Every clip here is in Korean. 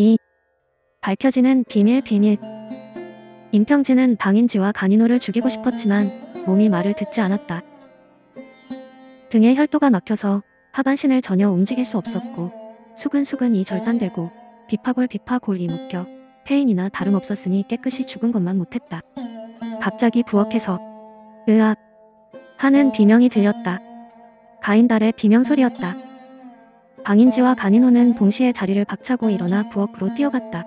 2. 밝혀지는 비밀 비밀 임평진은 방인지와 간인호를 죽이고 싶었지만 몸이 말을 듣지 않았다. 등에 혈도가 막혀서 하반신을 전혀 움직일 수 없었고 수근수근이 절단되고 비파골 비파골이 묶여 페인이나 다름없었으니 깨끗이 죽은 것만 못했다. 갑자기 부엌에서 으악 하는 비명이 들렸다. 가인달의 비명소리였다. 강인지와 강인호는 동시에 자리를 박차고 일어나 부엌으로 뛰어갔다.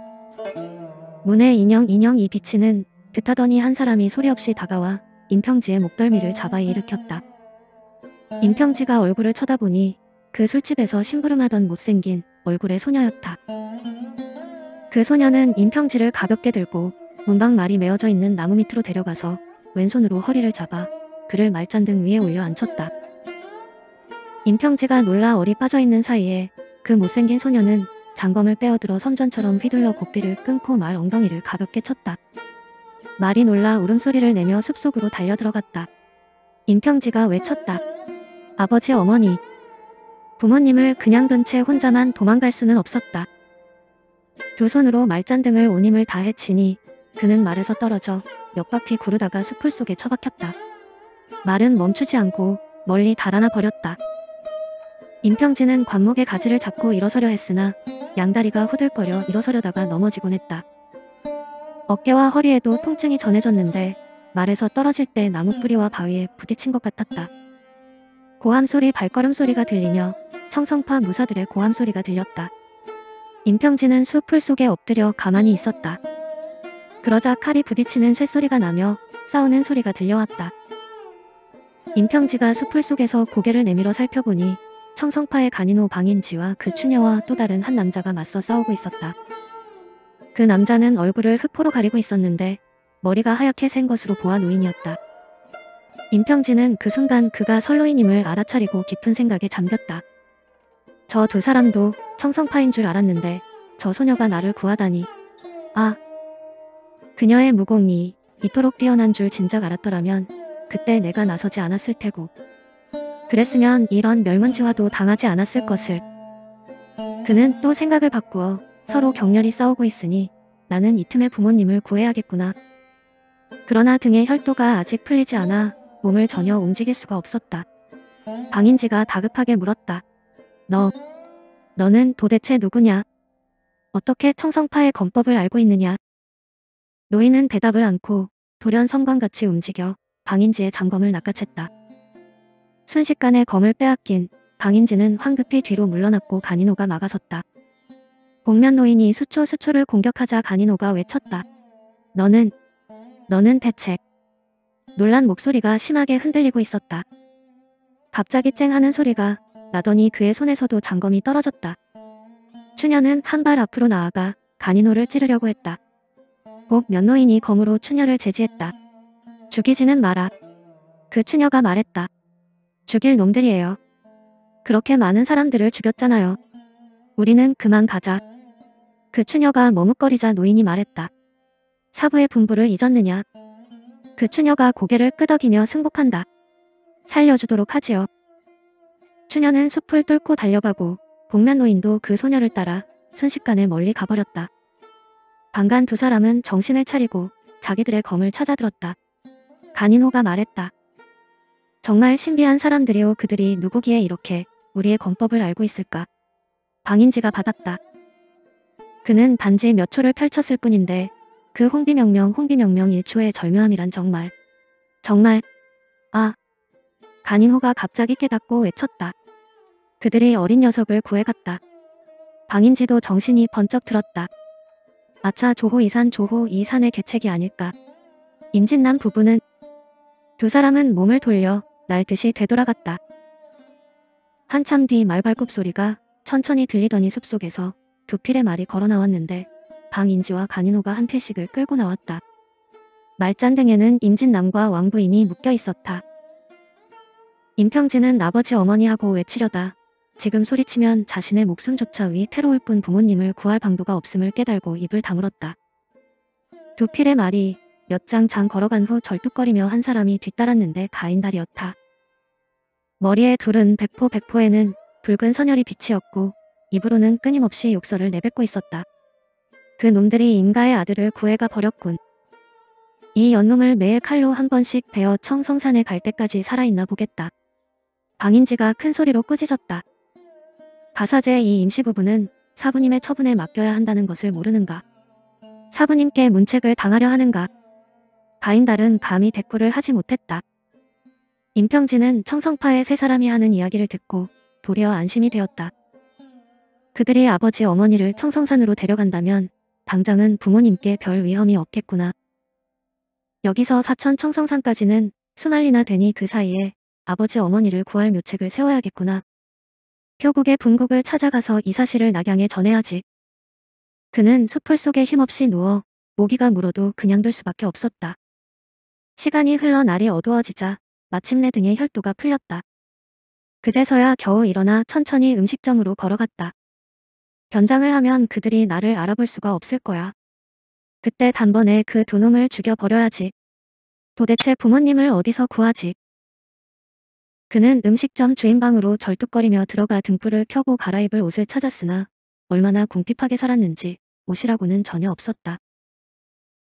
문에 인형 인형 이 비치는 듯하더니한 사람이 소리 없이 다가와 임평지의 목덜미를 잡아 일으켰다. 임평지가 얼굴을 쳐다보니 그 술집에서 심부름하던 못생긴 얼굴의 소녀였다. 그 소녀는 임평지를 가볍게 들고 문방 말이 메어져 있는 나무 밑으로 데려가서 왼손으로 허리를 잡아 그를 말잔등 위에 올려 앉혔다. 임평지가 놀라 얼이 빠져있는 사이에 그 못생긴 소녀는 장검을 빼어들어 선전처럼 휘둘러 고삐를 끊고 말 엉덩이를 가볍게 쳤다. 말이 놀라 울음소리를 내며 숲속으로 달려들어갔다. 임평지가 외쳤다. 아버지 어머니. 부모님을 그냥 둔 채 혼자만 도망갈 수는 없었다. 두 손으로 말잔 등을 온 힘을 다해 치니 그는 말에서 떨어져 몇 바퀴 구르다가 숲풀 속에 처박혔다. 말은 멈추지 않고 멀리 달아나 버렸다. 임평진은 관목의 가지를 잡고 일어서려 했으나 양다리가 후들거려 일어서려다가 넘어지곤 했다. 어깨와 허리에도 통증이 전해졌는데 말에서 떨어질 때 나무뿌리와 바위에 부딪힌 것 같았다. 고함 소리 발걸음 소리가 들리며 청성파 무사들의 고함 소리가 들렸다. 임평진은 수풀 속에 엎드려 가만히 있었다. 그러자 칼이 부딪히는 쇳소리가 나며 싸우는 소리가 들려왔다. 임평지가 수풀 속에서 고개를 내밀어 살펴보니 청성파의 간인호 방인지와 그 추녀와 또 다른 한 남자가 맞서 싸우고 있었다. 그 남자는 얼굴을 흑포로 가리고 있었는데 머리가 하얗게 센 것으로 보아 노인이었다. 임평진은 그 순간 그가 설로인임을 알아차리고 깊은 생각에 잠겼다. 저 두 사람도 청성파인 줄 알았는데 저 소녀가 나를 구하다니. 아, 그녀의 무공이 이토록 뛰어난 줄 진작 알았더라면 그때 내가 나서지 않았을 테고. 그랬으면 이런 멸문지화도 당하지 않았을 것을. 그는 또 생각을 바꾸어 서로 격렬히 싸우고 있으니 나는 이 틈에 부모님을 구해야겠구나. 그러나 등의 혈도가 아직 풀리지 않아 몸을 전혀 움직일 수가 없었다. 방인지가 다급하게 물었다. 너, 너는 도대체 누구냐? 어떻게 청성파의 검법을 알고 있느냐? 노인은 대답을 않고 돌연 성광같이 움직여 방인지의 장검을 낚아챘다. 순식간에 검을 빼앗긴 방인진은 황급히 뒤로 물러났고 간인호가 막아섰다. 복면 노인이 수초 수초를 공격하자 간인호가 외쳤다. 너는 너는 대책 놀란 목소리가 심하게 흔들리고 있었다. 갑자기 쨍하는 소리가 나더니 그의 손에서도 장검이 떨어졌다. 추녀는 한 발 앞으로 나아가 간인호를 찌르려고 했다. 복 면노인이 검으로 추녀를 제지했다. 죽이지는 마라. 그 추녀가 말했다. 죽일 놈들이에요. 그렇게 많은 사람들을 죽였잖아요. 우리는 그만 가자. 그 추녀가 머뭇거리자 노인이 말했다. 사부의 분부를 잊었느냐. 그 추녀가 고개를 끄덕이며 승복한다. 살려주도록 하지요. 추녀는 숲을 뚫고 달려가고 복면 노인도 그 소녀를 따라 순식간에 멀리 가버렸다. 방간 두 사람은 정신을 차리고 자기들의 검을 찾아들었다. 간인호가 말했다. 정말 신비한 사람들이오 그들이 누구기에 이렇게 우리의 권법을 알고 있을까? 방인지가 받았다. 그는 단지 몇 초를 펼쳤을 뿐인데 그 홍비명명 홍비명명 1초의 절묘함이란 정말 정말 아 간인호가 갑자기 깨닫고 외쳤다. 그들이 어린 녀석을 구해갔다. 방인지도 정신이 번쩍 들었다. 아차 조호 이산 조호 이산의 계책이 아닐까. 임진남 부부는 두 사람은 몸을 돌려 날듯이 되돌아갔다. 한참 뒤 말발굽 소리가 천천히 들리더니 숲속에서 두 필의 말이 걸어 나왔는데 방인지와 간인호가 한 필씩을 끌고 나왔다. 말잔등에는 임진남과 왕부인이 묶여 있었다. 임평진은 아버지 어머니하고 외치려다 지금 소리치면 자신의 목숨조차 위 테러올 뿐 부모님을 구할 방도가 없음을 깨달고 입을 다물었다. 두 필의 말이 몇 장 장 걸어간 후 절뚝거리며 한 사람이 뒤따랐는데 가인달이었다. 머리에 둘은 백포 백포에는 붉은 선혈이 비치었고 입으로는 끊임없이 욕설을 내뱉고 있었다. 그 놈들이 인가의 아들을 구해가 버렸군. 이 연놈을 매일 칼로 한 번씩 베어 청성산에 갈 때까지 살아있나 보겠다. 방인지가 큰 소리로 꾸짖었다. 가사제 이 임시부부는 사부님의 처분에 맡겨야 한다는 것을 모르는가. 사부님께 문책을 당하려 하는가. 가인달은 감히 대꾸를 하지 못했다. 임평진은 청성파의 세 사람이 하는 이야기를 듣고 도리어 안심이 되었다. 그들이 아버지 어머니를 청성산으로 데려간다면 당장은 부모님께 별 위험이 없겠구나. 여기서 사천 청성산까지는 수말리나 되니 그 사이에 아버지 어머니를 구할 묘책을 세워야겠구나. 표국의 분국을 찾아가서 이 사실을 낙양에 전해야지. 그는 숲풀 속에 힘없이 누워 모기가 물어도 그냥 둘 수밖에 없었다. 시간이 흘러 날이 어두워지자 마침내 등의 혈도가 풀렸다. 그제서야 겨우 일어나 천천히 음식점으로 걸어갔다. 변장을 하면 그들이 나를 알아볼 수가 없을 거야. 그때 단번에 그두 놈을 죽여버려야지. 도대체 부모님을 어디서 구하지? 그는 음식점 주인방으로 절뚝거리며 들어가 등불을 켜고 갈아입을 옷을 찾았으나 얼마나 궁핍하게 살았는지 옷이라고는 전혀 없었다.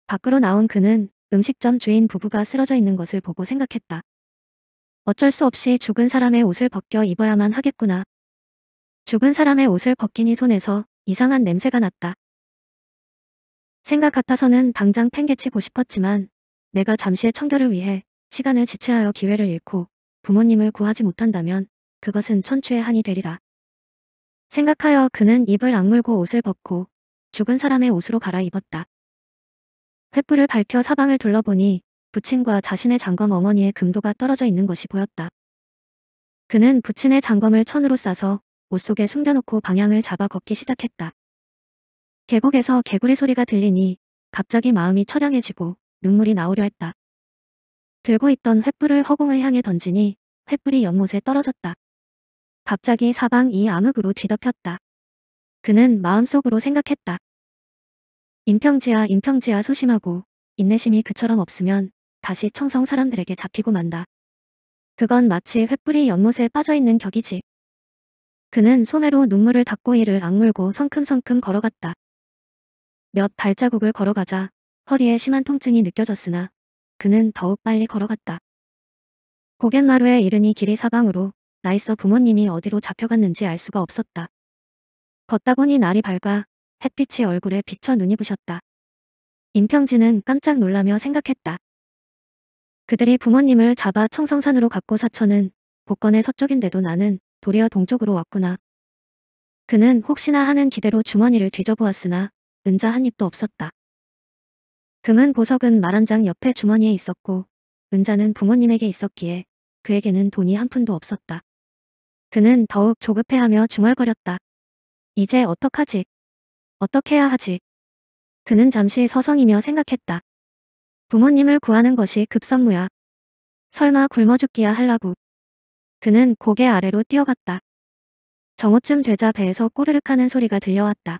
밖으로 나온 그는 음식점 주인 부부가 쓰러져 있는 것을 보고 생각했다. 어쩔 수 없이 죽은 사람의 옷을 벗겨 입어야만 하겠구나. 죽은 사람의 옷을 벗기니 손에서 이상한 냄새가 났다. 생각 같아서는 당장 팽개치고 싶었지만 내가 잠시의 청결을 위해 시간을 지체하여 기회를 잃고 부모님을 구하지 못한다면 그것은 천추의 한이 되리라. 생각하여 그는 입을 악물고 옷을 벗고 죽은 사람의 옷으로 갈아입었다. 횃불을 밝혀 사방을 둘러보니 부친과 자신의 장검 어머니의 금도가 떨어져 있는 것이 보였다. 그는 부친의 장검을 천으로 싸서 옷 속에 숨겨놓고 방향을 잡아 걷기 시작했다. 계곡에서 개구리 소리가 들리니 갑자기 마음이 처량해지고 눈물이 나오려 했다. 들고 있던 횃불을 허공을 향해 던지니 횃불이 연못에 떨어졌다. 갑자기 사방 이 암흑으로 뒤덮였다. 그는 마음속으로 생각했다. 인평지야 인평지야 소심하고 인내심이 그처럼 없으면 다시 청성 사람들에게 잡히고 만다. 그건 마치 횃불이 연못에 빠져있는 격이지. 그는 소매로 눈물을 닦고 이를 악물고 성큼성큼 걸어갔다. 몇 발자국을 걸어가자 허리에 심한 통증이 느껴졌으나 그는 더욱 빨리 걸어갔다. 고갯마루에 이르니 길이 사방으로 나이서 부모님이 어디로 잡혀갔는지 알 수가 없었다. 걷다 보니 날이 밝아 햇빛이 얼굴에 비쳐 눈이 부셨다. 임평진은 깜짝 놀라며 생각했다. 그들이 부모님을 잡아 청성산으로 갔고 사천은 복건의 서쪽인데도 나는 도리어 동쪽으로 왔구나. 그는 혹시나 하는 기대로 주머니를 뒤져보았으나 은자 한 입도 없었다. 금은 보석은 말 한 장 옆에 주머니에 있었고 은자는 부모님에게 있었기에 그에게는 돈이 한 푼도 없었다. 그는 더욱 조급해하며 중얼거렸다. 이제 어떡하지? 어떻게 해야 하지? 그는 잠시 서성이며 생각했다. 부모님을 구하는 것이 급선무야. 설마 굶어 죽기야 하려고 그는 고개 아래로 뛰어갔다. 정오쯤 되자 배에서 꼬르륵 하는 소리가 들려왔다.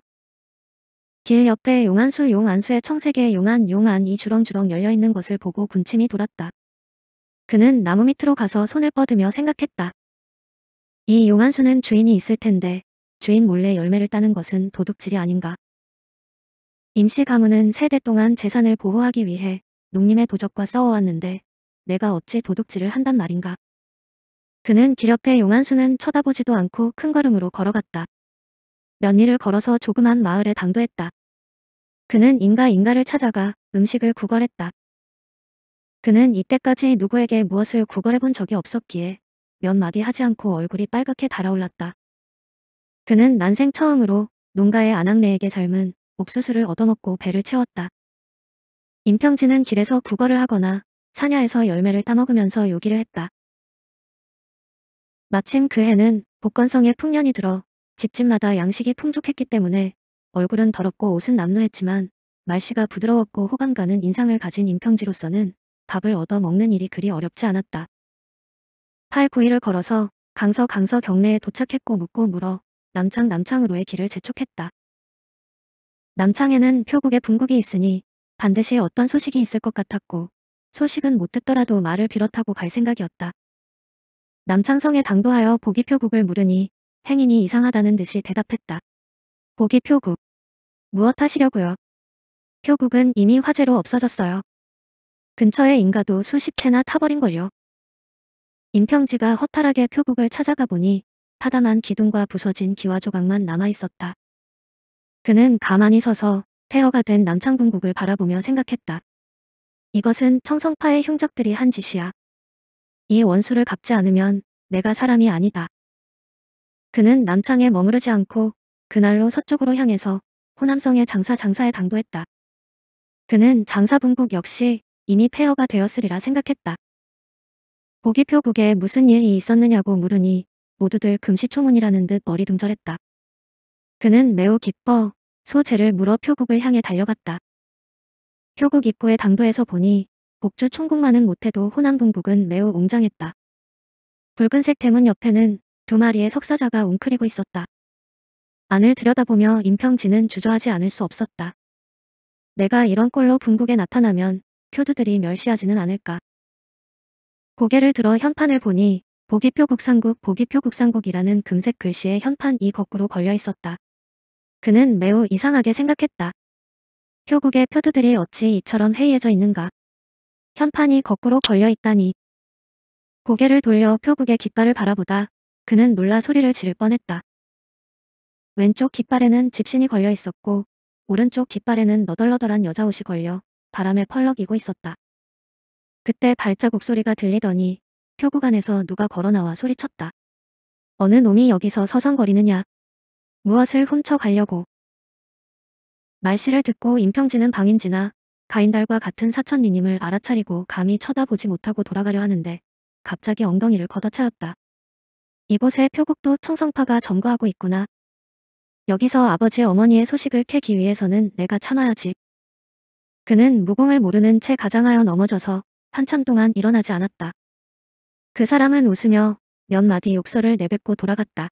길 옆에 용안수 용안수의 청색의 용안 용안이 주렁주렁 열려있는 것을 보고 군침이 돌았다. 그는 나무 밑으로 가서 손을 뻗으며 생각했다. 이 용안수는 주인이 있을 텐데 주인 몰래 열매를 따는 것은 도둑질이 아닌가. 임시 가문은 세대 동안 재산을 보호하기 위해 농림의 도적과 싸워왔는데 내가 어찌 도둑질을 한단 말인가. 그는 길 옆에 용한수는 쳐다보지도 않고 큰 걸음으로 걸어갔다. 몇 일을 걸어서 조그만 마을에 당도했다. 그는 인가 인가를 찾아가 음식을 구걸했다. 그는 이때까지 누구에게 무엇을 구걸해본 적이 없었기에 몇 마디 하지 않고 얼굴이 빨갛게 달아올랐다. 그는 난생 처음으로 농가의 아낙네에게 삶은 옥수수를 얻어먹고 배를 채웠다. 임평진은 길에서 구걸을 하거나 사냐에서 열매를 따먹으면서 요기를 했다. 마침 그 해는 복건성의 풍년이 들어 집집마다 양식이 풍족했기 때문에 얼굴은 더럽고 옷은 남루했지만 말씨가 부드러웠고 호감 가는 인상을 가진 임평지로서는 밥을 얻어 먹는 일이 그리 어렵지 않았다. 8, 9일을 걸어서 강서 강서 경내에 도착했고 묻고 물어 남창 남창으로의 길을 재촉했다. 남창에는 표국의 분국이 있으니 반드시 어떤 소식이 있을 것 같았고 소식은 못 듣더라도 말을 비롯하고 갈 생각이었다. 남창성에 당도하여 보기표국을 물으니 행인이 이상하다는 듯이 대답했다. 보기표국. 무엇 하시려고요? 표국은 이미 화재로 없어졌어요. 근처에 인가도 수십 채나 타버린걸요. 임평지가 허탈하게 표국을 찾아가 보니 타담한 기둥과 부서진 기와 조각만 남아있었다. 그는 가만히 서서 폐허가 된 남창궁국을 바라보며 생각했다. 이것은 청성파의 흉적들이 한 짓이야. 이 원수를 갚지 않으면 내가 사람이 아니다. 그는 남창에 머무르지 않고 그날로 서쪽으로 향해서 호남성의 장사 장사에 당도했다. 그는 장사분국 역시 이미 폐허가 되었으리라 생각했다. 보기표국에 무슨 일이 있었느냐고 물으니 모두들 금시초문이라는 듯 머리둥절했다. 그는 매우 기뻐 소재를 물어 표국을 향해 달려갔다. 표국 입구의 당도에서 보니 복주 총국만은 못해도 호남 동북은 매우 웅장했다. 붉은색 대문 옆에는 두 마리의 석사자가 웅크리고 있었다. 안을 들여다보며 임평진은 주저하지 않을 수 없었다. 내가 이런 꼴로 분국에 나타나면 표두들이 멸시하지는 않을까. 고개를 들어 현판을 보니 보기표 국상국 보기표 국상국이라는 금색 글씨에 현판이 거꾸로 걸려 있었다. 그는 매우 이상하게 생각했다. 표국의 표두들이 어찌 이처럼 해이해져 있는가. 현판이 거꾸로 걸려 있다니. 고개를 돌려 표국의 깃발을 바라보다 그는 놀라 소리를 지를 뻔했다. 왼쪽 깃발에는 집신이 걸려 있었고 오른쪽 깃발에는 너덜너덜한 여자 옷이 걸려 바람에 펄럭이고 있었다. 그때 발자국 소리가 들리더니 표국 안에서 누가 걸어나와 소리쳤다. 어느 놈이 여기서 서성거리느냐. 무엇을 훔쳐가려고. 말씨를 듣고 임평진은 방인지나 가인달과 같은 사천니님을 알아차리고 감히 쳐다보지 못하고 돌아가려 하는데 갑자기 엉덩이를 걷어차였다. 이곳에 표국도 청성파가 점거하고 있구나. 여기서 아버지 어머니의 소식을 캐기 위해서는 내가 참아야지. 그는 무공을 모르는 채 가장하여 넘어져서 한참 동안 일어나지 않았다. 그 사람은 웃으며 몇 마디 욕설을 내뱉고 돌아갔다.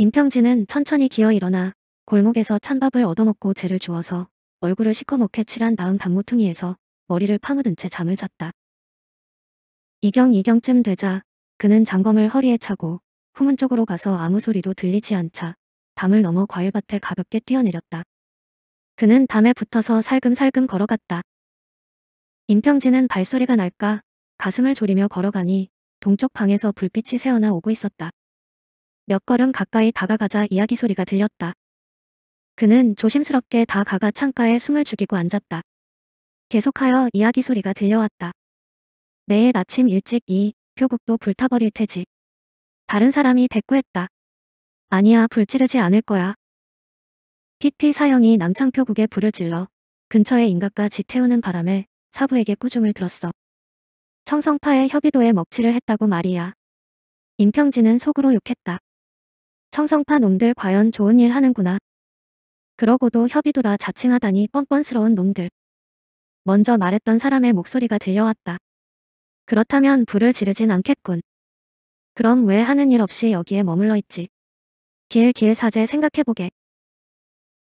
임평진은 천천히 기어 일어나 골목에서 찬밥을 얻어먹고 재를 주워서 얼굴을 시커멓게 칠한 다음 단모퉁이에서 머리를 파묻은 채 잠을 잤다. 이경 이경쯤 되자 그는 장검을 허리에 차고 후문 쪽으로 가서 아무 소리도 들리지 않자 담을 넘어 과일밭에 가볍게 뛰어내렸다. 그는 담에 붙어서 살금살금 걸어갔다. 임평진은 발소리가 날까 가슴을 졸이며 걸어가니 동쪽 방에서 불빛이 새어나 오고 있었다. 몇 걸음 가까이 다가가자 이야기 소리가 들렸다. 그는 조심스럽게 다가가 창가에 숨을 죽이고 앉았다. 계속하여 이야기 소리가 들려왔다. 내일 아침 일찍 이 표국도 불타버릴 테지. 다른 사람이 대꾸했다. 아니야 불 지르지 않을 거야. 피피 사형이 남창표국에 불을 질러 근처의 인각과지 태우는 바람에 사부에게 꾸중을 들었어. 청성파의 협의도에 먹칠을 했다고 말이야. 임평진은 속으로 욕했다. 청성파 놈들 과연 좋은 일 하는구나. 그러고도 협의도라 자칭하다니 뻔뻔스러운 놈들. 먼저 말했던 사람의 목소리가 들려왔다. 그렇다면 불을 지르진 않겠군. 그럼 왜 하는 일 없이 여기에 머물러 있지? 길길 사제 생각해보게.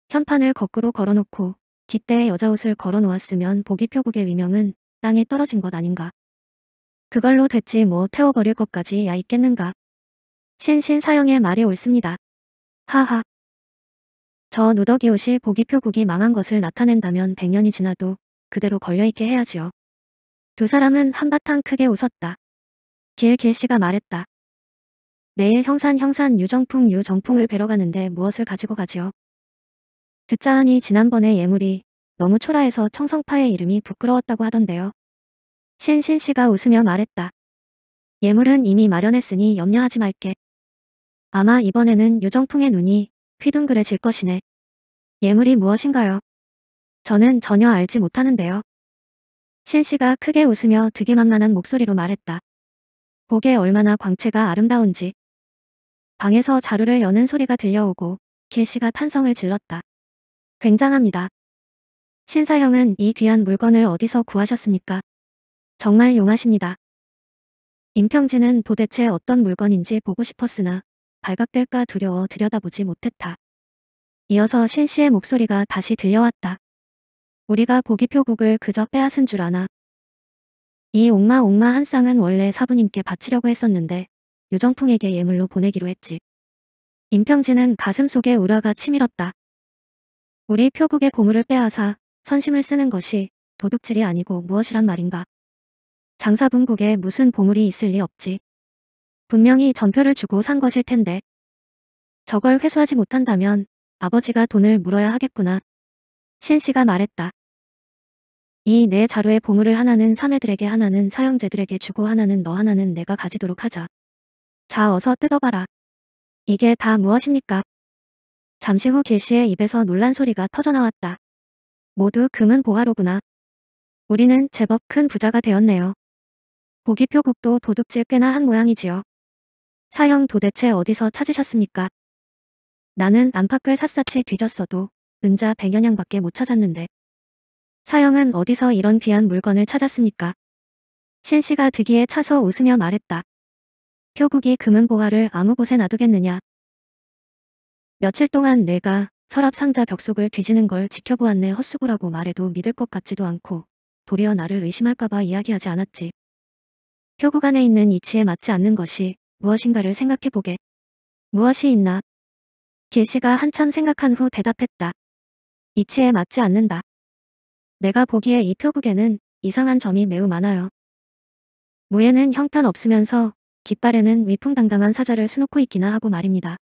현판을 거꾸로 걸어놓고 기대에 여자 옷을 걸어놓았으면 보기표국의 위명은 땅에 떨어진 것 아닌가. 그걸로 됐지 뭐 태워버릴 것까지 야 있겠는가. 신신사형의 말이 옳습니다. 하하. 저 누더기 옷이 보기표국이 망한 것을 나타낸다면 100년이 지나도 그대로 걸려있게 해야지요. 두 사람은 한바탕 크게 웃었다. 길길 씨가 말했다. 내일 형산 형산 유정풍 유정풍을 뵈러 가는데 무엇을 가지고 가지요? 듣자 하니 지난번에 예물이 너무 초라해서 청성파의 이름이 부끄러웠다고 하던데요. 신신 씨가 웃으며 말했다. 예물은 이미 마련했으니 염려하지 말게. 아마 이번에는 유정풍의 눈이 휘둥그레질 것이네. 예물이 무엇인가요? 저는 전혀 알지 못하는데요. 신씨가 크게 웃으며 득이만만한 목소리로 말했다. 보게 얼마나 광채가 아름다운지. 방에서 자루를 여는 소리가 들려오고 길씨가 탄성을 질렀다. 굉장합니다. 신사형은 이 귀한 물건을 어디서 구하셨습니까? 정말 용하십니다. 임평진은 도대체 어떤 물건인지 보고 싶었으나 발각될까 두려워 들여다보지 못했다. 이어서 신 씨의 목소리가 다시 들려왔다. 우리가 보기표국을 그저 빼앗은 줄 아나. 이 옥마 옥마 한 쌍은 원래 사부님께 바치려고 했었는데 유정풍에게 예물로 보내기로 했지. 임평진은 가슴속에 우라가 치밀었다. 우리 표국의 보물을 빼앗아 선심을 쓰는 것이 도둑질이 아니고 무엇이란 말인가. 장사분국에 무슨 보물이 있을 리 없지. 분명히 전표를 주고 산 것일 텐데 저걸 회수하지 못한다면 아버지가 돈을 물어야 하겠구나. 신 씨가 말했다. 이 네 자루의 보물을 하나는 사매들에게 하나는 사형제들에게 주고 하나는 너 하나는 내가 가지도록 하자. 자 어서 뜯어봐라. 이게 다 무엇입니까? 잠시 후 길씨의 입에서 놀란 소리가 터져나왔다. 모두 금은 보화로구나. 우리는 제법 큰 부자가 되었네요. 보기표 국도 도둑질 꽤나 한 모양이지요. 사형 도대체 어디서 찾으셨습니까? 나는 안팎을 샅샅이 뒤졌어도 은자 백여냥밖에못 찾았는데 사형은 어디서 이런 귀한 물건을 찾았습니까? 신 씨가 드기에 차서 웃으며 말했다. 표국이 금은 보화를 아무 곳에 놔두겠느냐. 며칠 동안 내가 서랍 상자 벽속을 뒤지는 걸 지켜보았네 헛수고라고 말해도 믿을 것 같지도 않고 도리어 나를 의심할까봐 이야기하지 않았지. 표국 안에 있는 이치에 맞지 않는 것이 무엇인가를 생각해보게. 무엇이 있나? 길씨가 한참 생각한 후 대답했다. 이치에 맞지 않는다. 내가 보기에 이 표국에는 이상한 점이 매우 많아요. 무예는 형편없으면서 깃발에는 위풍당당한 사자를 수놓고 있기나 하고 말입니다.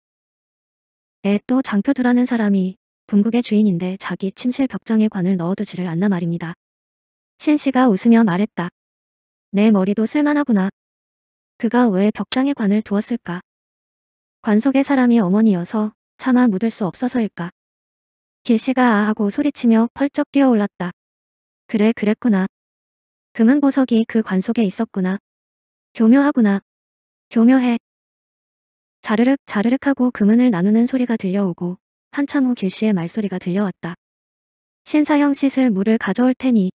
에 또 장표두라는 사람이 분국의 주인인데 자기 침실 벽장에 관을 넣어두지를 않나 말입니다. 신씨가 웃으며 말했다. 내 머리도 쓸만하구나. 그가 왜 벽장에 관을 두었을까? 관속의 사람이 어머니여서 차마 묻을 수 없어서일까? 길씨가 아 하고 소리치며 펄쩍 뛰어올랐다. 그래 그랬구나. 금은 보석이 그 관속에 있었구나. 교묘하구나. 교묘해. 자르륵 자르륵 하고 금은을 나누는 소리가 들려오고 한참 후 길씨의 말소리가 들려왔다. 신사형 씻을 물을 가져올 테니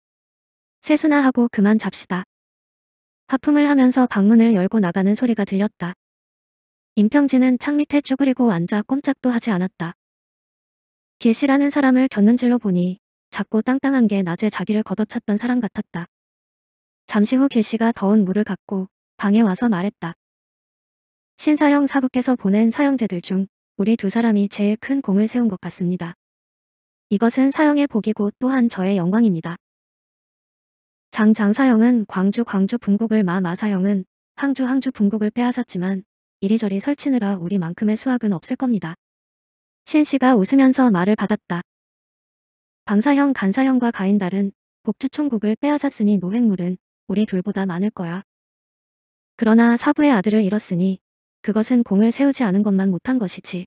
세수나 하고 그만 잡시다. 하품을 하면서 방문을 열고 나가는 소리가 들렸다. 임평진은 창밑에 쭈그리고 앉아 꼼짝도 하지 않았다. 길씨라는 사람을 곁눈질로 보니 작고 땅땅한 게 낮에 자기를 걷어찼던 사람 같았다. 잠시 후 길씨가 더운 물을 갖고 방에 와서 말했다. 신사형 사부께서 보낸 사형제들 중 우리 두 사람이 제일 큰 공을 세운 것 같습니다. 이것은 사형의 복이고 또한 저의 영광입니다. 장 장사형은 광주 광주 분국을 마 마사형은 항주 항주 분국을 빼앗았지만 이리저리 설치느라 우리만큼의 수확은 없을 겁니다. 신씨가 웃으면서 말을 받았다. 방사형 간사형과 가인달은 복주총국을 빼앗았으니 노획물은 우리 둘보다 많을 거야. 그러나 사부의 아들을 잃었으니 그것은 공을 세우지 않은 것만 못한 것이지.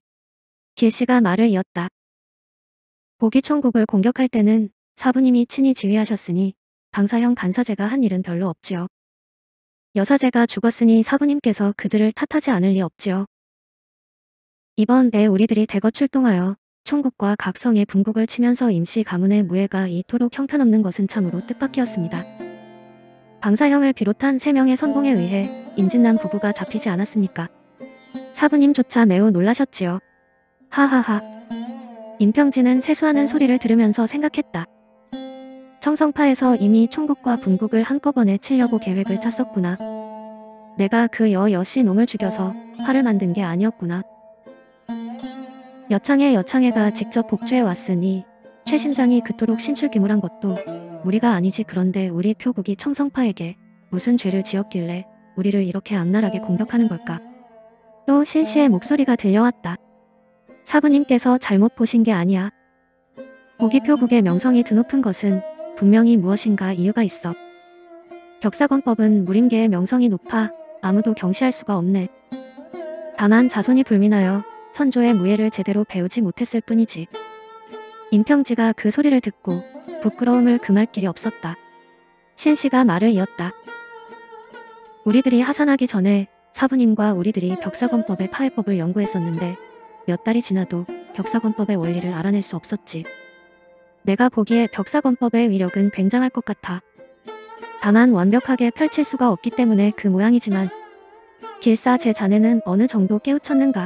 길씨가 말을 이었다. 보기총국을 공격할 때는 사부님이 친히 지휘하셨으니 방사형 간사제가 한 일은 별로 없지요. 여사제가 죽었으니 사부님께서 그들을 탓하지 않을 리 없지요. 이번 에 우리들이 대거 출동하여 총국과 각 성의 분국을 치면서 임시 가문의 무예가 이토록 형편없는 것은 참으로 뜻밖이었습니다. 방사형을 비롯한 3명의 선봉에 의해 임진남 부부가 잡히지 않았습니까? 사부님조차 매우 놀라셨지요. 하하하. 임평진은 세수하는 소리를 들으면서 생각했다. 청성파에서 이미 총국과 분국을 한꺼번에 치려고 계획을 짰었구나. 내가 그 여여씨 놈을 죽여서 화를 만든 게 아니었구나. 여창의 여창애가 직접 복주해 왔으니 최 심장이 그토록 신출귀물한 것도 우리가 아니지 그런데 우리 표국이 청성파에게 무슨 죄를 지었길래 우리를 이렇게 악랄하게 공격하는 걸까. 또 신씨의 목소리가 들려왔다. 사부님께서 잘못 보신 게 아니야. 고기표국의 명성이 드높은 것은 분명히 무엇인가 이유가 있어. 벽사건법은 무림계의 명성이 높아 아무도 경시할 수가 없네. 다만 자손이 불민하여 선조의 무예를 제대로 배우지 못했을 뿐이지. 임평지가 그 소리를 듣고 부끄러움을 금할 길이 없었다. 신씨가 말을 이었다. 우리들이 하산하기 전에 사부님과 우리들이 벽사건법의 파해법을 연구했었는데 몇 달이 지나도 벽사건법의 원리를 알아낼 수 없었지. 내가 보기에 벽사건법의 위력은 굉장할 것 같아. 다만 완벽하게 펼칠 수가 없기 때문에 그 모양이지만 길사 제 자네는 어느 정도 깨우쳤는가.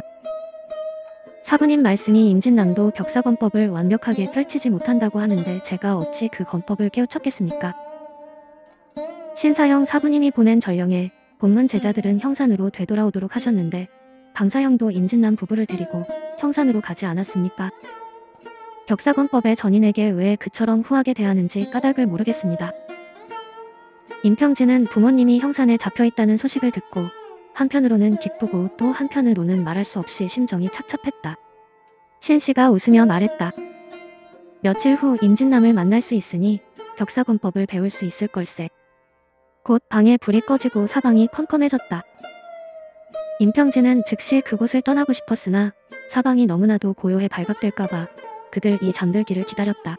사부님 말씀이 임진남도 벽사건법을 완벽하게 펼치지 못한다고 하는데 제가 어찌 그 건법을 깨우쳤겠습니까? 신사형 사부님이 보낸 전령에 본문 제자들은 형산으로 되돌아오도록 하셨는데 방사형도 임진남 부부를 데리고 형산으로 가지 않았습니까? 벽사건법의 전인에게 왜 그처럼 후하게 대하는지 까닭을 모르겠습니다. 임평진은 부모님이 형산에 잡혀 있다는 소식을 듣고 한편으로는 기쁘고 또 한편으로는 말할 수 없이 심정이 착잡했다. 신씨가 웃으며 말했다. 며칠 후 임진남을 만날 수 있으니 벽사건법을 배울 수 있을 걸세. 곧 방에 불이 꺼지고 사방이 컴컴해졌다. 임평진은 즉시 그곳을 떠나고 싶었으나 사방이 너무나도 고요해 발각될까봐 그들이 잠들기를 기다렸다.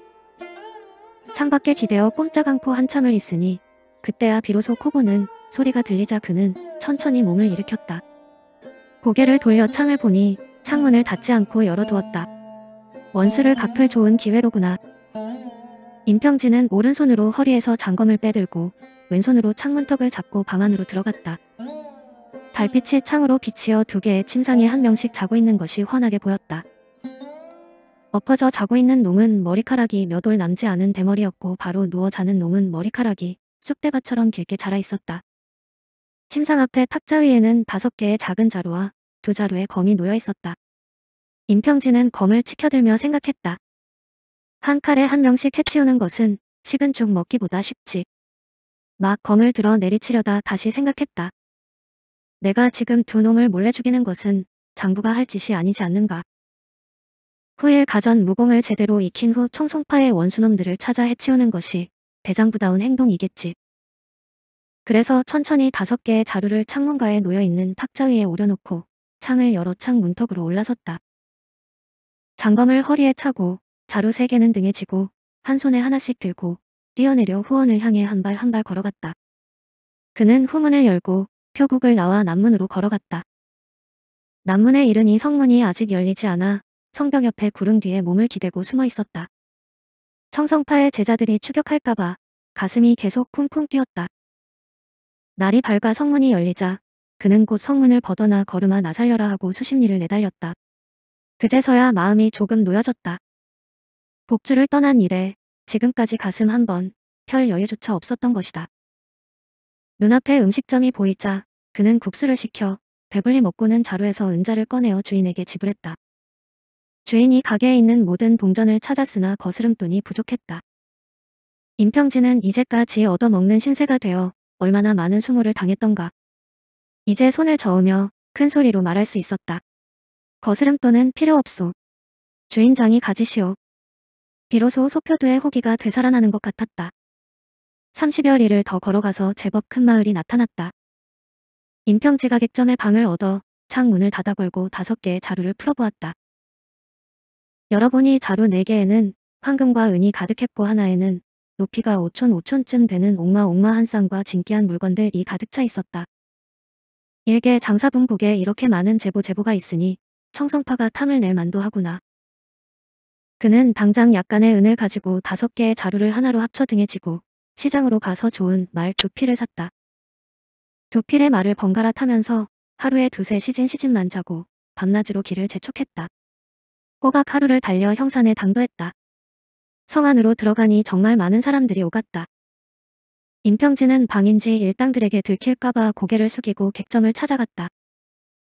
창밖에 기대어 꼼짝 않고 한참을 있으니 그때야 비로소 코고는 소리가 들리자 그는 천천히 몸을 일으켰다. 고개를 돌려 창을 보니 창문을 닫지 않고 열어두었다. 원수를 갚을 좋은 기회로구나. 임평진은 오른손으로 허리에서 장검을 빼들고 왼손으로 창문턱을 잡고 방 안으로 들어갔다. 달빛이 창으로 비치어 두 개의 침상에 한 명씩 자고 있는 것이 환하게 보였다. 엎어져 자고 있는 놈은 머리카락이 몇 올 남지 않은 대머리였고 바로 누워 자는 놈은 머리카락이 쑥대밭처럼 길게 자라 있었다. 침상 앞에 탁자 위에는 다섯 개의 작은 자루와 두 자루의 검이 놓여 있었다. 임평진은 검을 치켜들며 생각했다. 한 칼에 한 명씩 해치우는 것은 식은 죽 먹기보다 쉽지. 막 검을 들어 내리치려다 다시 생각했다. 내가 지금 두 놈을 몰래 죽이는 것은 장부가 할 짓이 아니지 않는가. 후일 가전 무공을 제대로 익힌 후총송파의 원수놈들을 찾아 해치우는 것이 대장부다운 행동이겠지. 그래서 천천히 다섯 개의 자루를 창문가에 놓여있는 탁자 위에 오려놓고 창을 열어 창 문턱으로 올라섰다. 장검을 허리에 차고 자루 세 개는 등에 지고 한 손에 하나씩 들고 뛰어내려 후원을 향해 한 발 한 발 걸어갔다. 그는 후문을 열고 표국을 나와 남문으로 걸어갔다. 남문에 이르니 성문이 아직 열리지 않아 성벽 옆에 구름 뒤에 몸을 기대고 숨어 있었다. 청성파의 제자들이 추격할까봐 가슴이 계속 쿵쿵 뛰었다. 날이 밝아 성문이 열리자 그는 곧 성문을 벗어나 걸음아 나살려라 하고 수십리를 내달렸다. 그제서야 마음이 조금 놓여졌다. 복주를 떠난 이래 지금까지 가슴 한번별 여유조차 없었던 것이다. 눈앞에 음식점이 보이자 그는 국수를 시켜 배불리 먹고는 자루에서 은자를 꺼내어 주인에게 지불했다. 주인이 가게에 있는 모든 봉전을 찾았으나 거스름돈이 부족했다. 임평진은 이제까지 얻어먹는 신세가 되어 얼마나 많은 수모를 당했던가. 이제 손을 저으며 큰 소리로 말할 수 있었다. 거스름돈은 필요 없소. 주인장이 가지시오. 비로소 소표두의 호기가 되살아나는 것 같았다. 30여 리를 더 걸어가서 제법 큰 마을이 나타났다. 임평지가 객점에 방을 얻어 창문을 닫아 걸고 다섯 개의 자루를 풀어보았다. 여러분이 자루 4개에는 황금과 은이 가득했고 하나에는 높이가 5천 5천쯤 되는 옥마옥마 한 쌍과 진귀한 물건들이 가득 차 있었다. 일개 장사분국에 이렇게 많은 제보 제보가 있으니 청성파가 탐을 낼 만도 하구나. 그는 당장 약간의 은을 가지고 다섯 개의 자루를 하나로 합쳐 등에 지고 시장으로 가서 좋은 말 두 필을 샀다. 두 필의 말을 번갈아 타면서 하루에 두세 시즌 시즌만 자고 밤낮으로 길을 재촉했다. 꼬박 하루를 달려 형산에 당도했다. 성 안으로 들어가니 정말 많은 사람들이 오갔다. 임평진은 방인지 일당들에게 들킬까봐 고개를 숙이고 객점을 찾아갔다.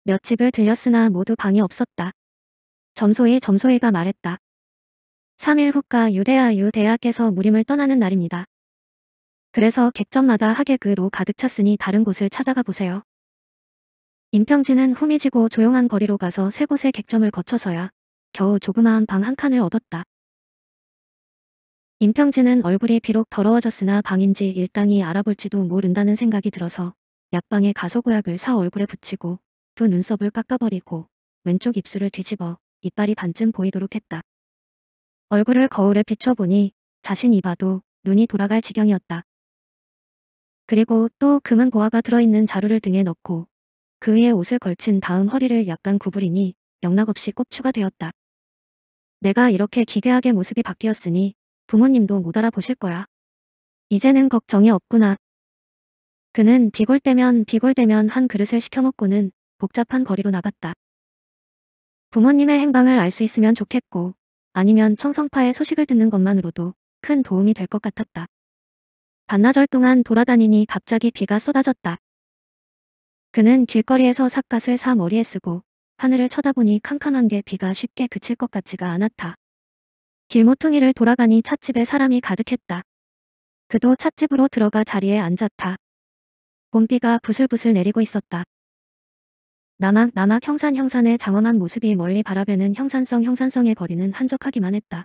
몇 집을 들렸으나 모두 방이 없었다. 점소이 점소이가 말했다. 3일 후가 유대아 유대하께서 무림을 떠나는 날입니다. 그래서 객점마다 하객으로 가득 찼으니 다른 곳을 찾아가 보세요. 임평진은 후미지고 조용한 거리로 가서 세 곳의 객점을 거쳐서야 겨우 조그마한 방 한 칸을 얻었다. 임평진은 얼굴이 비록 더러워졌으나 방인지 일당이 알아볼지도 모른다는 생각이 들어서 약방에 가서 고약을 사 얼굴에 붙이고 두 눈썹을 깎아버리고 왼쪽 입술을 뒤집어 이빨이 반쯤 보이도록 했다. 얼굴을 거울에 비춰보니 자신 이봐도 눈이 돌아갈 지경이었다. 그리고 또 금은 보화가 들어있는 자루를 등에 넣고 그 위에 옷을 걸친 다음 허리를 약간 구부리니 영락없이 꼽추가 되었다. 내가 이렇게 기괴하게 모습이 바뀌었으니 부모님도 못 알아보실 거야. 이제는 걱정이 없구나. 그는 비골대면 비골대면 한 그릇을 시켜먹고는 복잡한 거리로 나갔다. 부모님의 행방을 알 수 있으면 좋겠고 아니면 청성파의 소식을 듣는 것만으로도 큰 도움이 될 것 같았다. 반나절 동안 돌아다니니 갑자기 비가 쏟아졌다. 그는 길거리에서 삿갓을 사 머리에 쓰고 하늘을 쳐다보니 캄캄한 게 비가 쉽게 그칠 것 같지가 않았다. 길모퉁이를 돌아가니 찻집에 사람이 가득했다. 그도 찻집으로 들어가 자리에 앉았다. 봄비가 부슬부슬 내리고 있었다. 남학 남학 형산 형산의 장엄한 모습이 멀리 바라보는 형산성 형산성의 거리는 한적하기만 했다.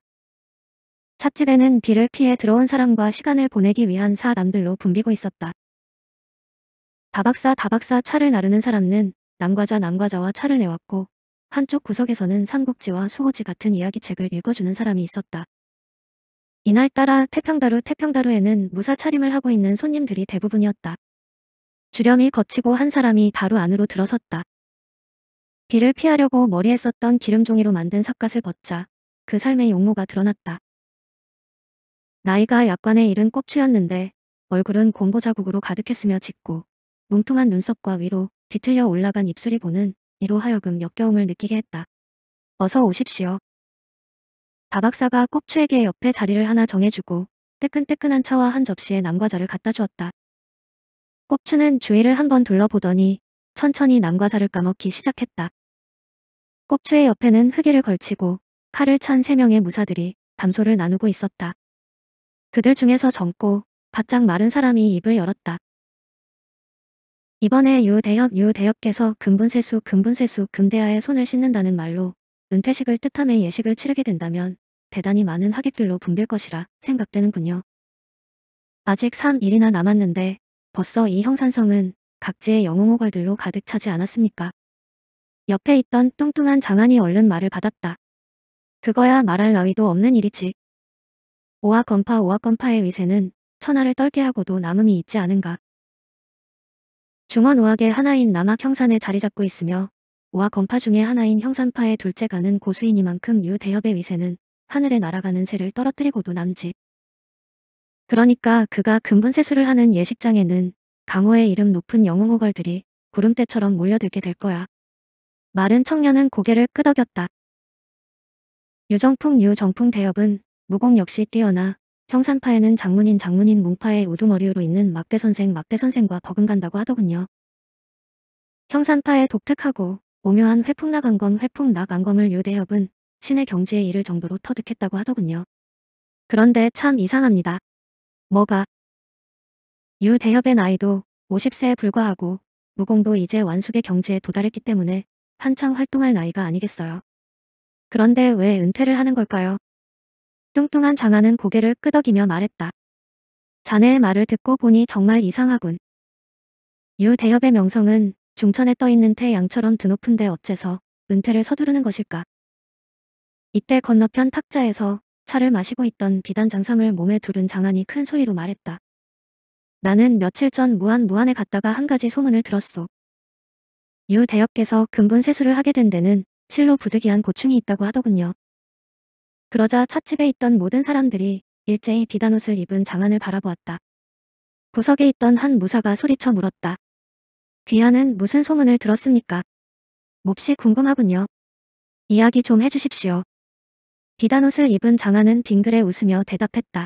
찻집에는 비를 피해 들어온 사람과 시간을 보내기 위한 사람들로 붐비고 있었다. 다박사 다박사 차를 나르는 사람은 남과자 남과자와 차를 내왔고 한쪽 구석에서는 삼국지와 수호지 같은 이야기책을 읽어주는 사람이 있었다. 이날 따라 태평다루 태평다루에는 무사 차림을 하고 있는 손님들이 대부분이었다. 주렴이 거치고 한 사람이 다루 안으로 들어섰다. 비를 피하려고 머리에 썼던 기름종이로 만든 삿갓을 벗자 그 삶의 용모가 드러났다. 나이가 약관의 일은 꼽추였는데 얼굴은 곰보자국으로 가득했으며 짙고 뭉퉁한 눈썹과 위로 뒤틀려 올라간 입술이 보는 이로 하여금 역겨움을 느끼게 했다. 어서 오십시오. 다박사가 꼽추에게 옆에 자리를 하나 정해주고 뜨끈뜨끈한 차와 한 접시에 남과자를 갖다 주었다. 꼽추는 주위를 한번 둘러보더니 천천히 남과자를 까먹기 시작했다. 꼽추의 옆에는 흑이를 걸치고 칼을 찬 세 명의 무사들이 담소를 나누고 있었다. 그들 중에서 젊고 바짝 마른 사람이 입을 열었다. 이번에 유대엽 유대엽께서 금분세수 금분세수 금대하에 손을 씻는다는 말로 은퇴식을 뜻함의 예식을 치르게 된다면 대단히 많은 하객들로 붐빌 것이라 생각되는군요. 아직 3일이나 남았는데 벌써 이 형산성은 각지의 영웅호걸들로 가득 차지 않았습니까? 옆에 있던 뚱뚱한 장안이 얼른 말을 받았다. 그거야 말할 나위도 없는 일이지. 오악건파 오악건파의 위세는 천하를 떨게 하고도 남음이 있지 않은가. 중원 우악의 하나인 남학 형산에 자리 잡고 있으며 우악 건파 중의 하나인 형산파의 둘째 가는 고수인이만큼 유대협의 위세는 하늘에 날아가는 새를 떨어뜨리고도 남지. 그러니까 그가 금분세수를 하는 예식장에는 강호의 이름 높은 영웅호걸들이 구름대처럼 몰려들게 될 거야. 마른 청년은 고개를 끄덕였다. 유정풍 유정풍 대협은 무공 역시 뛰어나 형산파에는 장문인 장문인 문파의 우두머리로 있는 막대선생 막대선생과 버금간다고 하더군요. 형산파의 독특하고 오묘한 회풍낙안검 회풍낙안검을 유대협은 신의 경지에 이를 정도로 터득했다고 하더군요. 그런데 참 이상합니다. 뭐가? 유대협의 나이도 50세에 불과하고 무공도 이제 완숙의 경지에 도달했기 때문에 한창 활동할 나이가 아니겠어요. 그런데 왜 은퇴를 하는 걸까요? 뚱뚱한 장하는 고개를 끄덕이며 말했다. 자네의 말을 듣고 보니 정말 이상하군. 유대협의 명성은 중천에 떠있는 태양처럼 드높은데 어째서 은퇴를 서두르는 것일까. 이때 건너편 탁자에서 차를 마시고 있던 비단 장상을 몸에 두른 장안이 큰 소리로 말했다. 나는 며칠 전 무안 무안에 갔다가 한 가지 소문을 들었소. 유대협께서 근본 세수를 하게 된 데는 실로 부득이한 고충이 있다고 하더군요. 그러자 차집에 있던 모든 사람들이 일제히 비단옷을 입은 장안을 바라보았다. 구석에 있던 한 무사가 소리쳐 물었다. 귀하는 무슨 소문을 들었습니까? 몹시 궁금하군요. 이야기 좀 해주십시오. 비단옷을 입은 장안은 빙글에 웃으며 대답했다.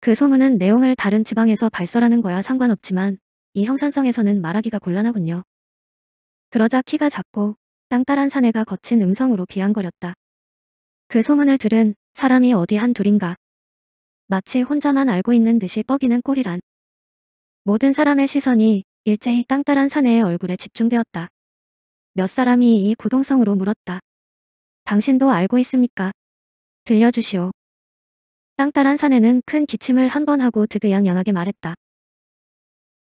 그 소문은 내용을 다른 지방에서 발설하는 거야 상관없지만 이 형산성에서는 말하기가 곤란하군요. 그러자 키가 작고 땅따란 사내가 거친 음성으로 비양거렸다. 그 소문을 들은 사람이 어디 한 둘인가. 마치 혼자만 알고 있는 듯이 뻐기는 꼴이란. 모든 사람의 시선이 일제히 땅따란 사내의 얼굴에 집중되었다. 몇 사람이 이 구동성으로 물었다. 당신도 알고 있습니까? 들려주시오. 땅따란 사내는 큰 기침을 한 번 하고 드그양양하게 말했다.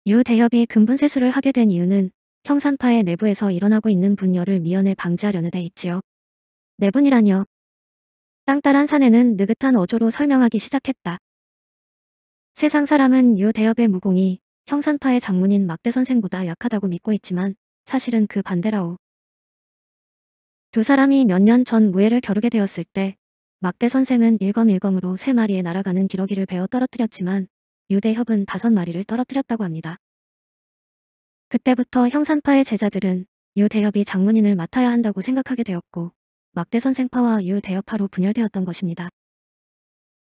유 대협이 금분 세수를 하게 된 이유는 형산파의 내부에서 일어나고 있는 분열을 미연에 방지하려는 데 있지요. 내분이라뇨. 네 땅따란 사내는 느긋한 어조로 설명하기 시작했다. 세상 사람은 유 대협의 무공이 형산파의 장문인 막대 선생보다 약하다고 믿고 있지만 사실은 그 반대라오. 두 사람이 몇 년 전 무예를 겨루게 되었을 때 막대 선생은 일검일검으로 세 마리의 날아가는 기러기를 베어 떨어뜨렸지만 유대협은 다섯 마리를 떨어뜨렸다고 합니다. 그때부터 형산파의 제자들은 유대협이 장문인을 맡아야 한다고 생각하게 되었고 막대선생파와 유대여파로 분열되었던 것입니다.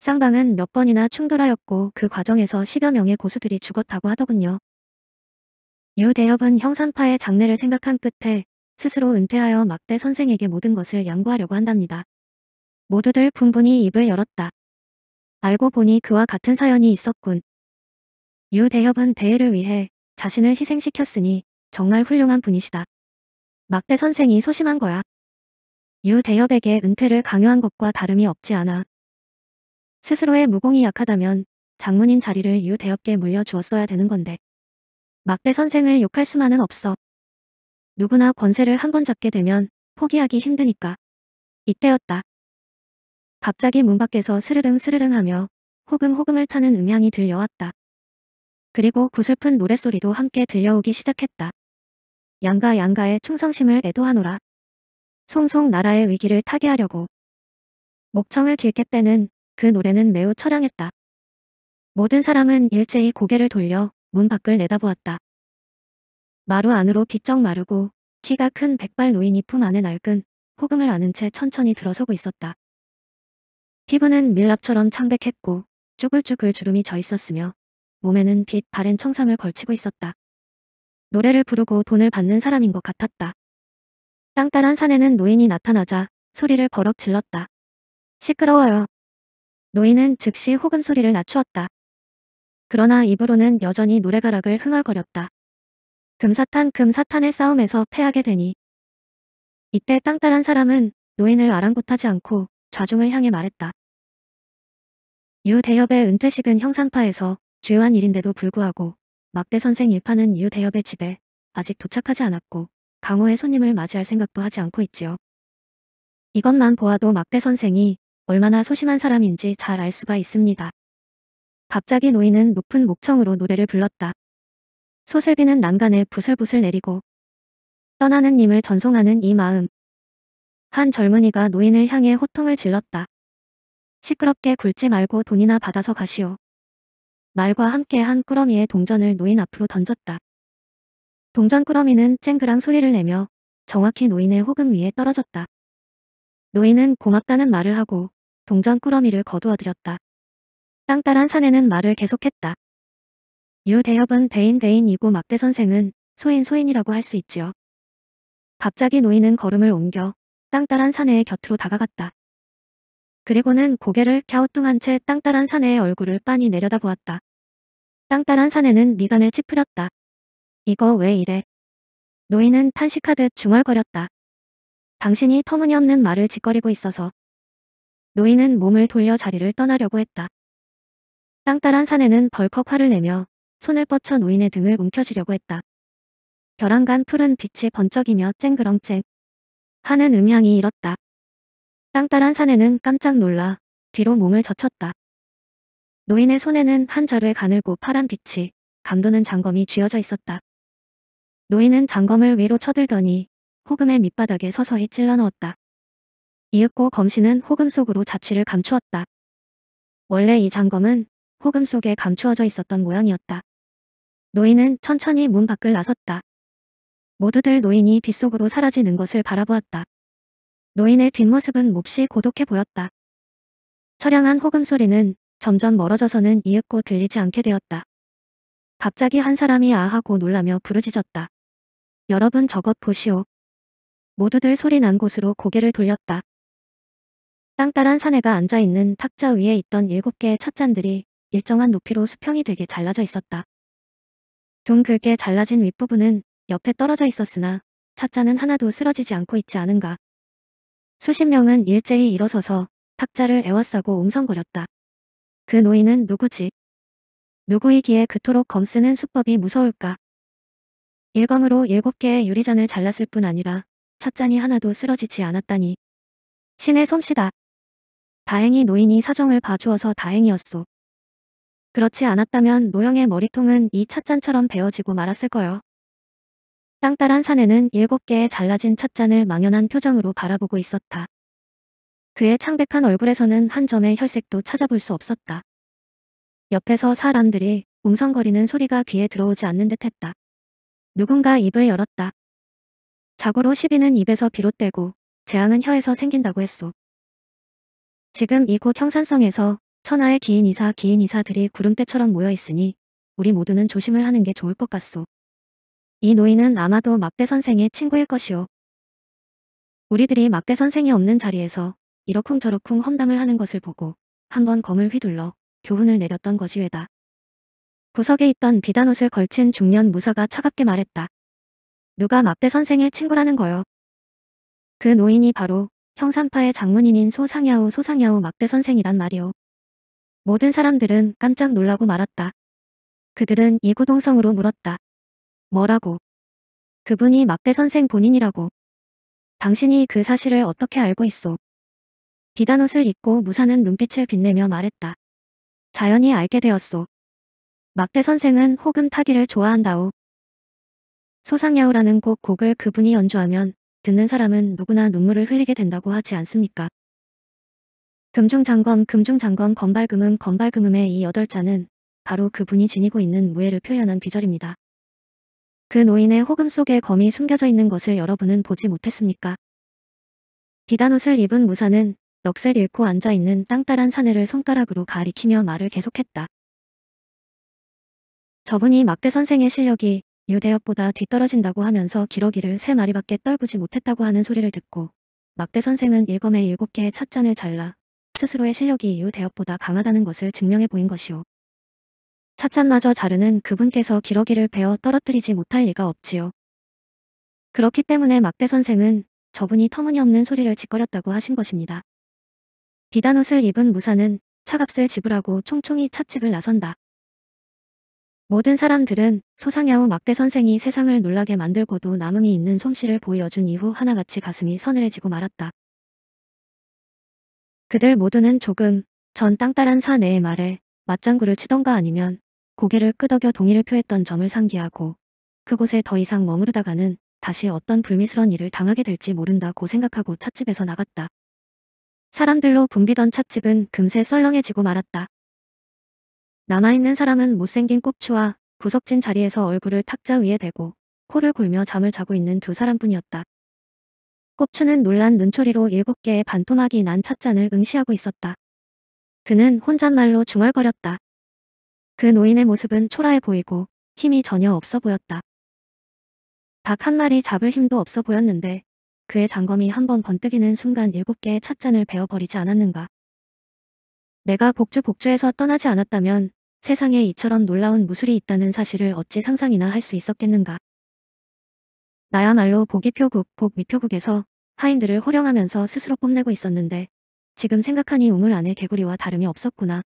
쌍방은 몇 번이나 충돌하였고 그 과정에서 10여 명의 고수들이 죽었다고 하더군요. 유대엽은 형산파의 장례를 생각한 끝에 스스로 은퇴하여 막대 선생에게 모든 것을 양보하려고 한답니다. 모두들 분분히 입을 열었다. 알고 보니 그와 같은 사연이 있었군. 유대엽은 대회를 위해 자신을 희생시켰으니 정말 훌륭한 분이시다. 막대 선생이 소심한 거야. 유 대엽에게 은퇴를 강요한 것과 다름이 없지 않아. 스스로의 무공이 약하다면 장문인 자리를 유 대엽께 물려주었어야 되는 건데. 막대 선생을 욕할 수만은 없어. 누구나 권세를 한 번 잡게 되면 포기하기 힘드니까. 이때였다. 갑자기 문 밖에서 스르릉 스르릉 하며 호금 호금을 타는 음향이 들려왔다. 그리고 구슬픈 노랫소리도 함께 들려오기 시작했다. 양가 양가의 충성심을 애도하노라. 송송 나라의 위기를 타개하려고 목청을 길게 빼는 그 노래는 매우 처량했다. 모든 사람은 일제히 고개를 돌려 문 밖을 내다보았다. 마루 안으로 비쩍 마르고 키가 큰 백발 노인이 품 안에 낡은 호금을 아는 채 천천히 들어서고 있었다. 피부는 밀랍처럼 창백했고 쭈글쭈글 주름이 져 있었으며 몸에는 빛 바랜 청삼을 걸치고 있었다. 노래를 부르고 돈을 받는 사람인 것 같았다. 땅따란 산에는 노인이 나타나자 소리를 버럭 질렀다. 시끄러워요. 노인은 즉시 호금 소리를 낮추었다. 그러나 입으로는 여전히 노래가락을 흥얼거렸다. 금사탄 금사탄의 싸움에서 패하게 되니 이때 땅따란 사람은 노인을 아랑곳하지 않고 좌중을 향해 말했다. 유대협의 은퇴식은 형산파에서 주요한 일인데도 불구하고 막대 선생 일파는 유대협의 집에 아직 도착하지 않았고 강호의 손님을 맞이할 생각도 하지 않고 있지요. 이것만 보아도 막대 선생이 얼마나 소심한 사람인지 잘 알 수가 있습니다. 갑자기 노인은 높은 목청으로 노래를 불렀다. 소슬비는 난간에 부슬부슬 내리고 떠나는 님을 전송하는 이 마음. 한 젊은이가 노인을 향해 호통을 질렀다. 시끄럽게 굴지 말고 돈이나 받아서 가시오. 말과 함께 한 꾸러미의 동전을 노인 앞으로 던졌다. 동전 꾸러미는 쨍그랑 소리를 내며 정확히 노인의 호금 위에 떨어졌다. 노인은 고맙다는 말을 하고 동전 꾸러미를 거두어들였다. 땅따란 사내는 말을 계속했다. 유대협은 대인 대인이고 막대 선생은 소인 소인이라고 할 수 있지요. 갑자기 노인은 걸음을 옮겨 땅따란 사내의 곁으로 다가갔다. 그리고는 고개를 갸우뚱한 채 땅따란 사내의 얼굴을 빤히 내려다보았다. 땅따란 사내는 미간을 찌푸렸다. 이거 왜 이래? 노인은 탄식하듯 중얼거렸다. 당신이 터무니없는 말을 짓거리고 있어서. 노인은 몸을 돌려 자리를 떠나려고 했다. 땅따란 사내는 벌컥 화를 내며 손을 뻗쳐 노인의 등을 움켜쥐려고 했다. 벼랑간 푸른 빛이 번쩍이며 쨍그렁쨍 하는 음향이 일었다. 땅따란 사내는 깜짝 놀라 뒤로 몸을 젖혔다. 노인의 손에는 한 자루의 가늘고 파란 빛이 감도는 장검이 쥐어져 있었다. 노인은 장검을 위로 쳐들더니 호금의 밑바닥에 서서히 찔러 넣었다. 이윽고 검신은 호금 속으로 잡취를 감추었다. 원래 이 장검은 호금 속에 감추어져 있었던 모양이었다. 노인은 천천히 문 밖을 나섰다. 모두들 노인이 빗속으로 사라지는 것을 바라보았다. 노인의 뒷모습은 몹시 고독해 보였다. 처량한 호금 소리는 점점 멀어져서는 이윽고 들리지 않게 되었다. 갑자기 한 사람이 아하고 놀라며 부르짖었다. 여러분 저것 보시오. 모두들 소리 난 곳으로 고개를 돌렸다. 땅따란 사내가 앉아있는 탁자 위에 있던 일곱 개의 찻잔들이 일정한 높이로 수평이 되게 잘라져 있었다. 둥글게 잘라진 윗부분은 옆에 떨어져 있었으나 찻잔은 하나도 쓰러지지 않고 있지 않은가. 수십 명은 일제히 일어서서 탁자를 애워싸고 웅성거렸다. 그 노인은 누구지? 누구이기에 그토록 검쓰는 수법이 무서울까? 일검으로 7 개의 유리잔을 잘랐을 뿐 아니라 찻잔이 하나도 쓰러지지 않았다니. 신의 솜씨다. 다행히 노인이 사정을 봐주어서 다행이었소. 그렇지 않았다면 노영의 머리통은 이 찻잔처럼 베어지고 말았을 거요. 땅따란 사내는7 개의 잘라진 찻잔을 망연한 표정으로 바라보고 있었다. 그의 창백한 얼굴에서는 한 점의 혈색도 찾아볼 수 없었다. 옆에서 사람들이 웅성거리는 소리가 귀에 들어오지 않는 듯했다. 누군가 입을 열었다. 자고로 시비는 입에서 비롯되고 재앙은 혀에서 생긴다고 했소. 지금 이곳 형산성에서 천하의 기인이사 기인이사들이 구름대처럼 모여 있으니 우리 모두는 조심을 하는 게 좋을 것 같소. 이 노인은 아마도 막대 선생의 친구일 것이오. 우리들이 막대 선생이 없는 자리에서 이러쿵저러쿵 험담을 하는 것을 보고 한번 검을 휘둘러 교훈을 내렸던 것이외다 구석에 있던 비단 옷을 걸친 중년 무사가 차갑게 말했다. 누가 막대 선생의 친구라는 거요. 그 노인이 바로 형산파의 장문인인 소상야우 소상야우 막대 선생이란 말이오. 모든 사람들은 깜짝 놀라고 말았다. 그들은 이구동성으로 물었다. 뭐라고? 그분이 막대 선생 본인이라고. 당신이 그 사실을 어떻게 알고 있어? 비단 옷을 입고 무사는 눈빛을 빛내며 말했다. 자연히 알게 되었소. 막대 선생은 호금 타기를 좋아한다우. 소상야우라는 곡 곡을 그분이 연주하면 듣는 사람은 누구나 눈물을 흘리게 된다고 하지 않습니까? 금중장검 금중장검 건발금음 건발금음의 이 여덟 자는 바로 그분이 지니고 있는 무예를 표현한 비절입니다. 그 노인의 호금 속에 검이 숨겨져 있는 것을 여러분은 보지 못했습니까? 비단옷을 입은 무사는 넋을 잃고 앉아있는 땅따란 사내를 손가락으로 가리키며 말을 계속했다. 저분이 막대 선생의 실력이 유대엽보다 뒤떨어진다고 하면서 기러기를 세 마리밖에 떨구지 못했다고 하는 소리를 듣고 막대 선생은 일검에 일곱 개의 찻잔을 잘라 스스로의 실력이 유대엽보다 강하다는 것을 증명해 보인 것이오. 찻잔마저 자르는 그분께서 기러기를 베어 떨어뜨리지 못할 리가 없지요. 그렇기 때문에 막대 선생은 저분이 터무니없는 소리를 짓거렸다고 하신 것입니다. 비단 옷을 입은 무사는 차값을 지불하고 총총히 찻집을 나선다. 모든 사람들은 소상야후 막대 선생이 세상을 놀라게 만들고도 남음이 있는 솜씨를 보여준 이후 하나같이 가슴이 서늘해지고 말았다. 그들 모두는 조금 전 땅따란 사내의 말에 맞장구를 치던가 아니면 고개를 끄덕여 동의를 표했던 점을 상기하고 그곳에 더 이상 머무르다가는 다시 어떤 불미스러운 일을 당하게 될지 모른다고 생각하고 찻집에서 나갔다. 사람들로 붐비던 찻집은 금세 썰렁해지고 말았다. 남아있는 사람은 못생긴 꼽추와 구석진 자리에서 얼굴을 탁자 위에 대고 코를 골며 잠을 자고 있는 두 사람뿐이었다. 꼽추는 놀란 눈초리로 일곱 개의 반토막이 난 찻잔을 응시하고 있었다. 그는 혼잣말로 중얼거렸다. 그 노인의 모습은 초라해 보이고 힘이 전혀 없어 보였다. 닭 한 마리 잡을 힘도 없어 보였는데 그의 장검이 한 번 번뜩이는 순간 일곱 개의 찻잔을 베어버리지 않았는가. 내가 복주 복주에서 떠나지 않았다면 세상에 이처럼 놀라운 무술이 있다는 사실을 어찌 상상이나 할 수 있었겠는가. 나야말로 복이표국, 복미표국에서 하인들을 호령하면서 스스로 뽐내고 있었는데 지금 생각하니 우물 안에 개구리와 다름이 없었구나.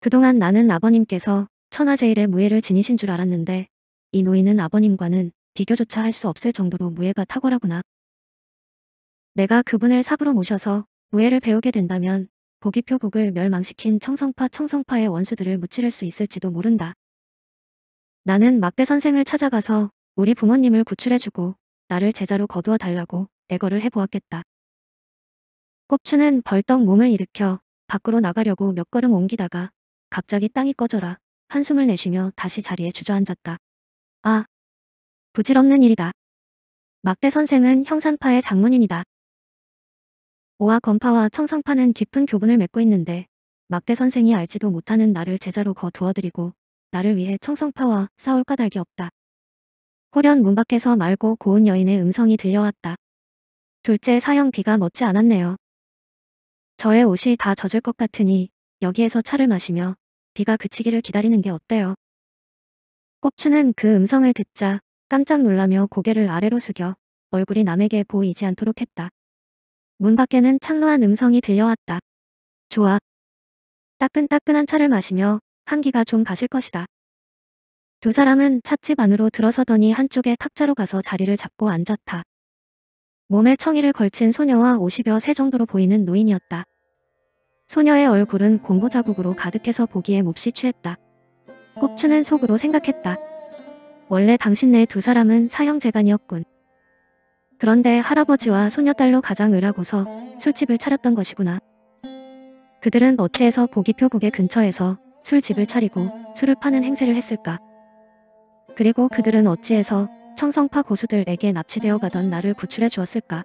그동안 나는 아버님께서 천하제일의 무예를 지니신 줄 알았는데 이 노인은 아버님과는 비교조차 할 수 없을 정도로 무예가 탁월하구나. 내가 그분을 삽으로 모셔서 무예를 배우게 된다면 보기표국을 멸망시킨 청성파 청성파의 원수들을 무찌를 수 있을지도 모른다. 나는 막대 선생을 찾아가서 우리 부모님을 구출해주고 나를 제자로 거두어 달라고 애거를 해보았겠다. 꼽추는 벌떡 몸을 일으켜 밖으로 나가려고 몇 걸음 옮기다가 갑자기 땅이 꺼져라 한숨을 내쉬며 다시 자리에 주저앉았다. 아, 부질없는 일이다. 막대 선생은 형산파의 장문인이다. 오와 건파와 청성파는 깊은 교분을 맺고 있는데 막대 선생이 알지도 못하는 나를 제자로 거두어들이고 나를 위해 청성파와 싸울 까닭이 없다. 호련 문 밖에서 말고 고운 여인의 음성이 들려왔다. 둘째 사형비가 멋지 않았네요. 저의 옷이 다 젖을 것 같으니 여기에서 차를 마시며 비가 그치기를 기다리는 게 어때요? 꼽추는 그 음성을 듣자 깜짝 놀라며 고개를 아래로 숙여 얼굴이 남에게 보이지 않도록 했다. 문 밖에는 창로한 음성이 들려왔다. 좋아. 따끈따끈한 차를 마시며 한기가 좀 가실 것이다. 두 사람은 찻집 안으로 들어서더니 한쪽에 탁자로 가서 자리를 잡고 앉았다. 몸에 청이를 걸친 소녀와 50여 세 정도로 보이는 노인이었다. 소녀의 얼굴은 공고 자국으로 가득해서 보기에 몹시 취했다. 꼽추는 속으로 생각했다. 원래 당신네 두 사람은 사형재간이었군 그런데 할아버지와 소녀딸로 가장 을하고서 술집을 차렸던 것이구나. 그들은 어찌해서 보기표국의 근처에서 술집을 차리고 술을 파는 행세를 했을까. 그리고 그들은 어찌해서 청성파 고수들에게 납치되어 가던 나를 구출해 주었을까.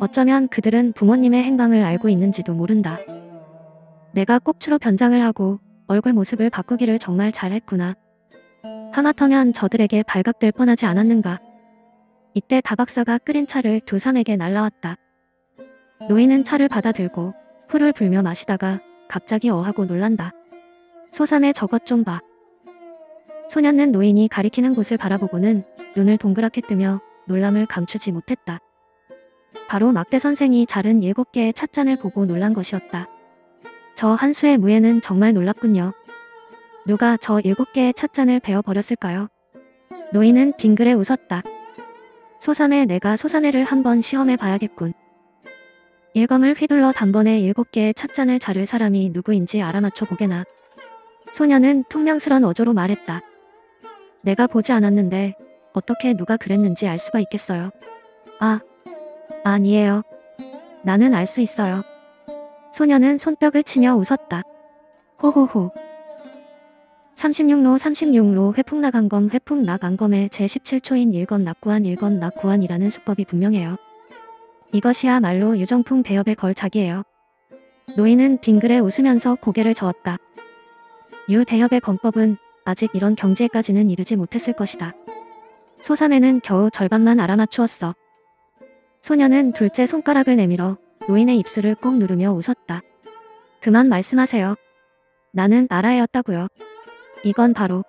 어쩌면 그들은 부모님의 행방을 알고 있는지도 모른다. 내가 꼽추로 변장을 하고 얼굴 모습을 바꾸기를 정말 잘했구나. 하마터면 저들에게 발각될 뻔하지 않았는가. 이때 다박사가 끓인 차를 두사에게 날라왔다. 노인은 차를 받아들고 풀을 불며 마시다가 갑자기 어하고 놀란다. 소산의 저것 좀 봐. 소년은 노인이 가리키는 곳을 바라보고는 눈을 동그랗게 뜨며 놀람을 감추지 못했다. 바로 막대 선생이 자른 일곱 개의 찻잔을 보고 놀란 것이었다. 저 한 수의 무예는 정말 놀랍군요. 누가 저 일곱 개의 찻잔을 베어버렸을까요? 노인은 빙그레 웃었다. 소삼에 내가 소삼회를 한번 시험해 봐야겠군. 일검을 휘둘러 단번에 일곱 개의 찻잔을 자를 사람이 누구인지 알아맞혀 보게나. 소녀는 퉁명스런 어조로 말했다. 내가 보지 않았는데 어떻게 누가 그랬는지 알 수가 있겠어요. 아, 아니에요. 나는 알 수 있어요. 소녀는 손뼉을 치며 웃었다. 호호호. 36로 36로 회풍 나간검 회풍 나간검의 제17초인 일검 낙구한 일검 낙구한이라는 수법이 분명해요. 이것이야말로 유정풍 대업의 걸작이에요. 노인은 빙글에 웃으면서 고개를 저었다. 유 대협의 검법은 아직 이런 경지에까지는 이르지 못했을 것이다. 소삼에는 겨우 절반만 알아맞추었어. 소녀는 둘째 손가락을 내밀어 노인의 입술을 꼭 누르며 웃었다. 그만 말씀하세요. 나는 알아야 했다고요. 이건 바로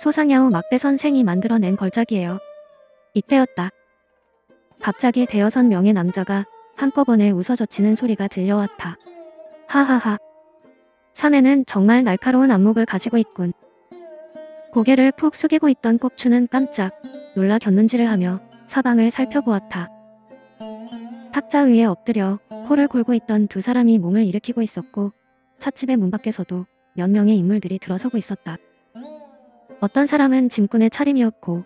소상야우 막대 선생이 만들어낸 걸작이에요. 이때였다. 갑자기 대여섯 명의 남자가 한꺼번에 웃어젖히는 소리가 들려왔다. 하하하. 삼에는 정말 날카로운 안목을 가지고 있군. 고개를 푹 숙이고 있던 꼽추는 깜짝 놀라 겼는지를 하며 사방을 살펴보았다. 탁자 위에 엎드려 코를 골고 있던 두 사람이 몸을 일으키고 있었고 차집의문 밖에서도 몇 명의 인물들이 들어서고 있었다. 어떤 사람은 짐꾼의 차림이었고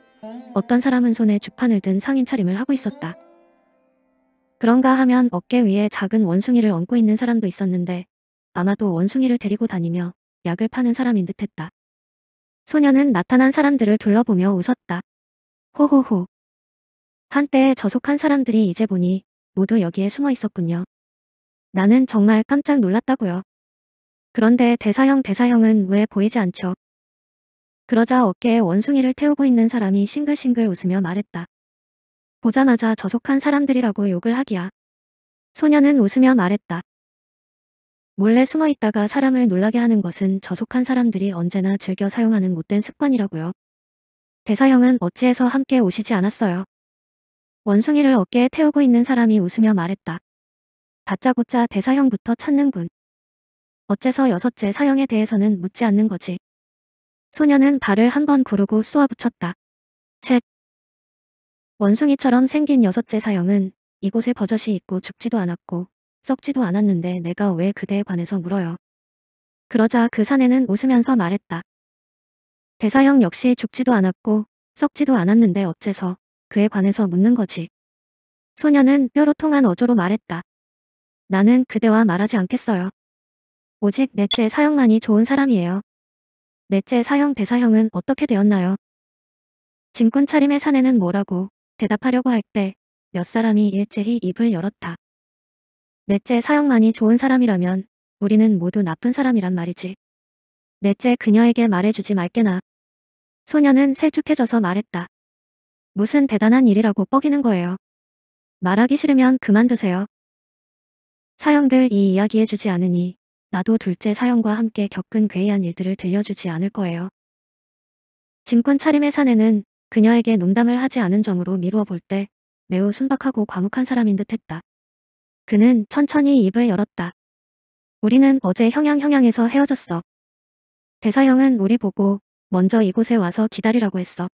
어떤 사람은 손에 주판을 든 상인 차림을 하고 있었다. 그런가 하면 어깨 위에 작은 원숭이를 얹고 있는 사람도 있었는데 아마도 원숭이를 데리고 다니며 약을 파는 사람인 듯했다. 소녀는 나타난 사람들을 둘러보며 웃었다. 호호호. 한때 저속한 사람들이 이제 보니 모두 여기에 숨어 있었군요. 나는 정말 깜짝 놀랐다고요. 그런데 대사형 대사형은 왜 보이지 않죠? 그러자 어깨에 원숭이를 태우고 있는 사람이 싱글싱글 웃으며 말했다. 보자마자 저속한 사람들이라고 욕을 하기야. 소녀는 웃으며 말했다. 몰래 숨어 있다가 사람을 놀라게 하는 것은 저속한 사람들이 언제나 즐겨 사용하는 못된 습관이라고요. 대사형은 어찌해서 함께 오시지 않았어요. 원숭이를 어깨에 태우고 있는 사람이 웃으며 말했다. 다짜고짜 대사형부터 찾는군. 어째서 여섯째 사형에 대해서는 묻지 않는 거지. 소녀는 발을 한 번 구르고 쏘아붙였다. 책. 원숭이처럼 생긴 여섯째 사형은 이곳에 버젓이 있고 죽지도 않았고 썩지도 않았는데 내가 왜 그대에 관해서 물어요. 그러자 그 사내는 웃으면서 말했다. 대사형 역시 죽지도 않았고 썩지도 않았는데 어째서 그에 관해서 묻는 거지. 소녀는 뼈로 통한 어조로 말했다. 나는 그대와 말하지 않겠어요. 오직 넷째 사형만이 좋은 사람이에요. 넷째 사형 대사형은 어떻게 되었나요? 증꾼 차림의 사내는 뭐라고 대답하려고 할 때 몇 사람이 일제히 입을 열었다. 넷째 사형만이 좋은 사람이라면 우리는 모두 나쁜 사람이란 말이지. 넷째 그녀에게 말해주지 말게나. 소녀는 셀쭉해져서 말했다. 무슨 대단한 일이라고 뻐기는 거예요. 말하기 싫으면 그만두세요. 사형들 이 이야기해주지 않으니 나도 둘째 사연과 함께 겪은 괴이한 일들을 들려주지 않을 거예요. 증권 차림의 사내는 그녀에게 농담을 하지 않은 점으로 미루어 볼 때 매우 순박하고 과묵한 사람인 듯 했다. 그는 천천히 입을 열었다. 우리는 어제 형양형양에서 헤어졌어. 대사형은 우리 보고 먼저 이곳에 와서 기다리라고 했어.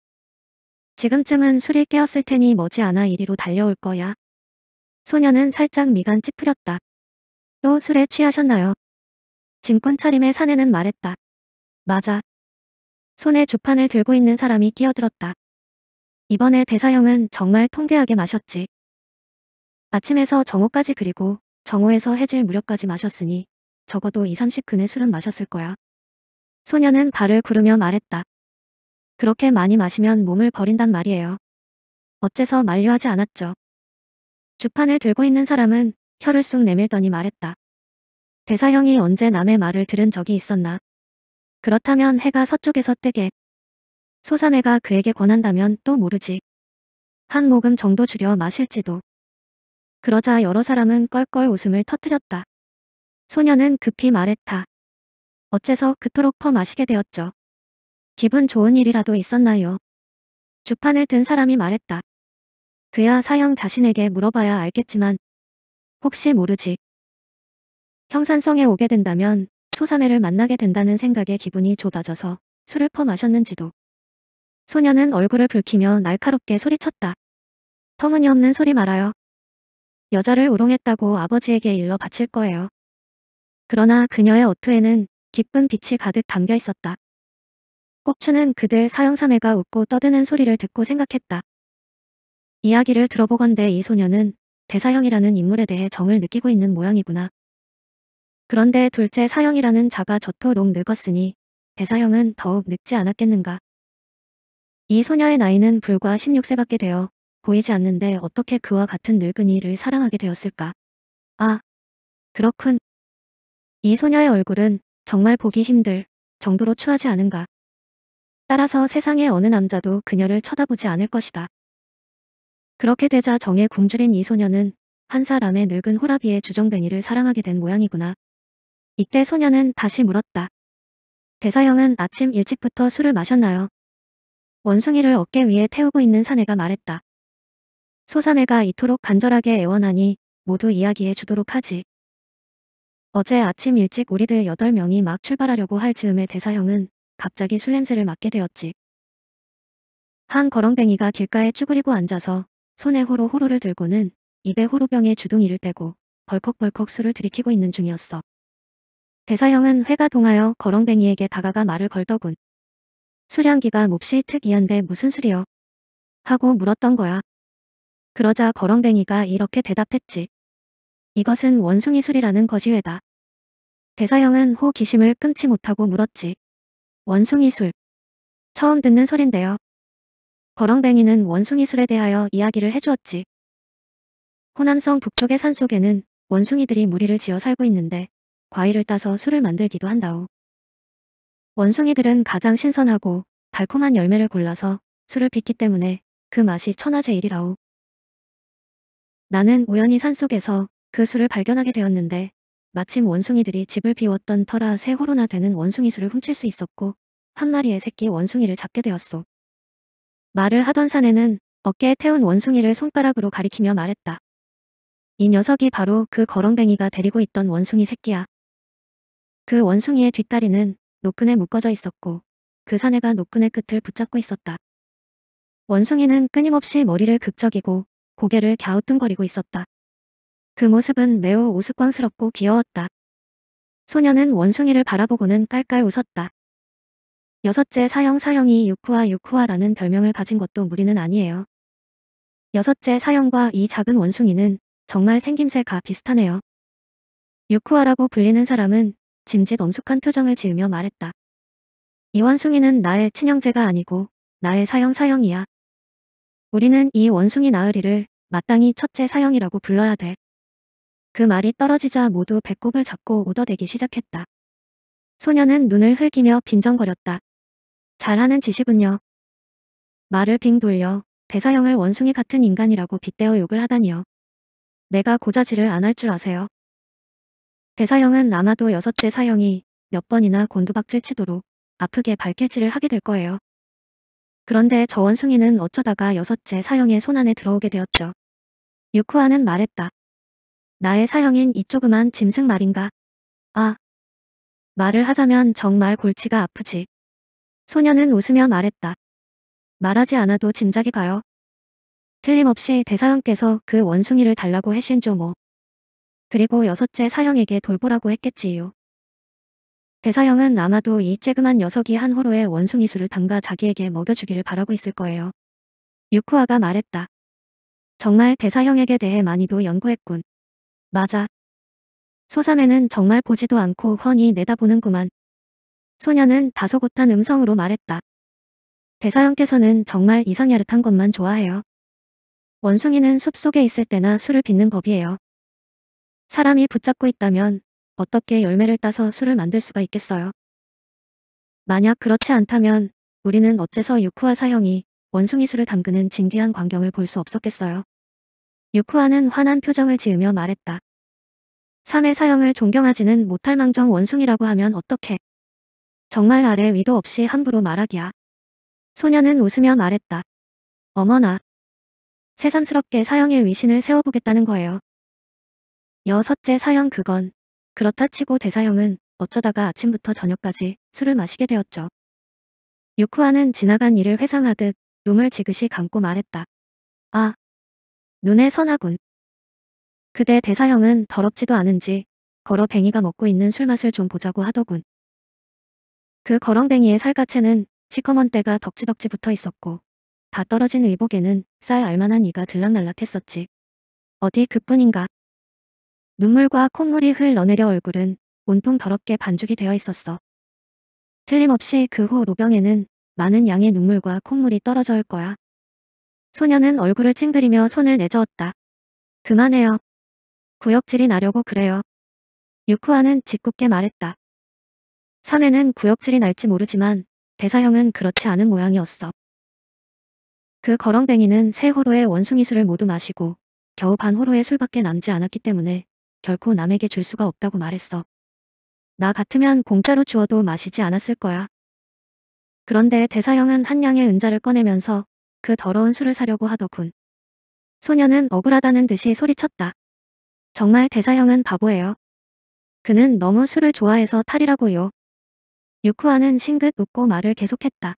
지금쯤은 술이 깨었을 테니 머지않아 이리로 달려올 거야. 소녀는 살짝 미간 찌푸렸다. 또 술에 취하셨나요? 증권 차림의 사내는 말했다. 맞아. 손에 주판을 들고 있는 사람이 끼어들었다. 이번에 대사형은 정말 통쾌하게 마셨지. 아침에서 정오까지 그리고 정오에서 해질 무렵까지 마셨으니 적어도 2, 30근의 술은 마셨을 거야. 소녀는 발을 구르며 말했다. 그렇게 많이 마시면 몸을 버린단 말이에요. 어째서 만류하지 않았죠. 주판을 들고 있는 사람은 혀를 쑥 내밀더니 말했다. 대사형이 언제 남의 말을 들은 적이 있었나. 그렇다면 해가 서쪽에서 뜨게. 소삼해가 그에게 권한다면 또 모르지. 한 모금 정도 줄여 마실지도. 그러자 여러 사람은 껄껄 웃음을 터뜨렸다. 소녀는 급히 말했다. 어째서 그토록 퍼 마시게 되었죠. 기분 좋은 일이라도 있었나요? 주판을 든 사람이 말했다. 그야 사형 자신에게 물어봐야 알겠지만 혹시 모르지. 형산성에 오게 된다면 소삼회를 만나게 된다는 생각에 기분이 좁아져서 술을 퍼 마셨는지도. 소녀는 얼굴을 붉히며 날카롭게 소리쳤다. 터무니없는 소리 말아요. 여자를 우롱했다고 아버지에게 일러 바칠 거예요. 그러나 그녀의 어투에는 기쁜 빛이 가득 담겨 있었다. 꼽추는 그들 사형삼회가 웃고 떠드는 소리를 듣고 생각했다. 이야기를 들어보건대 이 소녀는 대사형이라는 인물에 대해 정을 느끼고 있는 모양이구나. 그런데 둘째 사형이라는 자가 저토록 늙었으니 대사형은 더욱 늙지 않았겠는가. 이 소녀의 나이는 불과 16세밖에 되어 보이지 않는데 어떻게 그와 같은 늙은이를 사랑하게 되었을까. 아, 그렇군. 이 소녀의 얼굴은 정말 보기 힘들 정도로 추하지 않은가. 따라서 세상의 어느 남자도 그녀를 쳐다보지 않을 것이다. 그렇게 되자 정에 굶주린 이 소녀는 한 사람의 늙은 호라비의 주정뱅이를 사랑하게 된 모양이구나. 이때 소녀는 다시 물었다. 대사형은 아침 일찍부터 술을 마셨나요? 원숭이를 어깨 위에 태우고 있는 사내가 말했다. 소사내가 이토록 간절하게 애원하니 모두 이야기해 주도록 하지. 어제 아침 일찍 우리들 8명이 막 출발하려고 할 즈음에 대사형은 갑자기 술 냄새를 맡게 되었지. 한 거렁뱅이가 길가에 쭈그리고 앉아서 손에 호로 호로를 들고는 입에 호로병에 주둥이를 떼고 벌컥벌컥 술을 들이키고 있는 중이었어. 대사형은 회가 동하여 거렁뱅이에게 다가가 말을 걸더군. 수량기가 몹시 특이한데 무슨 수리여? 하고 물었던 거야. 그러자 거렁뱅이가 이렇게 대답했지. 이것은 원숭이 술이라는 거지회다. 대사형은 호기심을 끊지 못하고 물었지. 원숭이 술. 처음 듣는 소린데요. 거렁뱅이는 원숭이 술에 대하여 이야기를 해주었지. 호남성 북쪽의 산속에는 원숭이들이 무리를 지어 살고 있는데 과일을 따서 술을 만들기도 한다오. 원숭이들은 가장 신선하고 달콤한 열매를 골라서 술을 빚기 때문에 그 맛이 천하제일이라오. 나는 우연히 산속에서 그 술을 발견하게 되었는데 마침 원숭이들이 집을 비웠던 터라 새 호로나 되는 원숭이 술을 훔칠 수 있었고 한 마리의 새끼 원숭이를 잡게 되었소. 말을 하던 사내는 어깨에 태운 원숭이를 손가락으로 가리키며 말했다. 이 녀석이 바로 그 거렁뱅이가 데리고 있던 원숭이 새끼야. 그 원숭이의 뒷다리는 노끈에 묶어져 있었고 그 사내가 노끈의 끝을 붙잡고 있었다. 원숭이는 끊임없이 머리를 극적이고 고개를 갸우뚱거리고 있었다. 그 모습은 매우 우스꽝스럽고 귀여웠다. 소녀는 원숭이를 바라보고는 깔깔 웃었다. 여섯째 사형 사형이 유쿠와유쿠와라는 별명을 가진 것도 무리는 아니에요. 여섯째 사형과 이 작은 원숭이는 정말 생김새가 비슷하네요. 유쿠아라고 불리는 사람은 짐짓 엄숙한 표정을 지으며 말했다. 이원숭이는 나의 친형제가 아니고 나의 사형 사형이야. 우리는 이 원숭이 나으리를 마땅히 첫째 사형이라고 불러야 돼. 그 말이 떨어지자 모두 배꼽을 잡고 오더대기 시작했다. 소녀는 눈을 흘기며 빈정거렸다. 잘하는 짓이군요. 말을 빙 돌려 대사형을 원숭이 같은 인간이라고 빗대어 욕을 하다니요. 내가 고자질을 안 할 줄 아세요. 대사형은 아마도 여섯째 사형이 몇 번이나 곤두박질 치도록 아프게 발길질을 하게 될 거예요. 그런데 저원숭이는 어쩌다가 여섯째 사형의 손안에 들어오게 되었죠. 유쿠아는 말했다. 나의 사형인 이 조그만 짐승 말인가. 아. 말을 하자면 정말 골치가 아프지. 소녀는 웃으며 말했다. 말하지 않아도 짐작이 가요. 틀림없이 대사형께서 그 원숭이를 달라고 하신죠 뭐. 그리고 여섯째 사형에게 돌보라고 했겠지요. 대사형은 아마도 이 쬐그만 녀석이 한호로의원숭이 술을 담가 자기에게 먹여주기를 바라고 있을 거예요. 유쿠아가 말했다. 정말 대사형에게 대해 많이도 연구했군. 맞아. 소삼에는 정말 보지도 않고 훤히 내다보는구만. 소녀는 다소곳한 음성으로 말했다. 대사형께서는 정말 이상야릇한 것만 좋아해요. 원숭이는 숲속에 있을 때나 술을 빚는 법이에요. 사람이 붙잡고 있다면 어떻게 열매를 따서 술을 만들 수가 있겠어요? 만약 그렇지 않다면 우리는 어째서 유쿠와 사형이 원숭이술을 담그는 진귀한 광경을 볼 수 없었겠어요. 유쿠아는 환한 표정을 지으며 말했다. 3의 사형을 존경하지는 못할 망정 원숭이라고 하면 어떡해. 정말 아래 위도 없이 함부로 말하기야. 소녀는 웃으며 말했다. 어머나. 새삼스럽게 사형의 위신을 세워보겠다는 거예요. 여섯째 사형 그건 그렇다 치고 대사형은 어쩌다가 아침부터 저녁까지 술을 마시게 되었죠. 유쿠아는 지나간 일을 회상하듯 눈을 지그시 감고 말했다. 아, 눈에 선하군. 그대 대사형은 더럽지도 않은지 걸어 뱅이가 먹고 있는 술맛을 좀 보자고 하더군. 그 거렁뱅이의 살갗에는 시커먼 때가 덕지덕지 붙어 있었고 다 떨어진 의복에는 쌀 알만한 이가 들락날락했었지. 어디 그뿐인가. 눈물과 콧물이 흘러내려 얼굴은 온통 더럽게 반죽이 되어 있었어. 틀림없이 그 후 로병에는 많은 양의 눈물과 콧물이 떨어져 올 거야. 소녀는 얼굴을 찡그리며 손을 내저었다. 그만해요. 구역질이 나려고 그래요. 유쿠아는 짓궂게 말했다. 3회는 구역질이 날지 모르지만 대사형은 그렇지 않은 모양이었어. 그 거렁뱅이는 세 호로의 원숭이술을 모두 마시고 겨우 반 호로의 술밖에 남지 않았기 때문에 결코 남에게 줄 수가 없다고 말했어. 나 같으면 공짜로 주어도 마시지 않았을 거야. 그런데 대사형은 한 양의 은자를 꺼내면서 그 더러운 술을 사려고 하더군. 소녀는 억울하다는 듯이 소리쳤다. 정말 대사형은 바보예요. 그는 너무 술을 좋아해서 탈이라고요. 유쿠아는 싱긋 웃고 말을 계속했다.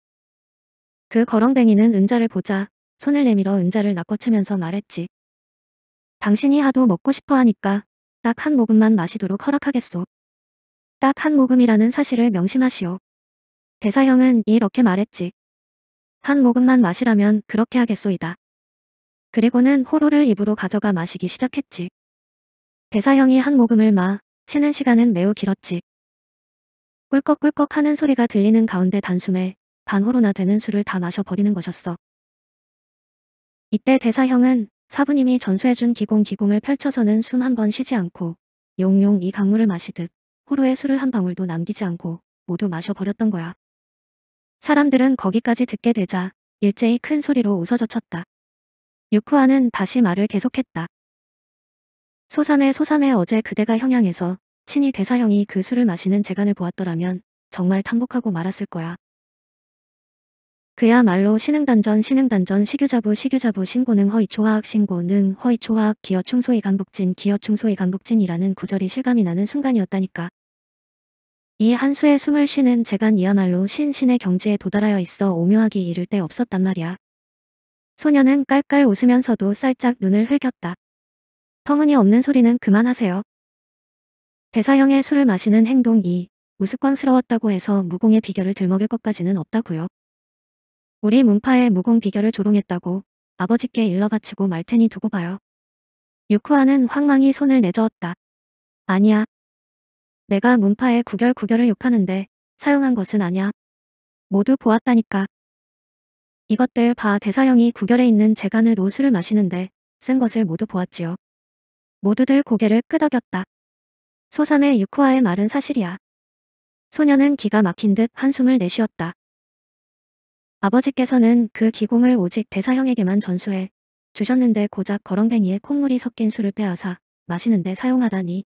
그 거렁뱅이는 은자를 보자 손을 내밀어 은자를 낚아채면서 말했지. 당신이 하도 먹고 싶어 하니까 딱한 모금만 마시도록 허락하겠소. 딱 한 모금이라는 사실을 명심하시오. 대사형은 이렇게 말했지. 한 모금만 마시라면 그렇게 하겠소이다. 그리고는 호로를 입으로 가져가 마시기 시작했지. 대사형이 한 모금을 마, 쉬는 시간은 매우 길었지. 꿀꺽꿀꺽 하는 소리가 들리는 가운데 단숨에 반호로나 되는 술을 다 마셔버리는 것이었어. 이때 대사형은 사부님이 전수해준 기공기공을 펼쳐서는 숨 한 번 쉬지 않고 용용 이 강물을 마시듯 호루에 술을 한 방울도 남기지 않고 모두 마셔버렸던 거야. 사람들은 거기까지 듣게 되자 일제히 큰 소리로 웃어젖혔다. 유쿠아는 다시 말을 계속했다. 소삼의소삼의 어제 그대가 형양에서 친히 대사형이 그 술을 마시는 재간을 보았더라면 정말 탐복하고 말았을 거야. 그야말로 신흥단전 신흥단전 식유자부 식유자부 신고능 허위초화학 신고능 허위초화학 기어충소의 간북진 기어충소의 간북진이라는 구절이 실감이 나는 순간이었다니까. 이 한수의 숨을 쉬는 재간이야말로 신신의 경지에 도달하여 있어 오묘하기 이를 데 없었단 말이야. 소녀는 깔깔 웃으면서도 살짝 눈을 흘겼다. 성은이 없는 소리는 그만하세요. 대사형의 술을 마시는 행동 이 우스꽝스러웠다고 해서 무공의 비결을 들먹일 것까지는 없다고요. 우리 문파의 무공 비결을 조롱했다고 아버지께 일러 바치고 말 테니 두고 봐요. 유쿠아는 황망히 손을 내저었다. 아니야. 내가 문파의 구결구결을 욕하는데 사용한 것은 아니야. 모두 보았다니까. 이것들 봐 대사형이 구결에 있는 재간으로 술을 마시는데 쓴 것을 모두 보았지요. 모두들 고개를 끄덕였다. 소삼의 유쿠아의 말은 사실이야. 소녀는 기가 막힌 듯 한숨을 내쉬었다. 아버지께서는 그 기공을 오직 대사형에게만 전수해 주셨는데 고작 거렁뱅이에 콧물이 섞인 술을 빼앗아 마시는데 사용하다니.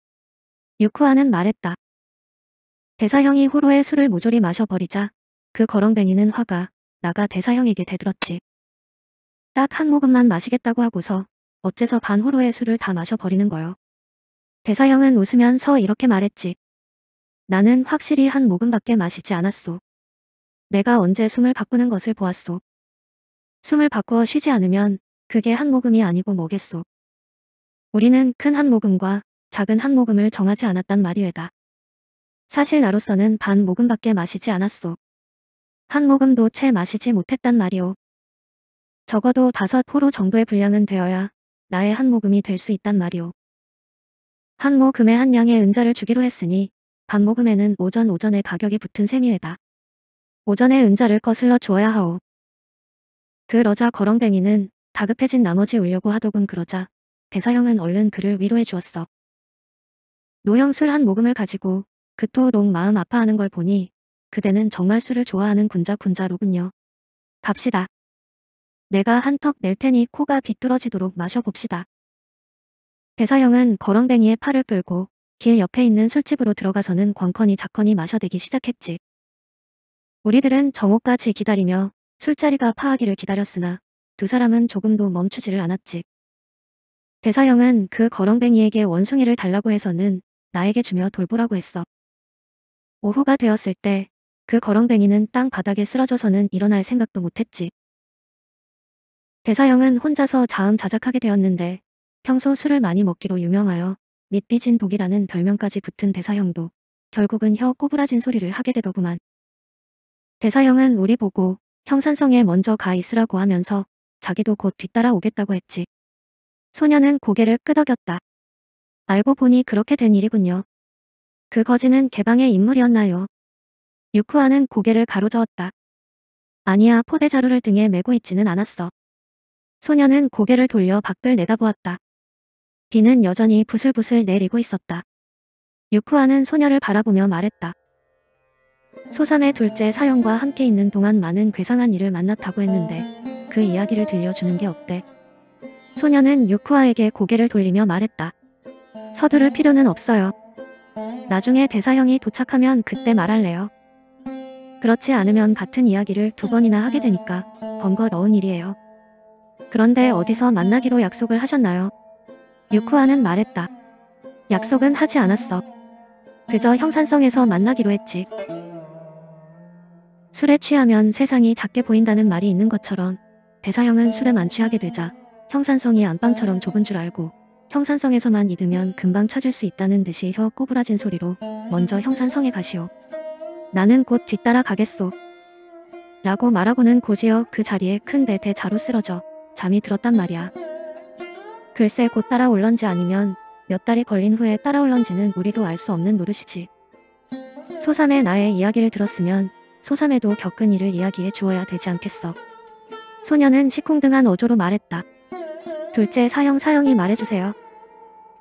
유쿠아는 말했다. 대사형이 호로의 술을 모조리 마셔버리자 그 거렁뱅이는 화가 나가 대사형에게 대들었지. 딱 한 모금만 마시겠다고 하고서 어째서 반 호로의 술을 다 마셔버리는 거요. 대사형은 웃으면서 이렇게 말했지. 나는 확실히 한 모금밖에 마시지 않았소. 내가 언제 숨을 바꾸는 것을 보았소. 숨을 바꾸어 쉬지 않으면 그게 한 모금이 아니고 뭐겠소. 우리는 큰 한 모금과 작은 한 모금을 정하지 않았단 말이외다. 사실 나로서는 반 모금밖에 마시지 않았소. 한 모금도 채 마시지 못했단 말이오. 적어도 다섯 포로 정도의 분량은 되어야 나의 한 모금이 될 수 있단 말이오. 한 모금에 한 양의 은자를 주기로 했으니 반 모금에는 오전 오전의 가격이 붙은 셈이외다. 오전에 은자를 거슬러 주어야 하오. 그러자 거렁뱅이는 다급해진 나머지 울려고 하더군 그러자 대사형은 얼른 그를 위로해 주었어. 노형 술 한 모금을 가지고 그토록 마음 아파하는 걸 보니 그대는 정말 술을 좋아하는 군자군자로군요. 갑시다. 내가 한 턱 낼 테니 코가 비뚤어지도록 마셔봅시다. 대사형은 거렁뱅이의 팔을 끌고 길 옆에 있는 술집으로 들어가서는 광컨이 작커니 마셔대기 시작했지. 우리들은 정오까지 기다리며 술자리가 파하기를 기다렸으나 두 사람은 조금도 멈추지를 않았지. 대사형은그 거렁뱅이에게 원숭이를 달라고 해서는 나에게 주며 돌보라고 했어. 오후가 되었을 때 그 거렁뱅이는 땅 바닥에 쓰러져서는 일어날 생각도 못했지. 대사형은 혼자서 자음자작하게 되었는데 평소 술을 많이 먹기로 유명하여 밑비진 독이라는 별명까지 붙은 대사형도 결국은 혀 꼬부라진 소리를 하게 되더구만. 대사형은 우리 보고 형산성에 먼저 가 있으라고 하면서 자기도 곧 뒤따라 오겠다고 했지. 소녀는 고개를 끄덕였다. 알고 보니 그렇게 된 일이군요. 그 거지는 개방의 인물이었나요? 유쿠아는 고개를 가로저었다. 아니야 포대 자루를 등에 메고 있지는 않았어. 소녀는 고개를 돌려 밖을 내다보았다. 비는 여전히 부슬부슬 내리고 있었다. 유쿠아는 소녀를 바라보며 말했다. 소삼의 둘째 사연과 함께 있는 동안 많은 괴상한 일을 만났다고 했는데 그 이야기를 들려주는 게 어때? 소녀는 유쿠아에게 고개를 돌리며 말했다. 서두를 필요는 없어요. 나중에 대사형이 도착하면 그때 말할래요. 그렇지 않으면 같은 이야기를 두 번이나 하게 되니까 번거로운 일이에요. 그런데 어디서 만나기로 약속을 하셨나요? 유쿠아는 말했다. 약속은 하지 않았어. 그저 형산성에서 만나기로 했지. 술에 취하면 세상이 작게 보인다는 말이 있는 것처럼 대사형은 술에 만취하게 되자 형산성이 안방처럼 좁은 줄 알고 형산성에서만 잊으면 금방 찾을 수 있다는 듯이 혀 꼬부라진 소리로 먼저 형산성에 가시오. 나는 곧 뒤따라 가겠소. 라고 말하고는 고지어 그 자리에 큰 대대자로 쓰러져 잠이 들었단 말이야. 글쎄 곧 따라 올런지 아니면 몇 달이 걸린 후에 따라 올런지는 우리도 알 수 없는 노릇이지. 소삼의 나의 이야기를 들었으면 소삼에도 겪은 일을 이야기해 주어야 되지 않겠어. 소녀는 시큰둥한 어조로 말했다. 둘째 사형 사형이 말해주세요.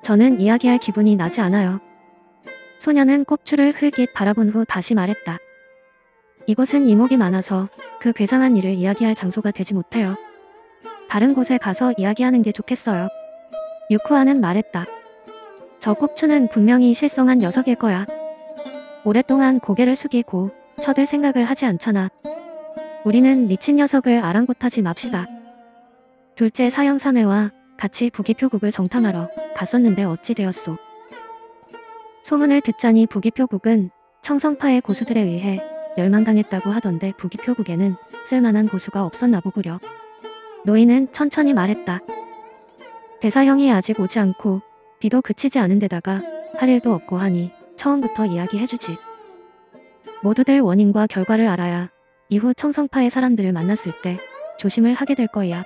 저는 이야기할 기분이 나지 않아요. 소녀는 꼽추를 흘깃 바라본 후 다시 말했다. 이곳은 이목이 많아서 그 괴상한 일을 이야기할 장소가 되지 못해요. 다른 곳에 가서 이야기하는 게 좋겠어요. 유쿠아는 말했다. 저 꼽추는 분명히 실성한 녀석일 거야. 오랫동안 고개를 숙이고 쳐들 생각을 하지 않잖아. 우리는 미친 녀석을 아랑곳하지 맙시다. 둘째 사형 3회와 같이 부기표국을 정탐하러 갔었는데 어찌 되었소. 소문을 듣자니 부기표국은 청성파의 고수들에 의해 멸망당했다고 하던데 부기표국에는 쓸만한 고수가 없었나 보구려. 노인은 천천히 말했다. 대사형이 아직 오지 않고 비도 그치지 않은 데다가 할 일도 없고 하니 처음부터 이야기해주지. 모두들 원인과 결과를 알아야 이후 청성파의 사람들을 만났을 때 조심을 하게 될 거야.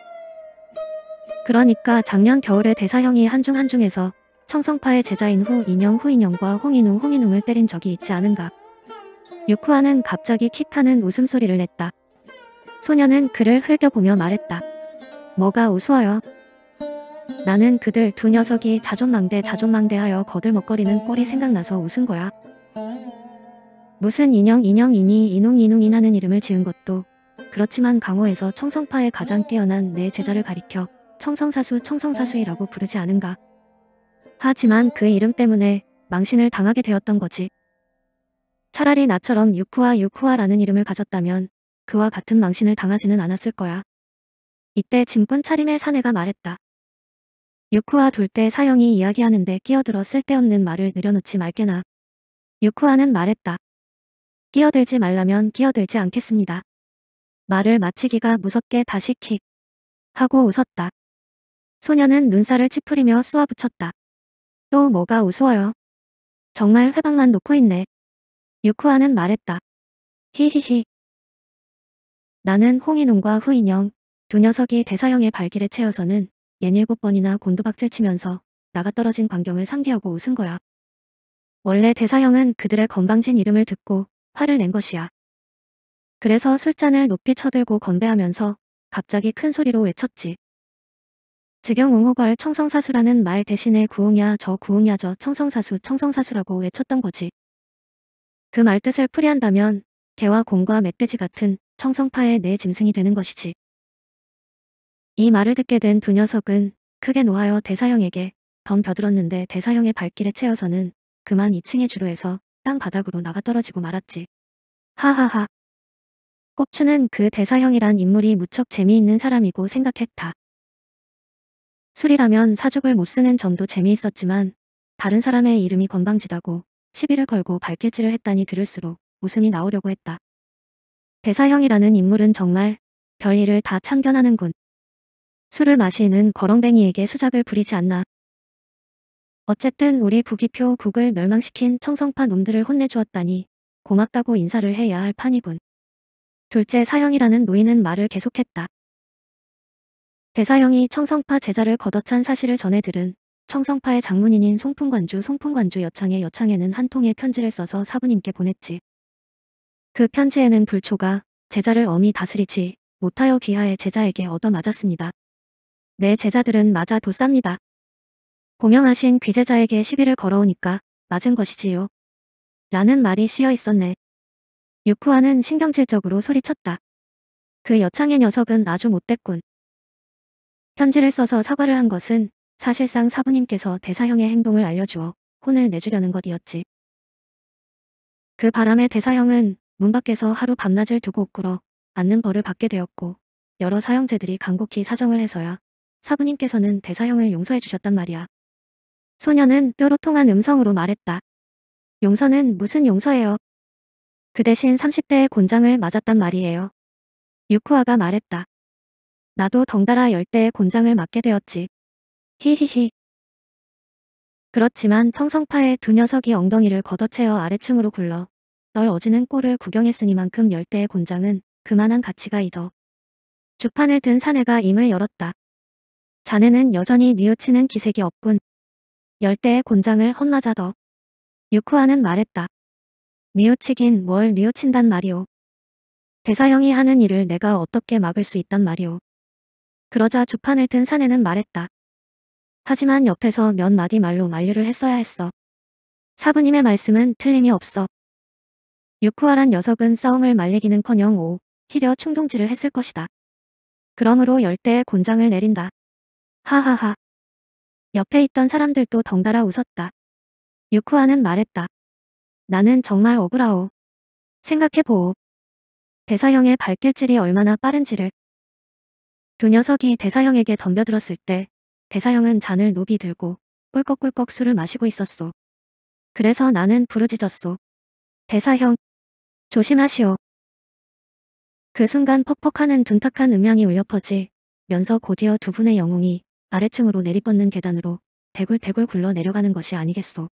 그러니까 작년 겨울에 대사형이 한중 한중에서 청성파의 제자인 후 인형 후인형과 홍인웅 홍인웅을 때린 적이 있지 않은가. 유쿠아는 갑자기 킥하는 웃음소리를 냈다. 소녀는 그를 흘겨보며 말했다. 뭐가 우스워요? 나는 그들 두 녀석이 자존망대 자존망대하여 거들먹거리는 꼴이 생각나서 웃은 거야. 무슨 인형 인형이니 인웅인웅이 하는 이름을 지은 것도 그렇지만 강호에서 청성파의 가장 뛰어난 내 제자를 가리켜 청성사수 청성사수이라고 부르지 않은가. 하지만 그 이름 때문에 망신을 당하게 되었던 거지. 차라리 나처럼 유쿠와유쿠와라는 이름을 가졌다면 그와 같은 망신을 당하지는 않았을 거야. 이때 짐꾼 차림의 사내가 말했다. 유쿠와둘때 사형이 이야기하는데 끼어들어 쓸데없는 말을 늘여놓지 말게나. 유쿠와는 말했다. 끼어들지 말라면 끼어들지 않겠습니다. 말을 마치기가 무섭게 다시 킥 하고 웃었다. 소녀는 눈살을 찌푸리며 쏘아붙였다. 또 뭐가 우스워요. 정말 회방만 놓고 있네. 유쿠아는 말했다. 히히히. 나는 홍인웅과 후인영 두 녀석이 대사형의 발길에 채여서는 옌 일곱 번이나 곤두박질 치면서 나가 떨어진 광경을 상기하고 웃은 거야. 원래 대사형은 그들의 건방진 이름을 듣고 화를 낸 것이야. 그래서 술잔을 높이 쳐들고 건배하면서 갑자기 큰 소리로 외쳤지. 지경웅호걸 청성사수라는 말 대신에 구웅야 저 구웅야 저 청성사수 청성사수라고 외쳤던 거지. 그 말뜻을 풀이한다면 개와 공과 멧돼지 같은 청성파의 내 네 짐승이 되는 것이지. 이 말을 듣게 된 두 녀석은 크게 노하여 대사형에게 덤벼들었는데 대사형의 발길에 채여서는 그만 2층의 주로에서 땅 바닥으로 나가떨어지고 말았지. 하하하. 꼽추는 그 대사형이란 인물이 무척 재미있는 사람이고 생각했다. 술이라면 사죽을 못 쓰는 점도 재미있었지만 다른 사람의 이름이 건방지다고 시비를 걸고 발길질을 했다니 들을수록 웃음이 나오려고 했다. 대사형이라는 인물은 정말 별일을 다 참견하는군. 술을 마시는 거렁뱅이에게 수작을 부리지 않나 어쨌든 우리 부기표 국을 멸망시킨 청성파 놈들을 혼내주었다니 고맙다고 인사를 해야 할 판이군. 둘째 사형이라는 노인은 말을 계속했다. 대사형이 청성파 제자를 걷어찬 사실을 전해 들은 청성파의 장문인인 송풍관주 송풍관주 여창의 여창에는 한 통의 편지를 써서 사부님께 보냈지. 그 편지에는 불초가 제자를 어미 다스리지 못하여 귀하의 제자에게 얻어맞았습니다. 내 네 제자들은 맞아 도쌉니다. 공양하신 귀재자에게 시비를 걸어오니까 맞은 것이지요. 라는 말이 씌어 있었네. 유쿠아는 신경질적으로 소리쳤다. 그 여창의 녀석은 아주 못됐군. 편지를 써서 사과를 한 것은 사실상 사부님께서 대사형의 행동을 알려주어 혼을 내주려는 것이었지. 그 바람에 대사형은 문 밖에서 하루 밤낮을 두고 끌어 앉는 벌을 받게 되었고 여러 사형제들이 간곡히 사정을 해서야 사부님께서는 대사형을 용서해 주셨단 말이야. 소녀는 뼈로 통한 음성으로 말했다. 용서는 무슨 용서예요? 그 대신 30대의 곤장을 맞았단 말이에요. 유쿠아가 말했다. 나도 덩달아 10대의 곤장을 맞게 되었지. 히히히. 그렇지만 청성파의 두 녀석이 엉덩이를 걷어채어 아래층으로 굴러 널 어지는 꼴을 구경했으니만큼 10대의 곤장은 그만한 가치가 이더. 주판을 든 사내가 임을 열었다. 자네는 여전히 뉘우치는 기색이 없군. 열대의 곤장을 헛마자덕 유쿠아는 말했다. 미우치긴 뭘 미우친단 말이오. 대사형이 하는 일을 내가 어떻게 막을 수 있단 말이오. 그러자 주판을 든 사내는 말했다. 하지만 옆에서 몇 마디 말로 만류를 했어야 했어. 사부님의 말씀은 틀림이 없어. 유쿠아란 녀석은 싸움을 말리기는커녕 오, 히려 충동질을 했을 것이다. 그러므로 열대의 곤장을 내린다. 하하하. 옆에 있던 사람들도 덩달아 웃었다. 유쿠아는 말했다. 나는 정말 억울하오. 생각해보오. 대사형의 발길질이 얼마나 빠른지를. 두 녀석이 대사형에게 덤벼들었을 때 대사형은 잔을 노비 들고 꿀꺽꿀꺽 술을 마시고 있었소. 그래서 나는 부르짖었소. 대사형. 조심하시오. 그 순간 퍽퍽하는 둔탁한 음향이 울려 퍼지 면서 곧이어 두 분의 영웅이 아래층으로 내리뻗는 계단으로 대굴대굴 굴러 내려가는 것이 아니겠소.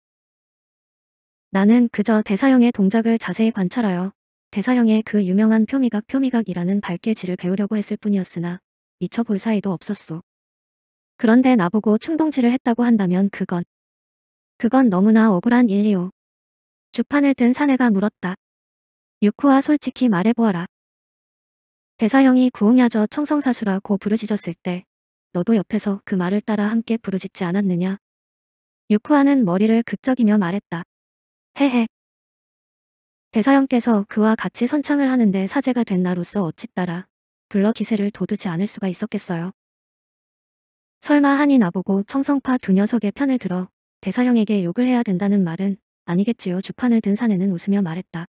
나는 그저 대사형의 동작을 자세히 관찰하여 대사형의 그 유명한 표미각 표미각이라는 발길질을 배우려고 했을 뿐이었으나 미처 볼 사이도 없었소. 그런데 나보고 충동질을 했다고 한다면 그건 그건 너무나 억울한 일이오. 주판을 든 사내가 물었다. 유쿠와 솔직히 말해보아라. 대사형이 구웅야저 청성사수라고 부르짖었을 때 너도 옆에서 그 말을 따라 함께 부르짖지 않았느냐. 유쿠아는 머리를 극적이며 말했다. 헤헤. 대사형께서 그와 같이 선창을 하는데 사제가 된 나로서 어찌 따라 불러 기세를 도두지 않을 수가 있었겠어요. 설마 한이 나보고 청성파 두 녀석의 편을 들어 대사형에게 욕을 해야 된다는 말은 아니겠지요 주판을 든 사내는 웃으며 말했다.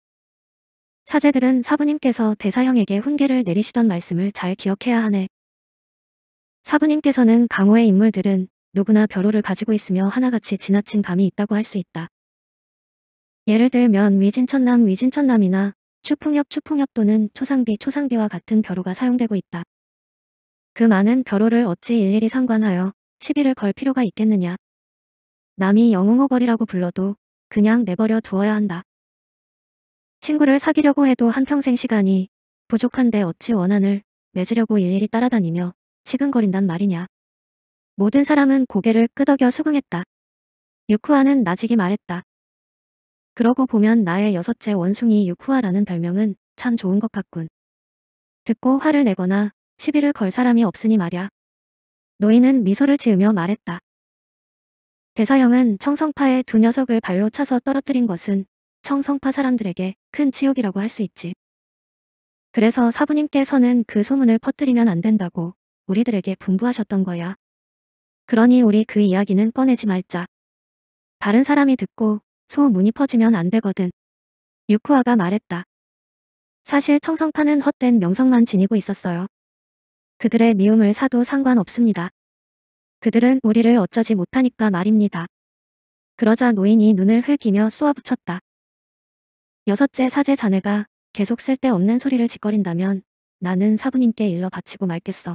사제들은 사부님께서 대사형에게 훈계를 내리시던 말씀을 잘 기억해야 하네. 사부님께서는 강호의 인물들은 누구나 벼로를 가지고 있으며 하나같이 지나친 감이 있다고 할 수 있다. 예를 들면 위진천남 위진천남이나 추풍엽 추풍엽 또는 초상비 초상비와 같은 벼로가 사용되고 있다. 그 많은 벼로를 어찌 일일이 상관하여 시비를 걸 필요가 있겠느냐. 남이 영웅호걸이라고 불러도 그냥 내버려 두어야 한다. 친구를 사귀려고 해도 한평생 시간이 부족한데 어찌 원한을 맺으려고 일일이 따라다니며 지근거린단 말이냐. 모든 사람은 고개를 끄덕여 수긍했다. 유쿠아는 나직이 말했다. 그러고 보면 나의 여섯째 원숭이 유쿠아라는 별명은 참 좋은 것 같군. 듣고 화를 내거나 시비를 걸 사람이 없으니 말야. 노인은 미소를 지으며 말했다. 대사형은 청성파의 두 녀석을 발로 차서 떨어뜨린 것은 청성파 사람들에게 큰 치욕이라고 할 수 있지. 그래서 사부님께서는 그 소문을 퍼뜨리면 안 된다고 우리들에게 분부하셨던 거야. 그러니 우리 그 이야기는 꺼내지 말자. 다른 사람이 듣고 소문이 퍼지면 안 되거든. 유쿠아가 말했다. 사실 청성파는 헛된 명성만 지니고 있었어요. 그들의 미움을 사도 상관없습니다. 그들은 우리를 어쩌지 못하니까 말입니다. 그러자 노인이 눈을 흘기며 쏘아붙였다. 여섯째 사제 자네가 계속 쓸데없는 소리를 짓거린다면 나는 사부님께 일러 바치고 말겠어.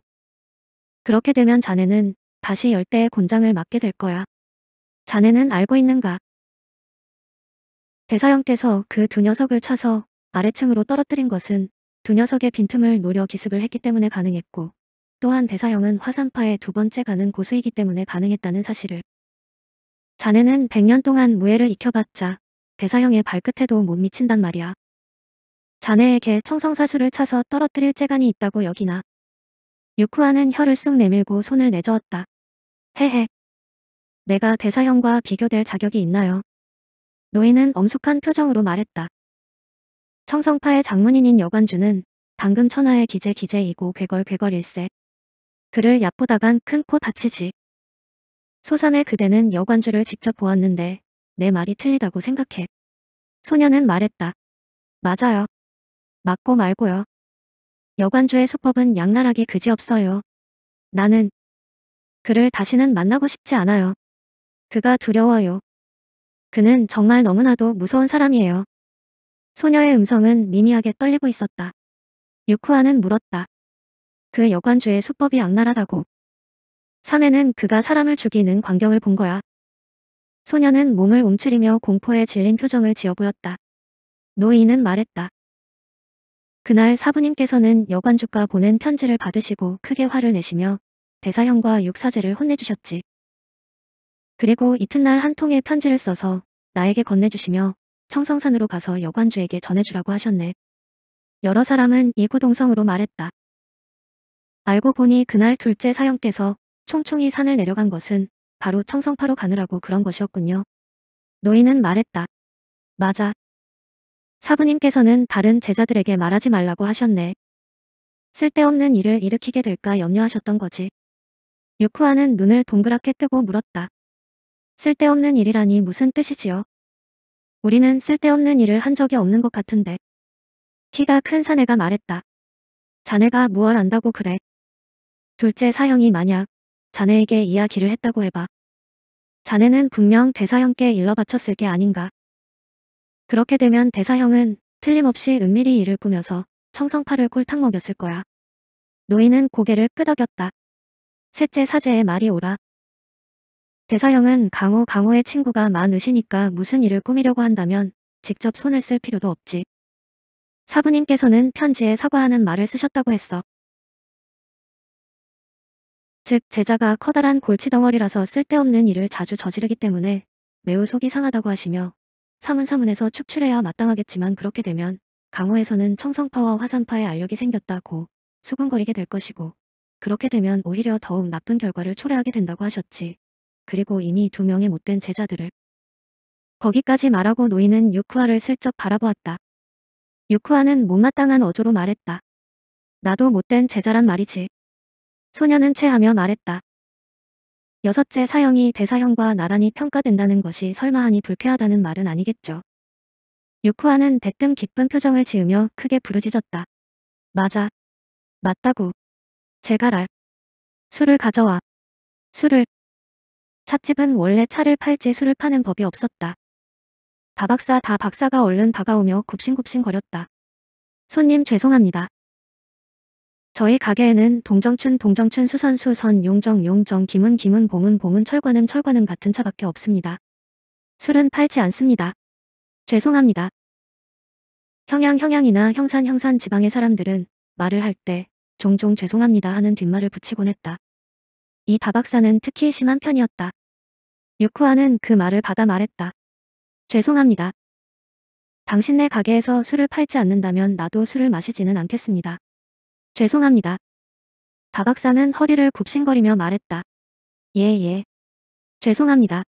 그렇게 되면 자네는 다시 열대의 곤장을 맞게 될 거야. 자네는 알고 있는가? 대사형께서 그 두 녀석을 차서 아래층으로 떨어뜨린 것은 두 녀석의 빈틈을 노려 기습을 했기 때문에 가능했고 또한 대사형은 화산파의 두 번째 가는 고수이기 때문에 가능했다는 사실을. 자네는 100년 동안 무예를 익혀봤자 대사형의 발끝에도 못 미친단 말이야. 자네에게 청성사수를 차서 떨어뜨릴 재간이 있다고 여기나. 유쿠아는 혀를 쑥 내밀고 손을 내저었다. 헤헤. 내가 대사형과 비교될 자격이 있나요? 노인은 엄숙한 표정으로 말했다. 청성파의 장문인인 여관주는 방금 천하의 기재 기재이고 괴걸 괴걸일세. 그를 얕보다간 큰 코 다치지. 소삼의 그대는 여관주를 직접 보았는데 내 말이 틀리다고 생각해. 소녀는 말했다. 맞아요. 맞고 말고요. 여관주의 수법은 양랄하기 그지없어요. 나는 그를 다시는 만나고 싶지 않아요. 그가 두려워요. 그는 정말 너무나도 무서운 사람이에요. 소녀의 음성은 미미하게 떨리고 있었다. 유쿠아는 물었다. 그 여관주의 수법이 악랄하다고. 3회는 그가 사람을 죽이는 광경을 본 거야. 소녀는 몸을 움츠리며 공포에 질린 표정을 지어 보였다. 노인은 말했다. 그날 사부님께서는 여관주가 보낸 편지를 받으시고 크게 화를 내시며 대사형과 육사제를 혼내주셨지. 그리고 이튿날 한 통의 편지를 써서 나에게 건네주시며 청성산으로 가서 여관주에게 전해주라고 하셨네. 여러 사람은 이구동성으로 말했다. 알고 보니 그날 둘째 사형께서 총총히 산을 내려간 것은 바로 청성파로 가느라고 그런 것이었군요. 노인은 말했다. 맞아, 사부님께서는 다른 제자들에게 말하지 말라고 하셨네. 쓸데없는 일을 일으키게 될까 염려하셨던 거지. 유쿠아는 눈을 동그랗게 뜨고 물었다. 쓸데없는 일이라니 무슨 뜻이지요? 우리는 쓸데없는 일을 한 적이 없는 것 같은데. 키가 큰 사내가 말했다. 자네가 무얼 안다고 그래. 둘째 사형이 만약 자네에게 이야기를 했다고 해봐. 자네는 분명 대사형께 일러 바쳤을 게 아닌가. 그렇게 되면 대사형은 틀림없이 은밀히 이를 꾸며서 청성파를 꿀탕 먹였을 거야. 노인은 고개를 끄덕였다. 셋째 사제의 말이 오라. 대사형은 강호 강호의 친구가 많으시니까 무슨 일을 꾸미려고 한다면 직접 손을 쓸 필요도 없지. 사부님께서는 편지에 사과하는 말을 쓰셨다고 했어. 즉 제자가 커다란 골치덩어리라서 쓸데없는 일을 자주 저지르기 때문에 매우 속이 상하다고 하시며 상은상은에서 축출해야 마땅하겠지만 그렇게 되면 강호에서는 청성파와 화산파의 알력이 생겼다고 수근거리게될 것이고 그렇게 되면 오히려 더욱 나쁜 결과를 초래하게 된다고 하셨지. 그리고 이미 두 명의 못된 제자들을 거기까지 말하고 노인은 유쿠아를 슬쩍 바라보았다. 유쿠아는 못마땅한 어조로 말했다. 나도 못된 제자란 말이지. 소녀는 체하며 말했다. 여섯째 사형이 대사형과 나란히 평가된다는 것이 설마하니 불쾌하다는 말은 아니겠죠. 유쿠아는 대뜸 기쁜 표정을 지으며 크게 부르짖었다. 맞아. 맞다고. 제가 랄. 술을 가져와. 술을. 찻집은 원래 차를 팔지 술을 파는 법이 없었다. 다박사 다박사가 얼른 다가오며 굽신굽신 거렸다. 손님 죄송합니다. 저희 가게에는 동정춘, 동정춘, 수선수, 선, 용정, 용정, 김은, 김은, 봉은, 봉은, 철관음, 철관음 같은 차밖에 없습니다. 술은 팔지 않습니다. 죄송합니다. 형양, 형양이나 형산, 형산 지방의 사람들은 말을 할 때 종종 죄송합니다 하는 뒷말을 붙이곤 했다. 이 다박사는 특히 심한 편이었다. 유쿠아는 그 말을 받아 말했다. 죄송합니다. 당신네 가게에서 술을 팔지 않는다면 나도 술을 마시지는 않겠습니다. 죄송합니다. 박박사는 허리를 굽신거리며 말했다. 예, 예. 죄송합니다.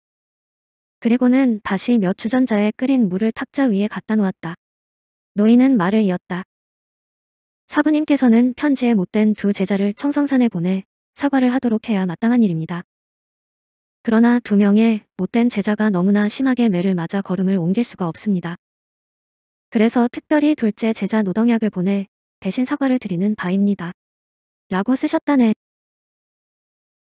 그리고는 다시 몇 주전자에 끓인 물을 탁자 위에 갖다 놓았다. 노인은 말을 이었다. 사부님께서는 편지에 못된 두 제자를 청성산에 보내 사과를 하도록 해야 마땅한 일입니다. 그러나 두 명의 못된 제자가 너무나 심하게 매를 맞아 걸음을 옮길 수가 없습니다. 그래서 특별히 둘째 제자 노동약을 보내 대신 사과를 드리는 바입니다. 라고 쓰셨다네.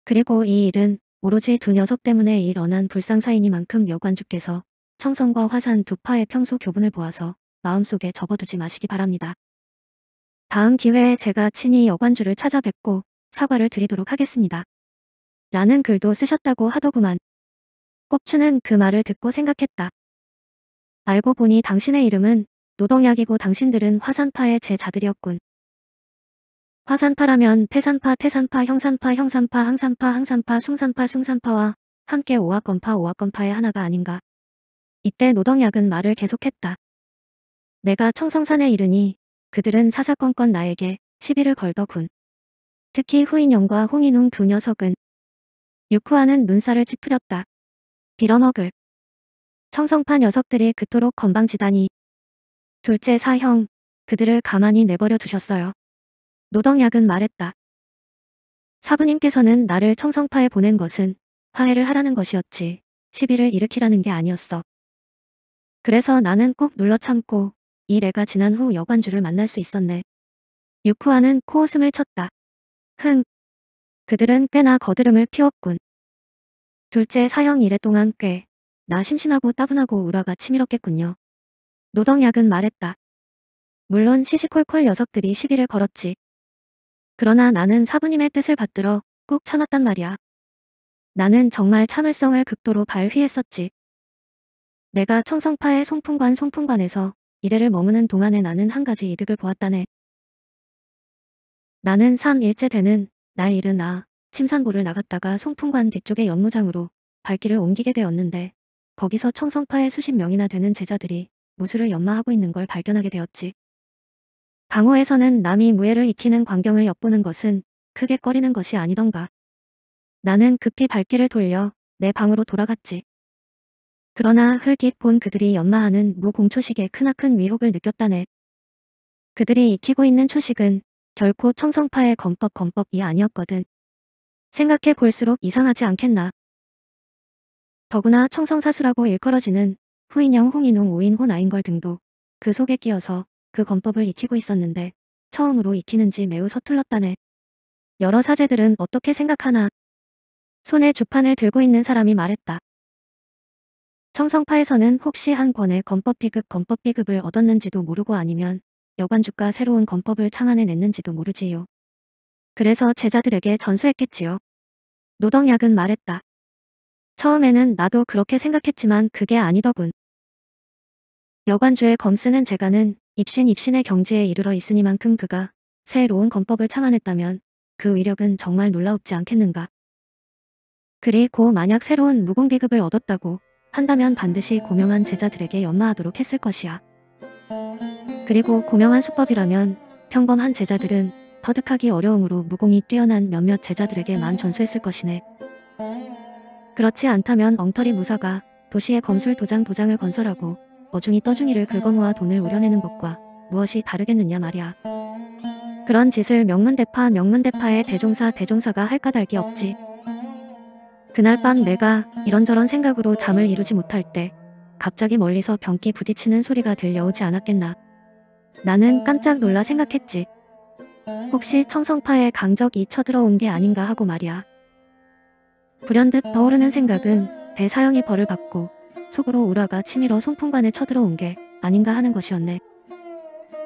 그리고 이 일은 오로지 두 녀석 때문에 일어난 불상사이니만큼 여관주께서 청성과 화산 두 파의 평소 교분을 보아서 마음속에 접어두지 마시기 바랍니다. 다음 기회에 제가 친히 여관주를 찾아뵙고 사과를 드리도록 하겠습니다. 라는 글도 쓰셨다고 하더구만. 꼽추는 그 말을 듣고 생각했다. 알고 보니 당신의 이름은 노동약이고 당신들은 화산파의 제자들이었군. 화산파라면 태산파, 태산파, 형산파, 형산파, 항산파, 항산파, 숭산파, 숭산파와 함께 오악건파, 오악건파의 하나가 아닌가. 이때 노동약은 말을 계속했다. 내가 청성산에 이르니 그들은 사사건건 나에게 시비를 걸더군. 특히 후인영과 홍인웅 두 녀석은 유쿠하는 눈살을 찌푸렸다. 빌어먹을. 청성파 녀석들이 그토록 건방지다니 둘째 사형, 그들을 가만히 내버려 두셨어요. 노덕약은 말했다. 사부님께서는 나를 청성파에 보낸 것은 화해를 하라는 것이었지 시비를 일으키라는 게 아니었어. 그래서 나는 꼭 눌러 참고 이 레가 지난 후 여관주를 만날 수 있었네. 유쿠아는 코웃음을 쳤다. 흥. 그들은 꽤나 거드름을 피웠군. 둘째 사형 이해 동안 꽤 나 심심하고 따분하고 우라가 치밀었겠군요. 노덕약은 말했다. 물론 시시콜콜 녀석들이 시비를 걸었지. 그러나 나는 사부님의 뜻을 받들어 꾹 참았단 말이야. 나는 정말 참을성을 극도로 발휘했었지. 내가 청성파의 송풍관 송풍관에서 이래를 머무는 동안에 나는 한 가지 이득을 보았다네. 나는 3일째 되는 날이른아 침산보를 나갔다가 송풍관 뒤쪽의 연무장으로 발길을 옮기게 되었는데 거기서 청성파의 수십 명이나 되는 제자들이 무술을 연마하고 있는 걸 발견하게 되었지. 강호에서는 남이 무예를 익히는 광경을 엿보는 것은 크게 꺼리는 것이 아니던가. 나는 급히 발길을 돌려 내 방으로 돌아갔지. 그러나 흙깃본 그들이 연마하는 무공초식에 크나큰 위혹을 느꼈다네. 그들이 익히고 있는 초식은 결코 청성파의 검법검법이 아니었거든. 생각해 볼수록 이상하지 않겠나. 더구나 청성사수라고 일컬어지는 후인영, 홍인웅, 우인호, 나인걸 등도 그 속에 끼어서 그 건법을 익히고 있었는데 처음으로 익히는지 매우 서툴렀다네. 여러 사제들은 어떻게 생각하나 손에 주판을 들고 있는 사람이 말했다. 청성파에서는 혹시 한 권의 건법 비급 건법 비급을 얻었는지도 모르고 아니면 여관주가 새로운 건법을 창안해 냈는지도 모르지요. 그래서 제자들에게 전수했겠지요. 노덕약은 말했다. 처음에는 나도 그렇게 생각했지만 그게 아니더군. 여관주의 검쓰는 재가는 입신 입신의 경지에 이르러 있으니만큼 그가 새로운 검법을 창안했다면 그 위력은 정말 놀라웁지 않겠는가. 그리 고 만약 새로운 무공비급을 얻었다고 한다면 반드시 고명한 제자들에게 연마하도록 했을 것이야. 그리고 고명한 수법이라면 평범한 제자들은 터득하기 어려움으로 무공이 뛰어난 몇몇 제자들에게만 전수했을 것이네. 그렇지 않다면 엉터리 무사가 도시의 검술 도장 도장을 건설하고 어중이 떠중이를 긁어모아 돈을 우려내는 것과 무엇이 다르겠느냐 말이야. 그런 짓을 명문대파 명문대파의 대종사 대종사가 할까 달기 없지. 그날 밤 내가 이런저런 생각으로 잠을 이루지 못할 때 갑자기 멀리서 변기 부딪히는 소리가 들려오지 않았겠나. 나는 깜짝 놀라 생각했지. 혹시 청성파의 강적이 쳐들어온 게 아닌가 하고 말이야. 불현듯 떠오르는 생각은 대사형이 벌을 받고 속으로 우라가 치밀어 송풍관에 쳐들어온 게 아닌가 하는 것이었네.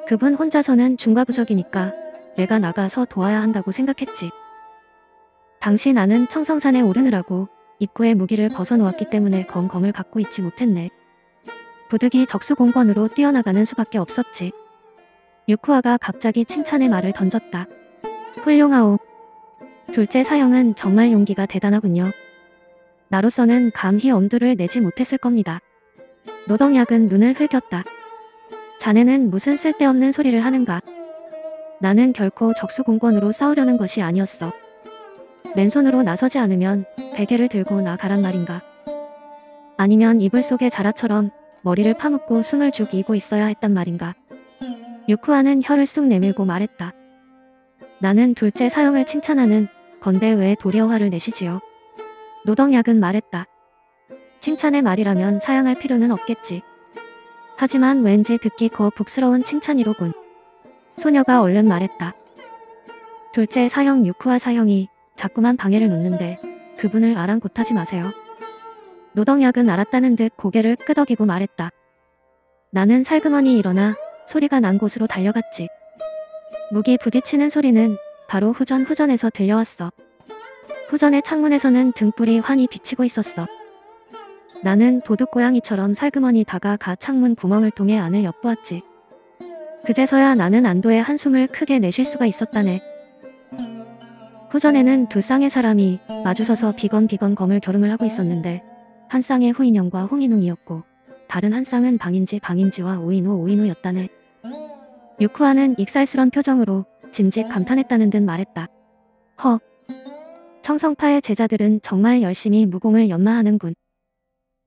그분 혼자서는 중과부적이니까 내가 나가서 도와야 한다고 생각했지. 당시 나는 청성산에 오르느라고 입구에 무기를 벗어놓았기 때문에 검검을 갖고 있지 못했네. 부득이 적수공권으로 뛰어나가는 수밖에 없었지. 유쿠아가 갑자기 칭찬의 말을 던졌다. 훌륭하오. 둘째 사형은 정말 용기가 대단하군요. 나로서는 감히 엄두를 내지 못했을 겁니다. 노덕약은 눈을 흘겼다. 자네는 무슨 쓸데없는 소리를 하는가. 나는 결코 적수공권으로 싸우려는 것이 아니었어. 맨손으로 나서지 않으면 베개를 들고 나가란 말인가. 아니면 이불 속의 자라처럼 머리를 파묻고 숨을 죽이고 있어야 했단 말인가. 유쿠아는 혀를 쑥 내밀고 말했다. 나는 둘째 사형을 칭찬하는 건배 왜 도리어 화를 내시지요. 노덕약은 말했다. 칭찬의 말이라면 사양할 필요는 없겠지. 하지만 왠지 듣기 거북스러운 칭찬이로군. 소녀가 얼른 말했다. 둘째 사형 유쿠와 사형이 자꾸만 방해를 놓는데 그분을 아랑곳하지 마세요. 노덕약은 알았다는 듯 고개를 끄덕이고 말했다. 나는 살그머니 일어나 소리가 난 곳으로 달려갔지. 무기 부딪히는 소리는 바로 후전 후전에서 들려왔어. 후전의 창문에서는 등불이 환히 비치고 있었어. 나는 도둑고양이처럼 살그머니 다가가 창문 구멍을 통해 안을 엿보았지. 그제서야 나는 안도의 한숨을 크게 내쉴 수가 있었다네. 후전에는 두 쌍의 사람이 마주서서 비건비건 검을 겨름을 하고 있었는데 한 쌍의 후인형과 홍인웅이었고 다른 한 쌍은 방인지 방인지와 오인호 오인호였다네. 유쿠아는 익살스런 표정으로 짐짓 감탄했다는 듯 말했다. 허. 청성파의 제자들은 정말 열심히 무공을 연마하는군.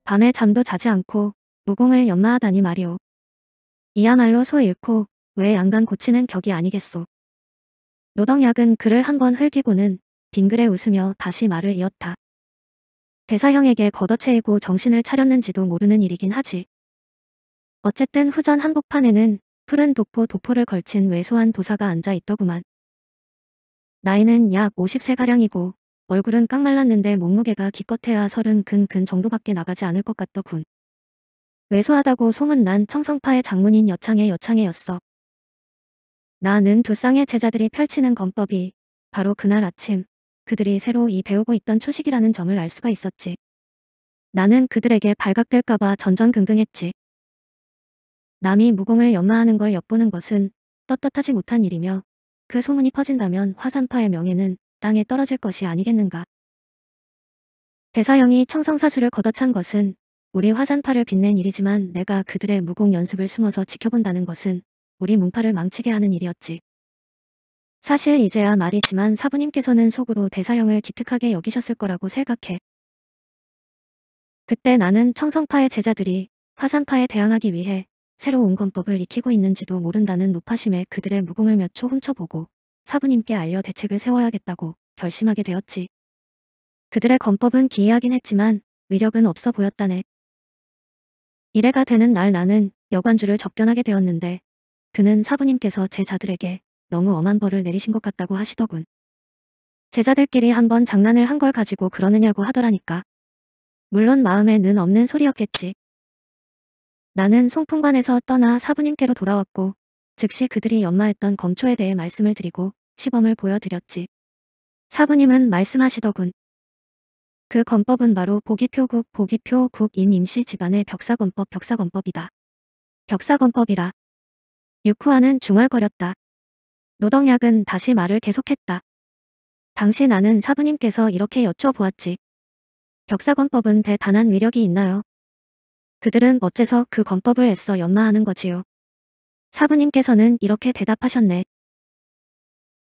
밤에 잠도 자지 않고 무공을 연마하다니 말이오. 이야말로 소 잃고 왜 양간 고치는 격이 아니겠소. 노덕약은 그를 한번 흘기고는 빙그레 웃으며 다시 말을 이었다. 대사형에게 걷어채이고 정신을 차렸는지도 모르는 일이긴 하지. 어쨌든 후전 한복판에는 푸른 도포 도포를 걸친 왜소한 도사가 앉아 있더구만. 나이는 약 50세가량이고 얼굴은 깡말랐는데 몸무게가 기껏해야 서른 근근 정도밖에 나가지 않을 것 같더군. 왜소하다고 소문난 청성파의 장문인 여창의 여창의였어. 나는 두 쌍의 제자들이 펼치는 건법이 바로 그날 아침 그들이 새로 이 배우고 있던 초식이라는 점을 알 수가 있었지. 나는 그들에게 발각될까봐 전전긍긍했지. 남이 무공을 연마하는 걸 엿보는 것은 떳떳하지 못한 일이며 그 소문이 퍼진다면 화산파의 명예는 땅에 떨어질 것이 아니겠는가. 대사형이 청성사수를 걷어찬 것은 우리 화산파를 빛낸 일이지만 내가 그들의 무공 연습을 숨어서 지켜본다는 것은 우리 문파를 망치게 하는 일이었지. 사실 이제야 말이지만 사부님께서는 속으로 대사형을 기특하게 여기셨을 거라고 생각해. 그때 나는 청성파의 제자들이 화산파에 대항하기 위해 새로운 권법을 익히고 있는지도 모른다는 노파심에 그들의 무공을 몇 초 훔쳐보고 사부님께 알려 대책을 세워야겠다고 결심하게 되었지. 그들의 권법은 기이하긴 했지만 위력은 없어 보였다네. 이래가 되는 날 나는 여관주를 접견하게 되었는데 그는 사부님께서 제자들에게 너무 엄한 벌을 내리신 것 같다고 하시더군. 제자들끼리 한번 장난을 한 걸 가지고 그러느냐고 하더라니까. 물론 마음에 는 없는 소리였겠지. 나는 송풍관에서 떠나 사부님께로 돌아왔고 즉시 그들이 연마했던 검초에 대해 말씀을 드리고 시범을 보여드렸지. 사부님은 말씀하시더군. 그 검법은 바로 보기표국 보기표국임 임시 집안의 벽사검법 벽사검법이다. 벽사검법이라. 육쿠아는 중얼거렸다. 노덕약은 다시 말을 계속했다. 당시 나는 사부님께서 이렇게 여쭤보았지. 벽사검법은 배단한 위력이 있나요? 그들은 어째서 그 건법을 애써 연마하는 거지요. 사부님께서는 이렇게 대답하셨네.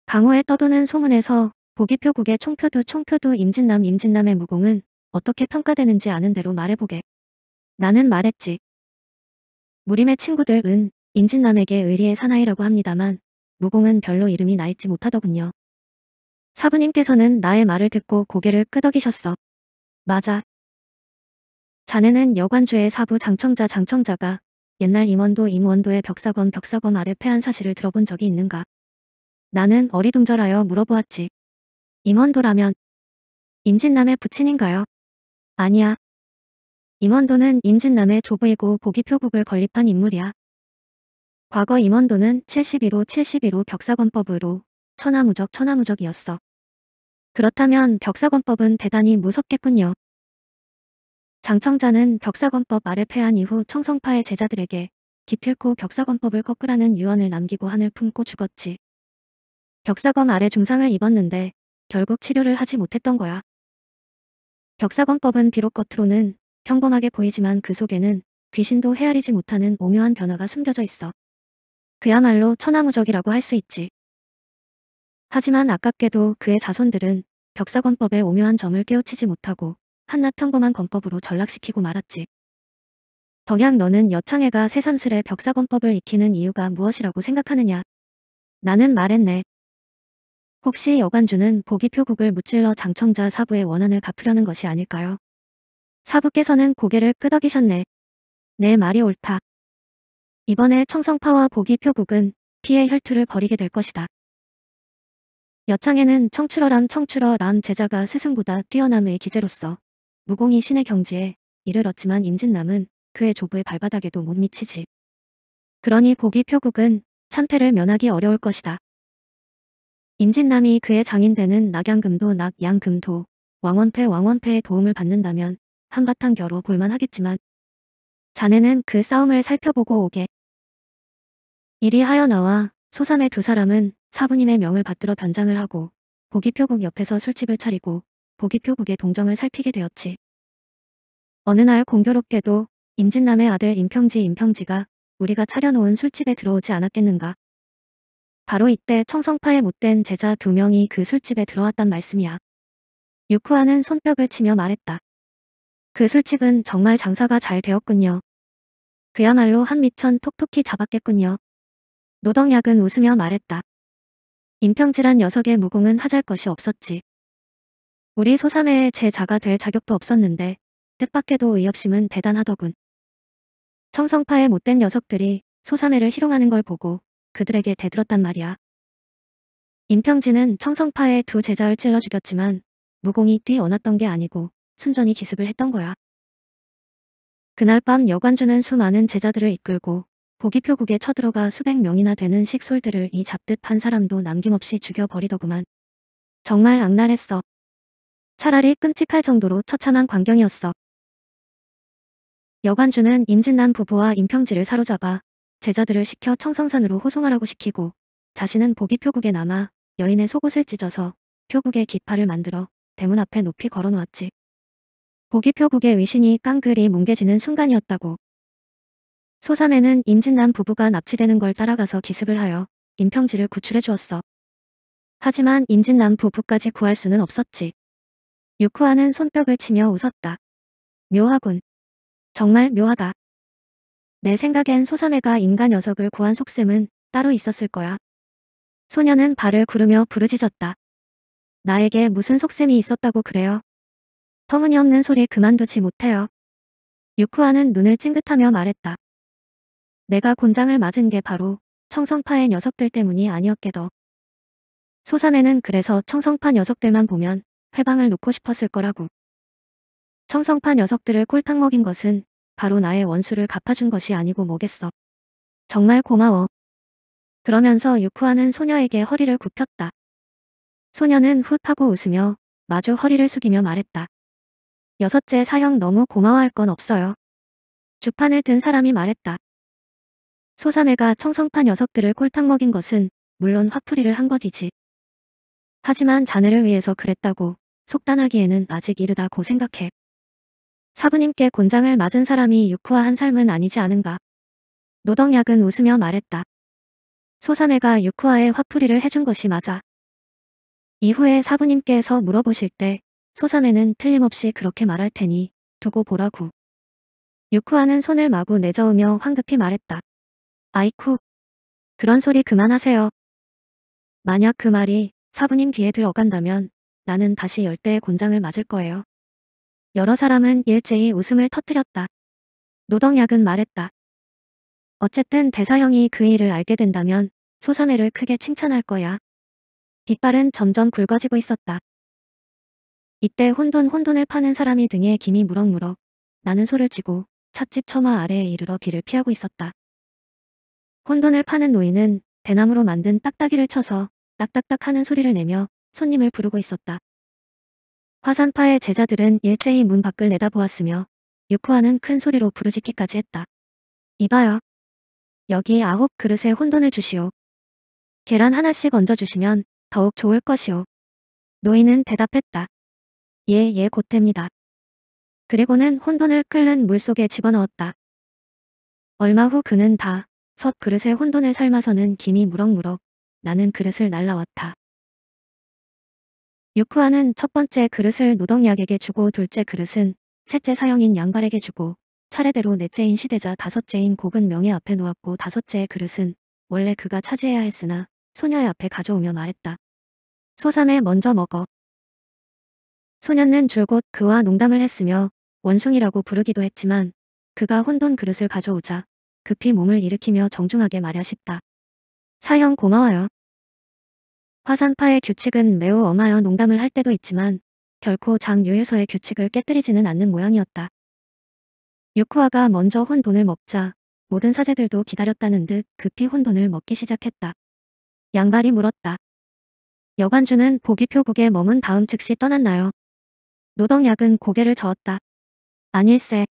강호에 떠도는 소문에서 보기표국의 총표두 총표두 임진남 임진남의 무공은 어떻게 평가되는지 아는 대로 말해보게. 나는 말했지. 무림의 친구들은 임진남에게 의리의 사나이라고 합니다만 무공은 별로 이름이 나있지 못하더군요. 사부님께서는 나의 말을 듣고 고개를 끄덕이셨어. 맞아, 자네는 여관주의 사부 장청자 장청자가 옛날 임원도 임원도의 벽사건벽사건 아래 패한 사실을 들어본 적이 있는가? 나는 어리둥절하여 물어보았지. 임원도라면 임진남의 부친인가요? 아니야. 임원도는 임진남의 조부이고 보기표국을 건립한 인물이야. 과거 임원도는 71호 71호 벽사건법으로 천하무적 천하무적이었어. 그렇다면 벽사건법은 대단히 무섭겠군요. 장청자는 벽사건법 아래 패한 이후 청성파의 제자들에게 기필코 벽사건법을 꺾으라는 유언을 남기고 한을 품고 죽었지. 벽사건 아래 중상을 입었는데 결국 치료를 하지 못했던 거야. 벽사건법은 비록 겉으로는 평범하게 보이지만 그 속에는 귀신도 헤아리지 못하는 오묘한 변화가 숨겨져 있어. 그야말로 천하무적이라고 할 수 있지. 하지만 아깝게도 그의 자손들은 벽사건법의 오묘한 점을 깨우치지 못하고 한낱 평범한 건법으로 전락시키고 말았지. 덕양 너는 여창애가 새삼스레 벽사건법을 익히는 이유가 무엇이라고 생각하느냐. 나는 말했네. 혹시 여관주는 보기표국을 무찔러 장청자 사부의 원한을 갚으려는 것이 아닐까요? 사부께서는 고개를 끄덕이셨네. 내 말이 옳다. 이번에 청성파와 보기표국은 피해 혈투를 벌이게 될 것이다. 여창에는 청출어람 청출어람 제자가 스승보다 뛰어남의 기재로서 무공이 신의 경지에 이르렀지만 임진남은 그의 조부의 발바닥에도 못 미치지. 그러니 보기 표국은 참패를 면하기 어려울 것이다. 임진남이 그의 장인배는 낙양금도 낙양금도 왕원패 왕원패의 도움을 받는다면 한바탕 겨루 볼만하겠지만 자네는 그 싸움을 살펴보고 오게. 이리 하여 나와 소삼의 두 사람은 사부님의 명을 받들어 변장을 하고 보기표국 옆에서 술집을 차리고 보기표국의 동정을 살피게 되었지. 어느 날 공교롭게도 임진남의 아들 임평지 임평지가 우리가 차려놓은 술집에 들어오지 않았겠는가. 바로 이때 청성파의 못된 제자 두 명이 그 술집에 들어왔단 말씀이야. 유쿠아는 손뼉을 치며 말했다. 그 술집은 정말 장사가 잘 되었군요. 그야말로 한미천 톡톡히 잡았겠군요. 노덕약은 웃으며 말했다. 임평지란 녀석의 무공은 하잘 것이 없었지. 우리 소삼회의 제자가 될 자격도 없었는데 뜻밖에도 의협심은 대단하더군. 청성파의 못된 녀석들이 소사회를 희롱하는 걸 보고 그들에게 대들었단 말이야. 임평진은 청성파의 두 제자를 찔러 죽였지만 무공이 뛰어났던 게 아니고 순전히 기습을 했던 거야. 그날 밤 여관주는 수많은 제자들을 이끌고 보기표국에 쳐들어가 수백 명이나 되는 식솔들을 이 잡듯한 사람도 남김없이 죽여버리더구만. 정말 악랄했어. 차라리 끔찍할 정도로 처참한 광경이었어. 여관주는 임진남 부부와 임평지를 사로잡아 제자들을 시켜 청성산으로 호송하라고 시키고 자신은 보기 표국에 남아 여인의 속옷을 찢어서 표국의 기파를 만들어 대문 앞에 높이 걸어놓았지. 보기 표국의 의신이 깡그리 뭉개지는 순간이었다고. 소삼에는 임진남 부부가 납치되는 걸 따라가서 기습을 하여 임평지를 구출해 주었어. 하지만 임진남 부부까지 구할 수는 없었지. 유쿠아는 손뼉을 치며 웃었다. 묘하군. 정말 묘하다. 내 생각엔 소사매가 인간 녀석을 구한 속셈은 따로 있었을 거야. 소녀는 발을 구르며 부르짖었다. 나에게 무슨 속셈이 있었다고 그래요. 터무니없는 소리 그만두지 못해요. 유쿠아는 눈을 찡긋하며 말했다. 내가 곤장을 맞은 게 바로 청성파의 녀석들 때문이 아니었게도. 소삼에는 그래서 청성파 녀석들만 보면 해방을 놓고 싶었을 거라고. 청성파 녀석들을 꼴탕 먹인 것은 바로 나의 원수를 갚아준 것이 아니고 뭐겠어. 정말 고마워. 그러면서 유쿠아는 소녀에게 허리를 굽혔다. 소녀는 훗 하고 웃으며 마주 허리를 숙이며 말했다. 여섯째 사형 너무 고마워할 건 없어요. 주판을 든 사람이 말했다. 소사매가 청성파 녀석들을 꼴탕 먹인 것은 물론 화풀이를 한 것이지. 하지만 자네를 위해서 그랬다고 속단하기에는 아직 이르다고 생각해. 사부님께 곤장을 맞은 사람이 유쿠와한 삶은 아니지 않은가. 노덕약은 웃으며 말했다. 소삼해가 유쿠와의 화풀이를 해준 것이 맞아. 이후에 사부님께서 물어보실 때 소삼해는 틀림없이 그렇게 말할 테니 두고 보라고. 유쿠와는 손을 마구 내저으며 황급히 말했다. 아이쿠. 그런 소리 그만하세요. 만약 그 말이 사부님 귀에 들어간다면 나는 다시 열대의 곤장을 맞을 거예요. 여러 사람은 일제히 웃음을 터뜨렸다. 노덕약은 말했다. 어쨌든 대사형이 그 일을 알게 된다면 소사해를 크게 칭찬할 거야. 빛발은 점점 굵어지고 있었다. 이때 혼돈 혼돈을 파는 사람이 등에 김이 무럭무럭 나는 소를 치고 찻집 처마 아래에 이르러 비를 피하고 있었다. 혼돈을 파는 노인은 대나무로 만든 딱딱이를 쳐서 딱딱딱 하는 소리를 내며 손님을 부르고 있었다. 화산파의 제자들은 일제히 문 밖을 내다보았으며 유쿠아는 큰 소리로 부르짖기까지 했다. 이봐요. 여기 아홉 그릇에 혼돈을 주시오. 계란 하나씩 얹어주시면 더욱 좋을 것이오. 노인은 대답했다. 예, 예, 곧됩니다. 그리고는 혼돈을 끓는 물속에 집어넣었다. 얼마 후 그는 다섯 그릇에 혼돈을 삶아서는 김이 무럭무럭 나는 그릇을 날라왔다. 유쿠아는 첫 번째 그릇을 노동약에게 주고 둘째 그릇은 셋째 사형인 양발에게 주고 차례대로 넷째인 시대자 다섯째인 곡은 명예 앞에 놓았고 다섯째의 그릇은 원래 그가 차지해야 했으나 소녀의 앞에 가져오며 말했다. 소삼에 먼저 먹어. 소년은 줄곧 그와 농담을 했으며 원숭이라고 부르기도 했지만 그가 혼돈 그릇을 가져오자 급히 몸을 일으키며 정중하게 말야 싶다. 사형 고마워요. 화산파의 규칙은 매우 엄하여 농담을 할 때도 있지만 결코 장유유서의 규칙을 깨뜨리지는 않는 모양이었다. 유쿠아가 먼저 혼돈을 먹자 모든 사제들도 기다렸다는 듯 급히 혼돈을 먹기 시작했다. 양발이 물었다. 여관주는 보기표국에 머문 다음 즉시 떠났나요? 노덕약은 고개를 저었다. 아닐세.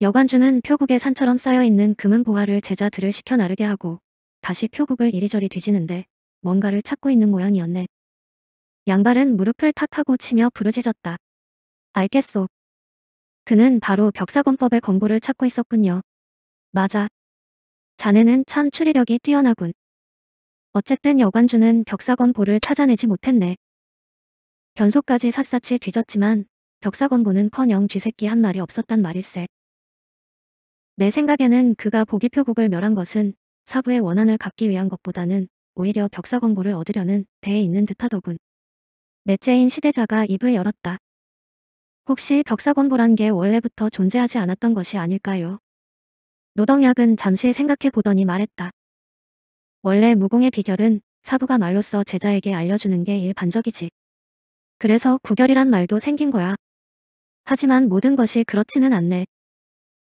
여관주는 표국에 산처럼 쌓여있는 금은 보화를 제자들을 시켜 나르게 하고 다시 표국을 이리저리 뒤지는데 뭔가를 찾고 있는 모양이었네. 양발은 무릎을 탁하고 치며 부르짖었다. 알겠소. 그는 바로 벽사건법의 권고를 찾고 있었군요. 맞아. 자네는 참 추리력이 뛰어나군. 어쨌든 여관주는 벽사건 보를 찾아내지 못했네. 변소까지 샅샅이 뒤졌지만 벽사건 보는커녕 쥐새끼 한 말이 없었단 말일세. 내 생각에는 그가 보기표국을 멸한 것은 사부의 원한을 갖기 위한 것보다는 오히려 벽사 공고를 얻으려는 대에 있는 듯하더군. 넷째인 시대자가 입을 열었다. 혹시 벽사 공고란 게 원래부터 존재하지 않았던 것이 아닐까요? 노덕약은 잠시 생각해 보더니 말했다. 원래 무공의 비결은 사부가 말로써 제자에게 알려주는 게 일반적이지. 그래서 구결이란 말도 생긴 거야. 하지만 모든 것이 그렇지는 않네.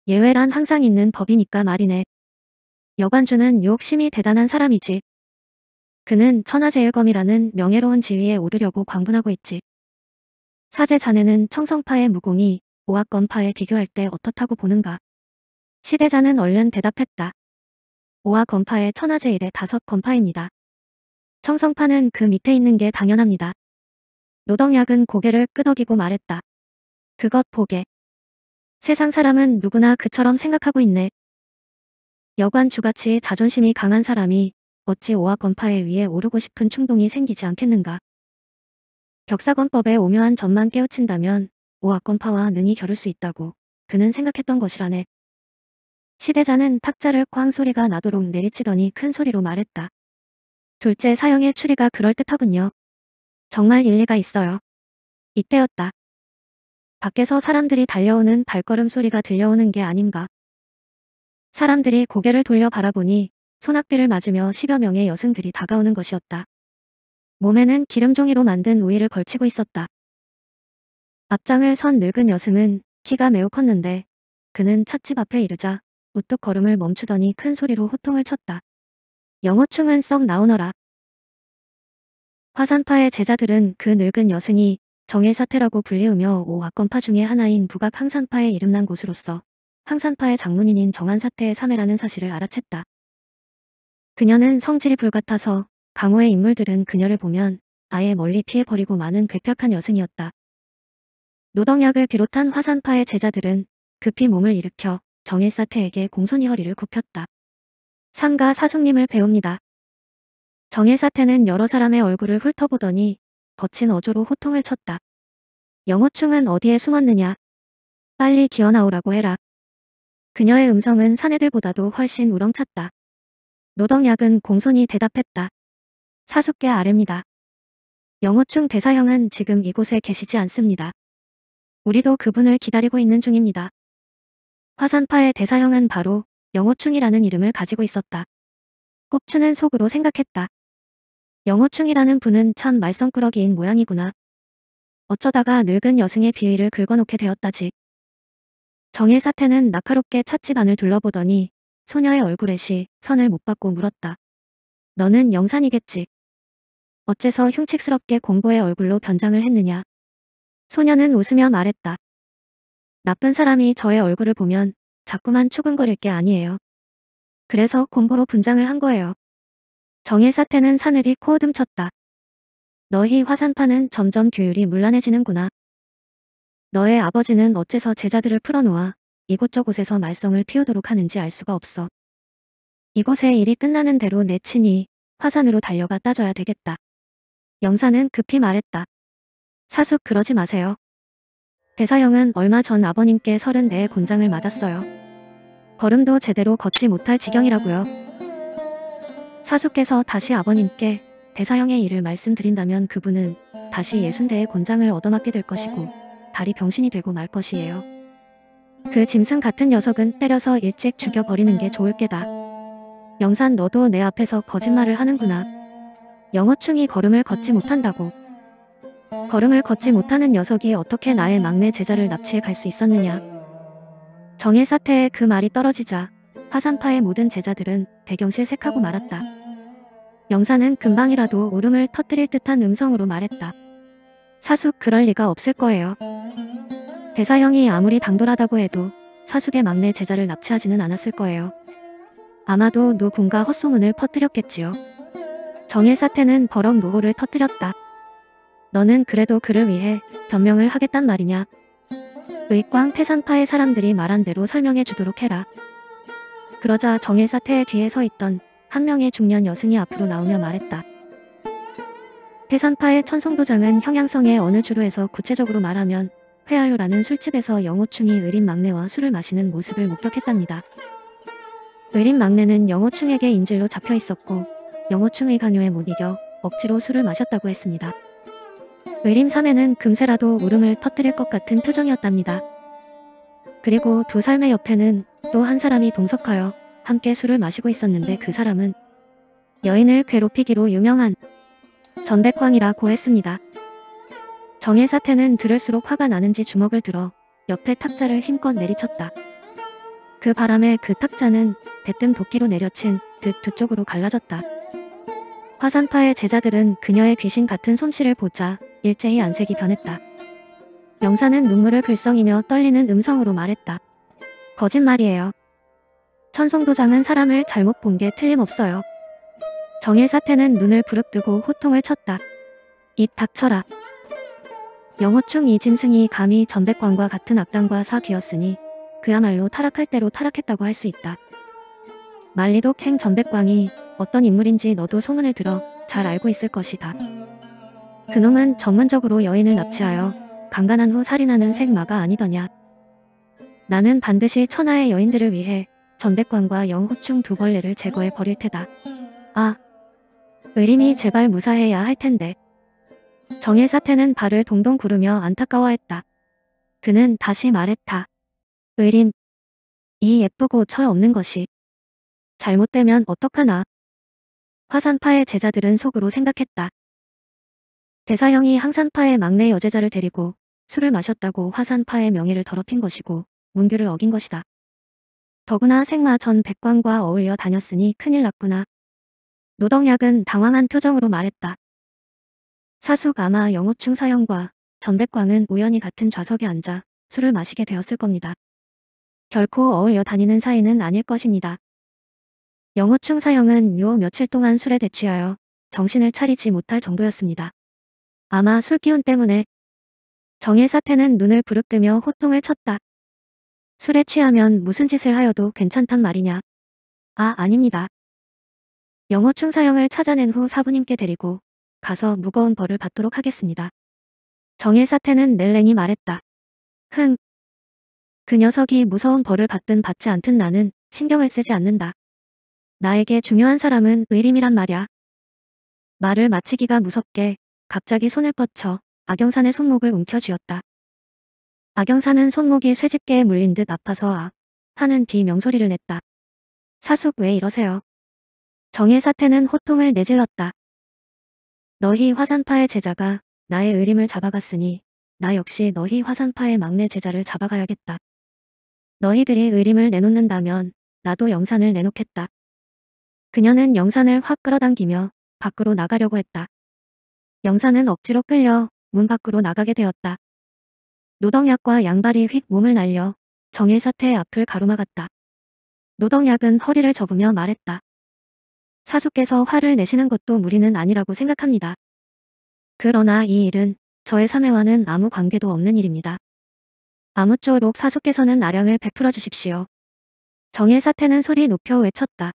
예외란 항상 있는 법이니까 말이네. 여관주는 욕심이 대단한 사람이지. 그는 천하제일검이라는 명예로운 지위에 오르려고 광분하고 있지. 사제 자네는 청성파의 무공이 오하검파에 비교할 때 어떻다고 보는가? 시대자는 얼른 대답했다. 오하검파의 천하제일의 다섯 검파입니다. 청성파는 그 밑에 있는 게 당연합니다. 노덕약은 고개를 끄덕이고 말했다. 그것 보게. 세상 사람은 누구나 그처럼 생각하고 있네. 여관주같이 자존심이 강한 사람이 어찌 오화권파에 의해 오르고 싶은 충동이 생기지 않겠는가. 격사건법의 오묘한 점만 깨우친다면 오화권파와 능히 겨룰 수 있다고 그는 생각했던 것이라네. 시대자는 탁자를 쾅 소리가 나도록 내리치더니 큰 소리로 말했다. 둘째 사형의 추리가 그럴듯하군요. 정말 일리가 있어요. 이때였다. 밖에서 사람들이 달려오는 발걸음 소리가 들려오는 게 아닌가. 사람들이 고개를 돌려 바라보니 소낙비를 맞으며 10여 명의 여승들이 다가오는 것이었다. 몸에는 기름종이로 만든 우위를 걸치고 있었다. 앞장을 선 늙은 여승은 키가 매우 컸는데 그는 찻집 앞에 이르자 우뚝 걸음을 멈추더니 큰 소리로 호통을 쳤다. 영호충은 썩 나오너라. 화산파의 제자들은 그 늙은 여승이 정일사태라고 불리우며 오악건파 중의 하나인 북악 항산파의 이름난 곳으로서 항산파의 장문인인 정한사태의 사매라는 사실을 알아챘다. 그녀는 성질이 불같아서 강호의 인물들은 그녀를 보면 아예 멀리 피해버리고 마는 괴팍한 여승이었다. 노덕약을 비롯한 화산파의 제자들은 급히 몸을 일으켜 정일사태에게 공손히 허리를 굽혔다. 삼가 사숙님을 배웁니다. 정일사태는 여러 사람의 얼굴을 훑어보더니 거친 어조로 호통을 쳤다. 영호충은 어디에 숨었느냐? 빨리 기어나오라고 해라. 그녀의 음성은 사내들보다도 훨씬 우렁찼다. 노덕약은 공손히 대답했다. 사숙계 아랩니다 영호충 대사형은 지금 이곳에 계시지 않습니다. 우리도 그분을 기다리고 있는 중입니다. 화산파의 대사형은 바로 영호충이라는 이름을 가지고 있었다. 꼽추는 속으로 생각했다. 영호충이라는 분은 참 말썽꾸러기인 모양이구나. 어쩌다가 늙은 여승의 비위를 긁어놓게 되었다지. 정일 사태는 날카롭게 찻집 안을 둘러보더니 소녀의 얼굴에 시 선을 못 받고 물었다. 너는 영산이겠지. 어째서 흉측스럽게 공고의 얼굴로 변장을 했느냐. 소녀는 웃으며 말했다. 나쁜 사람이 저의 얼굴을 보면 자꾸만 추근거릴 게 아니에요. 그래서 공보로 분장을 한 거예요. 정일 사태는 사늘이 코어듬쳤다. 너희 화산파는 점점 규율이 문란해지는구나. 너의 아버지는 어째서 제자들을 풀어놓아 이곳저곳에서 말썽을 피우도록 하는지 알 수가 없어. 이곳의 일이 끝나는 대로 내친이 화산으로 달려가 따져야 되겠다. 영사는 급히 말했다. 사숙 그러지 마세요. 대사형은 얼마 전 아버님께 34의 곤장을 맞았어요. 걸음도 제대로 걷지 못할 지경이라고요. 사숙께서 다시 아버님께 대사형의 일을 말씀드린다면 그분은 다시 예순대의 곤장을 얻어맞게 될 것이고 다리 병신이 되고 말 것이에요. 그 짐승 같은 녀석은 때려서 일찍 죽여버리는 게 좋을 게다. 영산 너도 내 앞에서 거짓말을 하는구나. 영어충이 걸음을 걷지 못한다고. 걸음을 걷지 못하는 녀석이 어떻게 나의 막내 제자를 납치해 갈 수 있었느냐. 정일 사태에 그 말이 떨어지자 화산파의 모든 제자들은 대경실색하고 말았다. 영사는 금방이라도 울음을 터뜨릴 듯한 음성으로 말했다. 사숙 그럴 리가 없을 거예요. 대사형이 아무리 당돌하다고 해도 사숙의 막내 제자를 납치하지는 않았을 거예요. 아마도 누군가 헛소문을 퍼뜨렸겠지요. 정일 사태는 버럭 노호를 터뜨렸다. 너는 그래도 그를 위해 변명을 하겠단 말이냐. 의광 태산파의 사람들이 말한 대로 설명해 주도록 해라. 그러자 정일 사태의 뒤에 서 있던 한 명의 중년 여승이 앞으로 나오며 말했다. 태산파의 천송도장은 형양성의 어느 주로에서 구체적으로 말하면 페아요라는 술집에서 영호충이 의린 막내와 술을 마시는 모습을 목격했답니다. 의린 막내는 영호충에게 인질로 잡혀 있었고 영호충의 강요에 못 이겨 억지로 술을 마셨다고 했습니다. 의림 3회는 금세라도 울음을 터뜨릴 것 같은 표정이었답니다. 그리고 두 삶의 옆에는 또 한 사람이 동석하여 함께 술을 마시고 있었는데 그 사람은 여인을 괴롭히기로 유명한 전백광이라고 했습니다. 정의 사태는 들을수록 화가 나는지 주먹을 들어 옆에 탁자를 힘껏 내리쳤다. 그 바람에 그 탁자는 대뜸 도끼로 내려친 듯 두 쪽으로 갈라졌다. 화산파의 제자들은 그녀의 귀신 같은 솜씨를 보자 일제히 안색이 변했다. 영사는 눈물을 글썽이며 떨리는 음성으로 말했다. 거짓말이에요. 천송도장은 사람을 잘못 본 게 틀림없어요. 정일 사태는 눈을 부릅뜨고 호통을 쳤다. 입 닥쳐라. 영호충 이짐승이 감히 전백광과 같은 악당과 사귀었으니 그야말로 타락할 대로 타락했다고 할 수 있다. 말리독 행 전백광이 어떤 인물인지 너도 소문을 들어 잘 알고 있을 것이다. 그놈은 전문적으로 여인을 납치하여 강간한 후 살인하는 생마가 아니더냐. 나는 반드시 천하의 여인들을 위해 전백광과 영호충 두 벌레를 제거해 버릴 테다. 아, 의림이 제발 무사해야 할 텐데. 정일 사태는 발을 동동 구르며 안타까워했다. 그는 다시 말했다. 의린. 이 예쁘고 철 없는 것이. 잘못되면 어떡하나. 화산파의 제자들은 속으로 생각했다. 대사형이 항산파의 막내 여제자를 데리고 술을 마셨다고 화산파의 명예를 더럽힌 것이고 문규를 어긴 것이다. 더구나 생마 전백광과 어울려 다녔으니 큰일 났구나. 노덕약은 당황한 표정으로 말했다. 사숙 아마 영호충 사형과 전백광은 우연히 같은 좌석에 앉아 술을 마시게 되었을 겁니다. 결코 어울려 다니는 사이는 아닐 것입니다. 영호충 사형은 요 며칠 동안 술에 대취하여 정신을 차리지 못할 정도였습니다. 아마 술 기운 때문에 정일 사태는 눈을 부릅뜨며 호통을 쳤다. 술에 취하면 무슨 짓을 하여도 괜찮단 말이냐. 아 아닙니다. 영호충 사형을 찾아낸 후 사부님께 데리고 가서 무거운 벌을 받도록 하겠습니다. 정일 사태는 넬랭이 말했다. 흥. 그 녀석이 무서운 벌을 받든 받지 않든 나는 신경을 쓰지 않는다. 나에게 중요한 사람은 의림이란 말이야. 말을 마치기가 무섭게 갑자기 손을 뻗쳐 악영산의 손목을 움켜쥐었다. 악영산은 손목이 쇠집게에 물린 듯 아파서 아 하는 비명소리를 냈다. 사숙 왜 이러세요? 정일 사태는 호통을 내질렀다. 너희 화산파의 제자가 나의 의림을 잡아갔으니 나 역시 너희 화산파의 막내 제자를 잡아가야겠다. 너희들이 의림을 내놓는다면 나도 영산을 내놓겠다. 그녀는 영산을 확 끌어당기며 밖으로 나가려고 했다. 영산은 억지로 끌려 문 밖으로 나가게 되었다. 노덕약과 양발이 휙 몸을 날려 정일사태의 앞을 가로막았다. 노덕약은 허리를 접으며 말했다. 사수께서 화를 내시는 것도 무리는 아니라고 생각합니다. 그러나 이 일은 저의 사매와는 아무 관계도 없는 일입니다. 아무쪼록 사수께서는 아량을 베풀어 주십시오. 정일 사태는 소리 높여 외쳤다.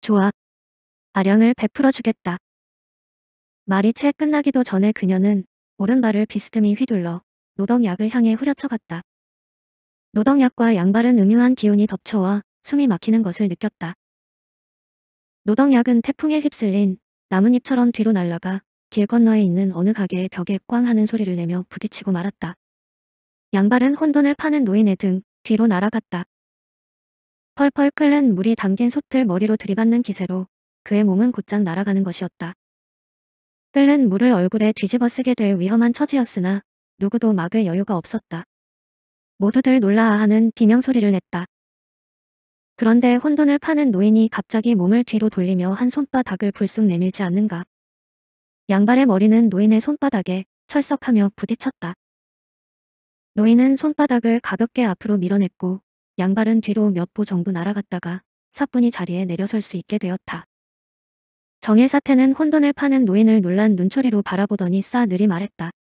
좋아. 아량을 베풀어 주겠다. 말이 채 끝나기도 전에 그녀는 오른발을 비스듬히 휘둘러 노덕약을 향해 후려쳐갔다. 노덕약과 양발은 음유한 기운이 덮쳐와 숨이 막히는 것을 느꼈다. 노덕약은 태풍에 휩쓸린 나뭇잎처럼 뒤로 날아가 길 건너에 있는 어느 가게의 벽에 꽝 하는 소리를 내며 부딪히고 말았다. 양발은 혼돈을 파는 노인의 등 뒤로 날아갔다. 펄펄 끓는 물이 담긴 솥을 머리로 들이받는 기세로 그의 몸은 곧장 날아가는 것이었다. 끓는 물을 얼굴에 뒤집어 쓰게 될 위험한 처지였으나 누구도 막을 여유가 없었다. 모두들 놀라하는 비명소리를 냈다. 그런데 혼돈을 파는 노인이 갑자기 몸을 뒤로 돌리며 한 손바닥을 불쑥 내밀지 않는가. 양발의 머리는 노인의 손바닥에 철썩하며 부딪혔다. 노인은 손바닥을 가볍게 앞으로 밀어냈고 양발은 뒤로 몇 보 정도 날아갔다가 사뿐히 자리에 내려설 수 있게 되었다. 정일 사태는 혼돈을 파는 노인을 놀란 눈초리로 바라보더니 싸늘히 말했다.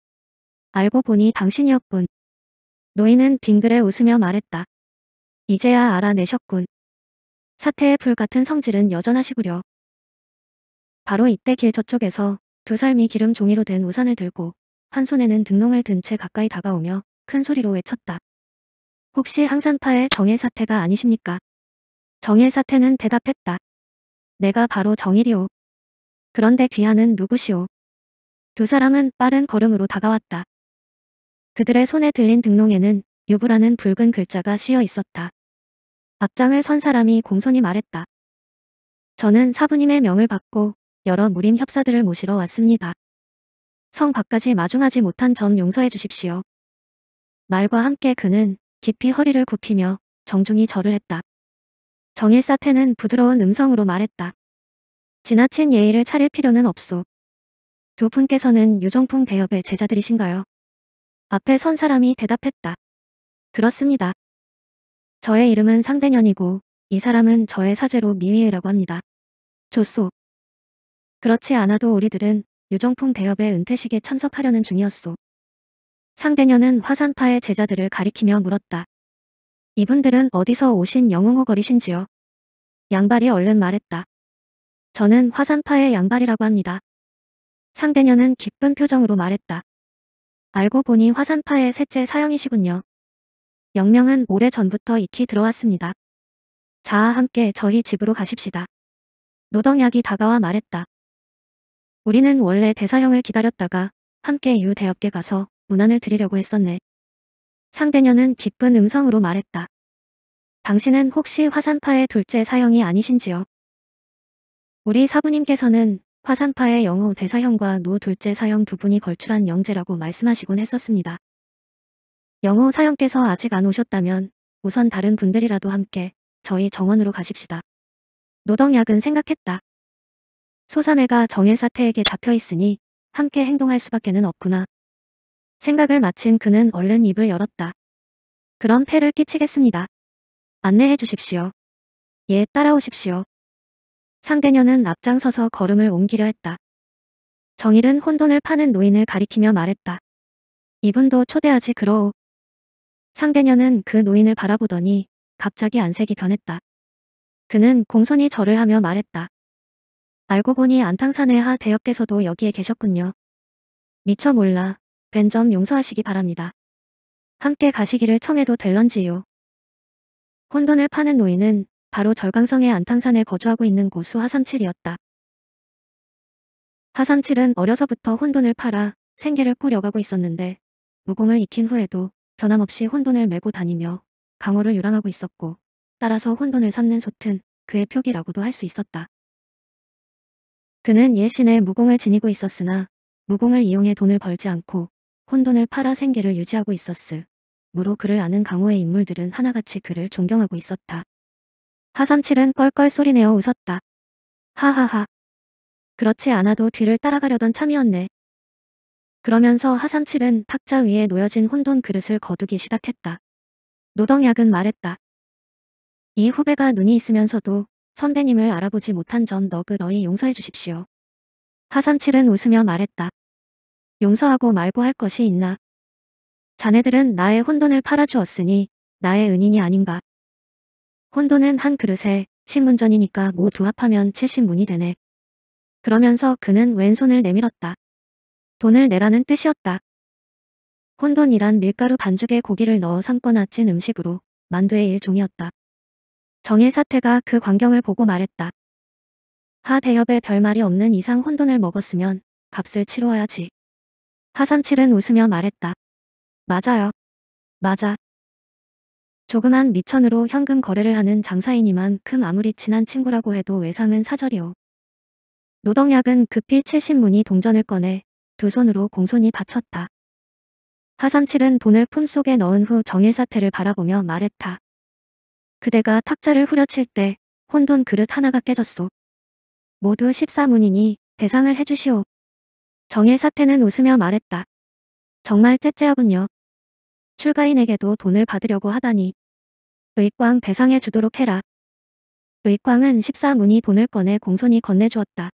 알고 보니 당신이었군. 노인은 빙글에 웃으며 말했다. 이제야 알아내셨군. 사태의 불같은 성질은 여전하시구려. 바로 이때 길 저쪽에서 두 삶이 기름 종이로 된 우산을 들고 한 손에는 등롱을 든 채 가까이 다가오며 큰 소리로 외쳤다. 혹시 항산파의 정일 사태가 아니십니까? 정일 사태는 대답했다. 내가 바로 정일이오. 그런데 귀하는 누구시오? 두 사람은 빠른 걸음으로 다가왔다. 그들의 손에 들린 등롱에는 유부라는 붉은 글자가 씌어 있었다. 앞장을 선 사람이 공손히 말했다. 저는 사부님의 명을 받고 여러 무림 협사들을 모시러 왔습니다. 성 밖까지 마중하지 못한 점 용서해 주십시오. 말과 함께 그는 깊이 허리를 굽히며 정중히 절을 했다. 정일사태는 부드러운 음성으로 말했다. 지나친 예의를 차릴 필요는 없소. 두 분께서는 유정풍 대협의 제자들이신가요? 앞에 선 사람이 대답했다. 그렇습니다. 저의 이름은 상대년이고 이 사람은 저의 사제로 미위에라고 합니다. 조소. 그렇지 않아도 우리들은 유정풍 대협의 은퇴식에 참석하려는 중이었소. 상대년은 화산파의 제자들을 가리키며 물었다. 이분들은 어디서 오신 영웅호거리신지요 양발이 얼른 말했다. 저는 화산파의 양발이라고 합니다. 상대녀는 기쁜 표정으로 말했다. 알고 보니 화산파의 셋째 사형이시군요. 영명은 오래 전부터 익히 들어왔습니다. 자, 함께 저희 집으로 가십시다. 노덕약이 다가와 말했다. 우리는 원래 대사형을 기다렸다가 함께 유대업계 가서 문안을 드리려고 했었네. 상대녀는 기쁜 음성으로 말했다. 당신은 혹시 화산파의 둘째 사형이 아니신지요? 우리 사부님께서는 화산파의 영호 대사형과 노 둘째 사형 두 분이 걸출한 영재라고 말씀하시곤 했었습니다. 영호 사형께서 아직 안 오셨다면 우선 다른 분들이라도 함께 저희 정원으로 가십시다. 노덕약은 생각했다. 소삼회가 정일 사태에게 잡혀 있으니 함께 행동할 수밖에는 없구나. 생각을 마친 그는 얼른 입을 열었다. 그럼 패를 끼치겠습니다. 안내해 주십시오. 예, 따라오십시오. 상대녀는 앞장서서 걸음을 옮기려 했다. 정일은 혼돈을 파는 노인을 가리키며 말했다. 이분도 초대하지 그러오. 상대녀는 그 노인을 바라보더니 갑자기 안색이 변했다. 그는 공손히 절을 하며 말했다. 알고 보니 안탕산의 하 대역께서도 여기에 계셨군요. 미처 몰라 뵌점 용서하시기 바랍니다. 함께 가시기를 청해도 될런지요. 혼돈을 파는 노인은 바로 절강성의 안탕산에 거주하고 있는 고수 하삼칠이었다. 하삼칠은 어려서부터 혼돈을 팔아 생계를 꾸려가고 있었는데 무공을 익힌 후에도 변함없이 혼돈을 메고 다니며 강호를 유랑하고 있었고 따라서 혼돈을 삼는 솥은 그의 표기라고도 할 수 있었다. 그는 예신에 무공을 지니고 있었으나 무공을 이용해 돈을 벌지 않고 혼돈을 팔아 생계를 유지하고 있었으. 무로 그를 아는 강호의 인물들은 하나같이 그를 존경하고 있었다. 하삼칠은 껄껄 소리내어 웃었다. 하하하. 그렇지 않아도 뒤를 따라가려던 참이었네. 그러면서 하삼 칠은 탁자 위에 놓여진 혼돈 그릇을 거두기 시작했다. 노덕약은 말했다. 이 후배가 눈이 있으면서도 선배님을 알아보지 못한 점 너그러이 용서해 주십시오. 하삼칠은 웃으며 말했다. 용서하고 말고 할 것이 있나? 자네들은 나의 혼돈을 팔아주었으니 나의 은인이 아닌가. 혼돈은 한 그릇에 10문전이니까 모두 합하면 70문이 되네. 그러면서 그는 왼손을 내밀었다. 돈을 내라는 뜻이었다. 혼돈이란 밀가루 반죽에 고기를 넣어 삶거나 찐 음식으로 만두의 일종이었다. 정일 사태가 그 광경을 보고 말했다. 하대협에 별말이 없는 이상 혼돈을 먹었으면 값을 치러야지. 하삼칠은 웃으며 말했다. 맞아요. 맞아. 조그만 미천으로 현금 거래를 하는 장사인이만큼 아무리 친한 친구라고 해도 외상은 사절이오. 노동약은 급히 70문이 동전을 꺼내 두 손으로 공손히 바쳤다. 하삼칠은 돈을 품속에 넣은 후정일 사태를 바라보며 말했다. 그대가 탁자를 후려칠 때 혼돈 그릇 하나가 깨졌소. 모두 14문이니 배상을 해주시오. 정일 사태는 웃으며 말했다. 정말 째째하군요. 출가인에게도 돈을 받으려고 하다니. 의광 배상해 주도록 해라. 의광은 14문이 돈을 꺼내 공손히 건네주었다.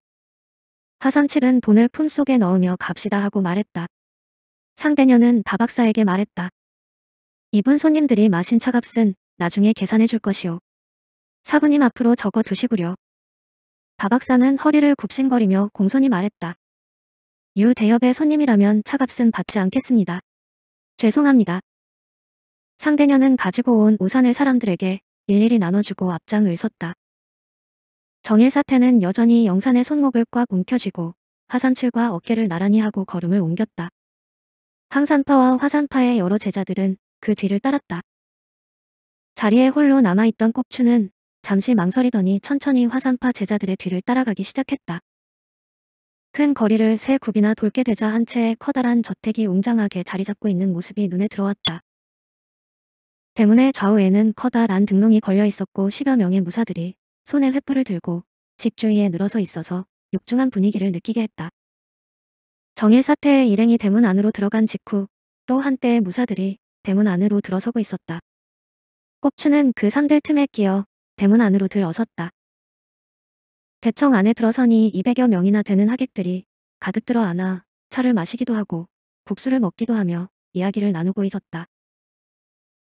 하상 측은 돈을 품속에 넣으며 갑시다 하고 말했다. 상대녀는 다박사에게 말했다. 이분 손님들이 마신 차값은 나중에 계산해 줄 것이오. 사부님 앞으로 적어 두시구려. 다박사는 허리를 굽신거리며 공손히 말했다. 유 대협의 손님이라면 차값은 받지 않겠습니다. 죄송합니다. 상대녀는 가지고 온 우산을 사람들에게 일일이 나눠주고 앞장을 섰다. 정일 사태는 여전히 영산의 손목을 꽉 움켜쥐고 화산칠과 어깨를 나란히 하고 걸음을 옮겼다. 항산파와 화산파의 여러 제자들은 그 뒤를 따랐다. 자리에 홀로 남아있던 꼽추는 잠시 망설이더니 천천히 화산파 제자들의 뒤를 따라가기 시작했다. 큰 거리를 세 굽이나 돌게 되자 한 채의 커다란 저택이 웅장하게 자리 잡고 있는 모습이 눈에 들어왔다. 대문의 좌우에는 커다란 등롱이 걸려 있었고 10여 명의 무사들이 손에 횃불을 들고 집 주위에 늘어서 있어서 육중한 분위기를 느끼게 했다. 정일 사태의 일행이 대문 안으로 들어간 직후 또 한때의 무사들이 대문 안으로 들어서고 있었다. 꼽추는 그 산들 틈에 끼어 대문 안으로 들어섰다. 대청 안에 들어서니 200여 명이나 되는 하객들이 가득 들어안아 차를 마시기도 하고 국수를 먹기도 하며 이야기를 나누고 있었다.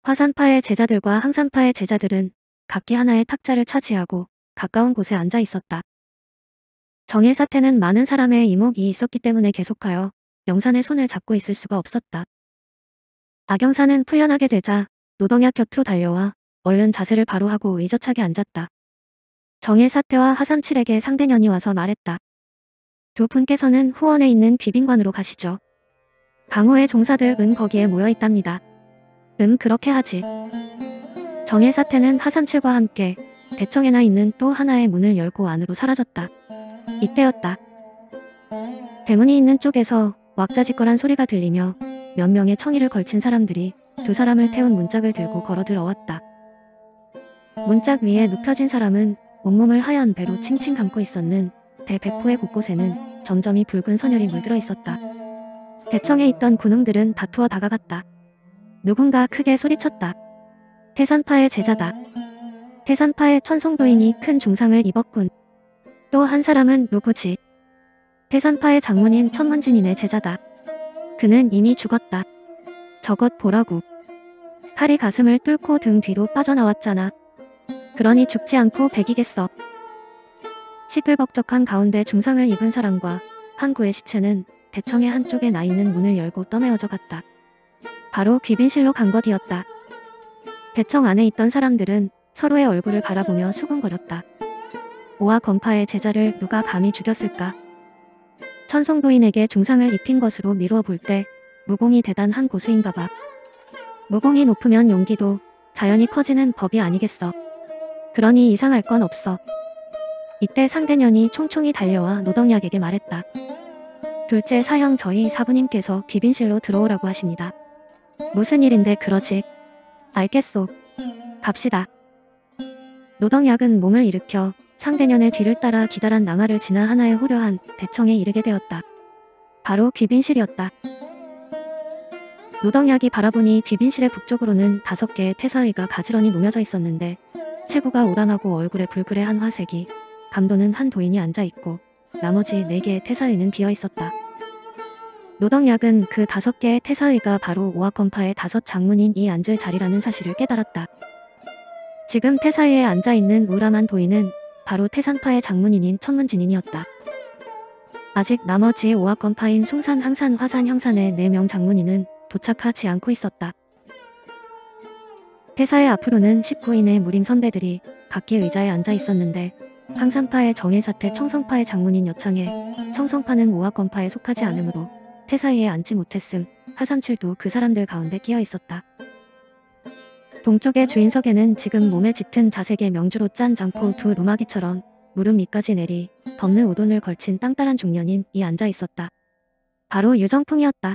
화산파의 제자들과 항산파의 제자들은 각기 하나의 탁자를 차지하고 가까운 곳에 앉아 있었다. 정일 사태는 많은 사람의 이목이 있었기 때문에 계속하여 영산의 손을 잡고 있을 수가 없었다. 악영사는 풀려나게 되자 노동약 곁으로 달려와 얼른 자세를 바로 하고 의젓하게 앉았다. 정일 사태와 하삼칠에게 상대년이 와서 말했다. 두 분께서는 후원에 있는 귀빈관으로 가시죠. 강호의 종사들 은 거기에 모여 있답니다. 음 그렇게 하지. 정의 사태는 하산칠과 함께 대청에나 있는 또 하나의 문을 열고 안으로 사라졌다. 이때였다. 대문이 있는 쪽에서 왁자지껄한 소리가 들리며 몇 명의 청의를 걸친 사람들이 두 사람을 태운 문짝을 들고 걸어 들어왔다. 문짝 위에 눕혀진 사람은 온몸을 하얀 배로 칭칭 감고 있었는 대백포의 곳곳에는 점점이 붉은 선혈이 물들어 있었다. 대청에 있던 군웅들은 다투어 다가갔다. 누군가 크게 소리쳤다. 태산파의 제자다. 태산파의 천성도인이큰 중상을 입었군. 또 한 사람은 누구지? 태산파의 장문인 천문진인의 제자다. 그는 이미 죽었다. 저것 보라고. 칼이 가슴을 뚫고 등 뒤로 빠져나왔잖아. 그러니 죽지 않고 백기겠어 시끌벅적한 가운데 중상을 입은 사람과 항구의 시체는 대청의 한쪽에 나 있는 문을 열고 떠메어져 갔다. 바로 귀빈실로 간 것이었다. 대청 안에 있던 사람들은 서로의 얼굴을 바라보며 수군거렸다. 오아 건파의 제자를 누가 감히 죽였을까? 천성도인에게 중상을 입힌 것으로 미루어 볼 때 무공이 대단한 고수인가 봐. 무공이 높으면 용기도 자연히 커지는 법이 아니겠어. 그러니 이상할 건 없어. 이때 상대년이 총총히 달려와 노덕약에게 말했다. 둘째 사형 저희 사부님께서 귀빈실로 들어오라고 하십니다. 무슨 일인데 그러지? 알겠소. 갑시다. 노덕약은 몸을 일으켜 상대년의 뒤를 따라 기다란 낭하를 지나 하나의 호려한 대청에 이르게 되었다. 바로 귀빈실이었다. 노덕약이 바라보니 귀빈실의 북쪽으로는 다섯 개의 태사의가 가지런히 놓여져 있었는데 체구가 오람하고 얼굴에 불그레한 화색이 감도는 한 도인이 앉아있고 나머지 네 개의 태사의는 비어있었다. 노덕약은 그 다섯 개의 태사의가 바로 오화건파의 다섯 장문인 이 앉을 자리라는 사실을 깨달았다. 지금 태사의에 앉아있는 우람한 도인은 바로 태산파의 장문인인 천문진인이었다. 아직 나머지 오화건파인 숭산, 항산, 화산, 형산의 네 명 장문인은 도착하지 않고 있었다. 태사의 앞으로는 19인의 무림 선배들이 각기 의자에 앉아 있었는데 항산파의 정일사태 청성파의 장문인 여창에 청성파는 오화권파에 속하지 않으므로 태사이에 앉지 못했음 화삼칠도그 사람들 가운데 끼어 있었다. 동쪽의 주인석에는 지금 몸에 짙은 자색의 명주로 짠 장포 두 루마기처럼 무릎 밑까지 내리 덮는 우돈을 걸친 땅따란 중년인 이 앉아 있었다. 바로 유정풍이었다.